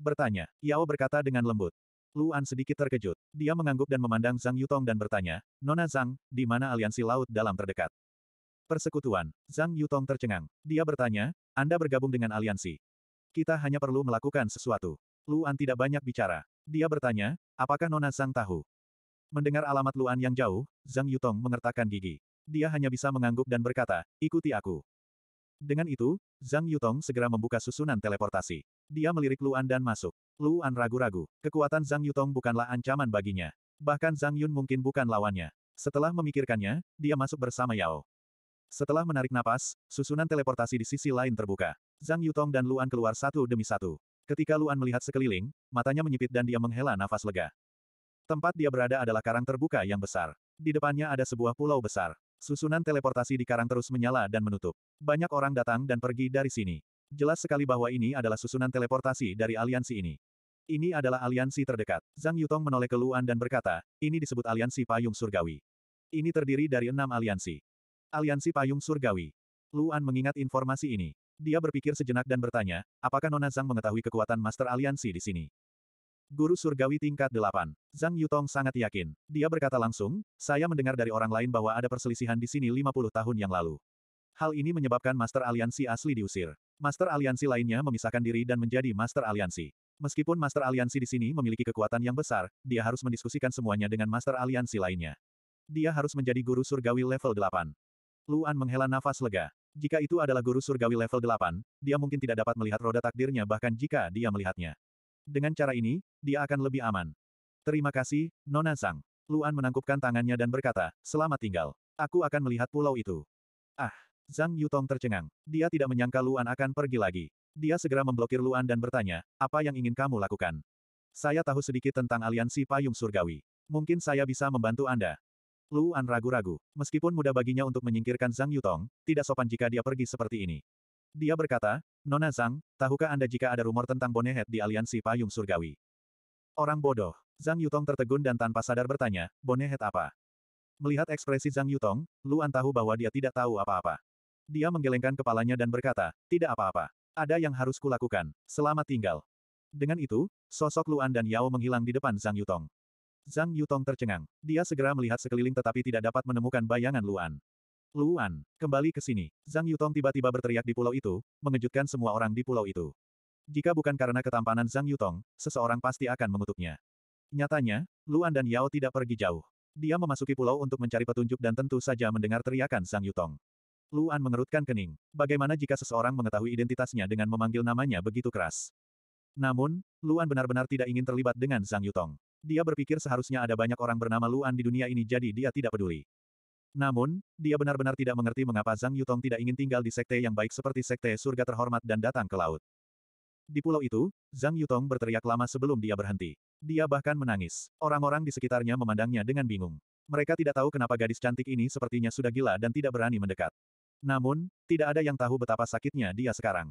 Bertanya, Yao berkata dengan lembut. Luan sedikit terkejut. Dia mengangguk dan memandang Zhang Yutong dan bertanya, Nona Zhang, di mana aliansi laut dalam terdekat? Persekutuan. Zhang Yutong tercengang. Dia bertanya, Anda bergabung dengan aliansi. Kita hanya perlu melakukan sesuatu. Luan tidak banyak bicara. Dia bertanya, apakah Nona Zhang tahu? Mendengar alamat Luan yang jauh, Zhang Yutong mengertakkan gigi. Dia hanya bisa mengangguk dan berkata, ikuti aku. Dengan itu, Zhang Yutong segera membuka susunan teleportasi. Dia melirik Luan dan masuk. Luan ragu-ragu. Kekuatan Zhang Yutong bukanlah ancaman baginya. Bahkan Zhang Yun mungkin bukan lawannya. Setelah memikirkannya, dia masuk bersama Yao. Setelah menarik napas, susunan teleportasi di sisi lain terbuka. Zhang Yutong dan Luan keluar satu demi satu. Ketika Luan melihat sekeliling, matanya menyipit dan dia menghela nafas lega. Tempat dia berada adalah karang terbuka yang besar. Di depannya ada sebuah pulau besar. Susunan teleportasi di karang terus menyala dan menutup. Banyak orang datang dan pergi dari sini. Jelas sekali bahwa ini adalah susunan teleportasi dari aliansi ini. Ini adalah aliansi terdekat. Zhang Yutong menoleh ke Luan dan berkata, ini disebut aliansi payung surgawi. Ini terdiri dari enam aliansi. Aliansi payung surgawi. Luan mengingat informasi ini. Dia berpikir sejenak dan bertanya, apakah Nona Zhang mengetahui kekuatan master aliansi di sini? Guru surgawi tingkat delapan. Zhang Yutong sangat yakin. Dia berkata langsung, saya mendengar dari orang lain bahwa ada perselisihan di sini 50 tahun yang lalu. Hal ini menyebabkan Master Aliansi asli diusir. Master Aliansi lainnya memisahkan diri dan menjadi Master Aliansi. Meskipun Master Aliansi di sini memiliki kekuatan yang besar, dia harus mendiskusikan semuanya dengan Master Aliansi lainnya. Dia harus menjadi guru surgawi level 8. Luan menghela nafas lega. Jika itu adalah guru surgawi level 8, dia mungkin tidak dapat melihat roda takdirnya bahkan jika dia melihatnya. Dengan cara ini, dia akan lebih aman. Terima kasih, Nona Zhang. Luan menangkupkan tangannya dan berkata, selamat tinggal. Aku akan melihat pulau itu. Ah. Zhang Yutong tercengang. Dia tidak menyangka Luan akan pergi lagi. Dia segera memblokir Luan dan bertanya, apa yang ingin kamu lakukan? Saya tahu sedikit tentang aliansi payung surgawi. Mungkin saya bisa membantu Anda. Luan ragu-ragu. Meskipun mudah baginya untuk menyingkirkan Zhang Yutong, tidak sopan jika dia pergi seperti ini. Dia berkata, Nona Zhang, tahukah Anda jika ada rumor tentang Bonehead di aliansi payung surgawi? Orang bodoh. Zhang Yutong tertegun dan tanpa sadar bertanya, Bonehead apa? Melihat ekspresi Zhang Yutong, Luan tahu bahwa dia tidak tahu apa-apa. Dia menggelengkan kepalanya dan berkata, tidak apa-apa. Ada yang harus kulakukan. Selamat tinggal. Dengan itu, sosok Luan dan Yao menghilang di depan Zhang Yutong. Zhang Yutong tercengang. Dia segera melihat sekeliling tetapi tidak dapat menemukan bayangan Luan. Luan, kembali ke sini. Zhang Yutong tiba-tiba berteriak di pulau itu, mengejutkan semua orang di pulau itu. Jika bukan karena ketampanan Zhang Yutong, seseorang pasti akan mengutuknya. Nyatanya, Luan dan Yao tidak pergi jauh. Dia memasuki pulau untuk mencari petunjuk dan tentu saja mendengar teriakan Zhang Yutong. Luan mengerutkan kening. Bagaimana jika seseorang mengetahui identitasnya dengan memanggil namanya begitu keras? Namun, Luan benar-benar tidak ingin terlibat dengan Zhang Yutong. Dia berpikir seharusnya ada banyak orang bernama Luan di dunia ini jadi dia tidak peduli. Namun, dia benar-benar tidak mengerti mengapa Zhang Yutong tidak ingin tinggal di sekte yang baik seperti sekte surga terhormat dan datang ke laut. Di pulau itu, Zhang Yutong berteriak lama sebelum dia berhenti. Dia bahkan menangis. Orang-orang di sekitarnya memandangnya dengan bingung. Mereka tidak tahu kenapa gadis cantik ini sepertinya sudah gila dan tidak berani mendekat. Namun, tidak ada yang tahu betapa sakitnya dia sekarang.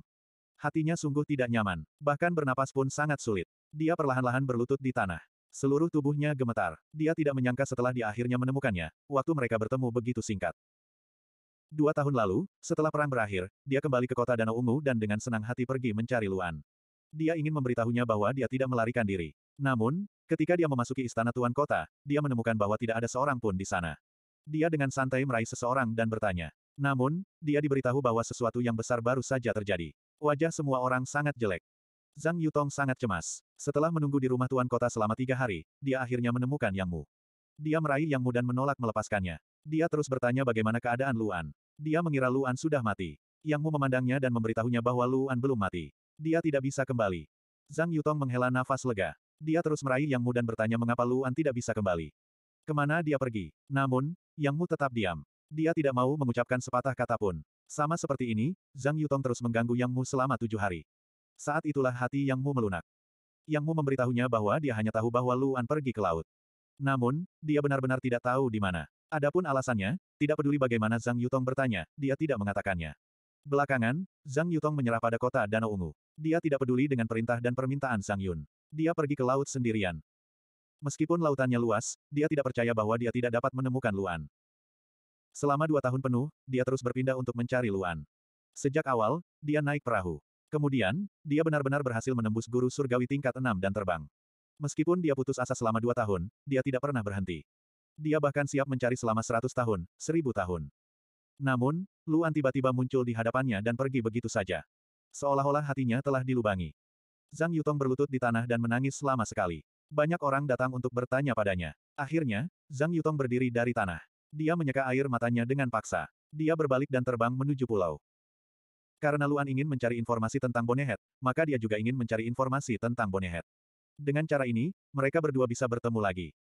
Hatinya sungguh tidak nyaman, bahkan bernapas pun sangat sulit. Dia perlahan-lahan berlutut di tanah. Seluruh tubuhnya gemetar. Dia tidak menyangka setelah dia akhirnya menemukannya, waktu mereka bertemu begitu singkat. Dua tahun lalu, setelah perang berakhir, dia kembali ke kota Danau Ungu dan dengan senang hati pergi mencari Luan. Dia ingin memberitahunya bahwa dia tidak melarikan diri. Namun, ketika dia memasuki istana tuan kota, dia menemukan bahwa tidak ada seorang pun di sana. Dia dengan santai meraih seseorang dan bertanya, namun, dia diberitahu bahwa sesuatu yang besar baru saja terjadi. Wajah semua orang sangat jelek. Zhang Yutong sangat cemas. Setelah menunggu di rumah tuan kota selama tiga hari, dia akhirnya menemukan Yang Mu. Dia meraih Yang Mu dan menolak melepaskannya. Dia terus bertanya bagaimana keadaan Luan. Dia mengira Luan sudah mati. Yang Mu memandangnya dan memberitahunya bahwa Luan belum mati. Dia tidak bisa kembali. Zhang Yutong menghela nafas lega. Dia terus meraih Yang Mu dan bertanya mengapa Luan tidak bisa kembali. Kemana dia pergi? Namun, Yang Mu tetap diam. Dia tidak mau mengucapkan sepatah kata pun. Sama seperti ini, Zhang Yutong terus mengganggu Yang Mu selama tujuh hari. Saat itulah hati Yang Mu melunak. Yang Mu memberitahunya bahwa dia hanya tahu bahwa Luan pergi ke laut. Namun, dia benar-benar tidak tahu di mana. Adapun alasannya, tidak peduli bagaimana Zhang Yutong bertanya, dia tidak mengatakannya. Belakangan, Zhang Yutong menyerah pada kota Danau Ungu. Dia tidak peduli dengan perintah dan permintaan Zhang Yun. Dia pergi ke laut sendirian. Meskipun lautannya luas, dia tidak percaya bahwa dia tidak dapat menemukan Luan. Selama dua tahun penuh, dia terus berpindah untuk mencari Luan. Sejak awal, dia naik perahu. Kemudian, dia benar-benar berhasil menembus guru surgawi tingkat enam dan terbang. Meskipun dia putus asa selama dua tahun, dia tidak pernah berhenti. Dia bahkan siap mencari selama seratus tahun, seribu tahun. Namun, Luan tiba-tiba muncul di hadapannya dan pergi begitu saja. Seolah-olah hatinya telah dilubangi. Zhang Yutong berlutut di tanah dan menangis selama sekali. Banyak orang datang untuk bertanya padanya. Akhirnya, Zhang Yutong berdiri dari tanah. Dia menyeka air matanya dengan paksa. Dia berbalik dan terbang menuju pulau. Karena Luan ingin mencari informasi tentang Bonehead, maka dia juga ingin mencari informasi tentang Bonehead. Dengan cara ini, mereka berdua bisa bertemu lagi.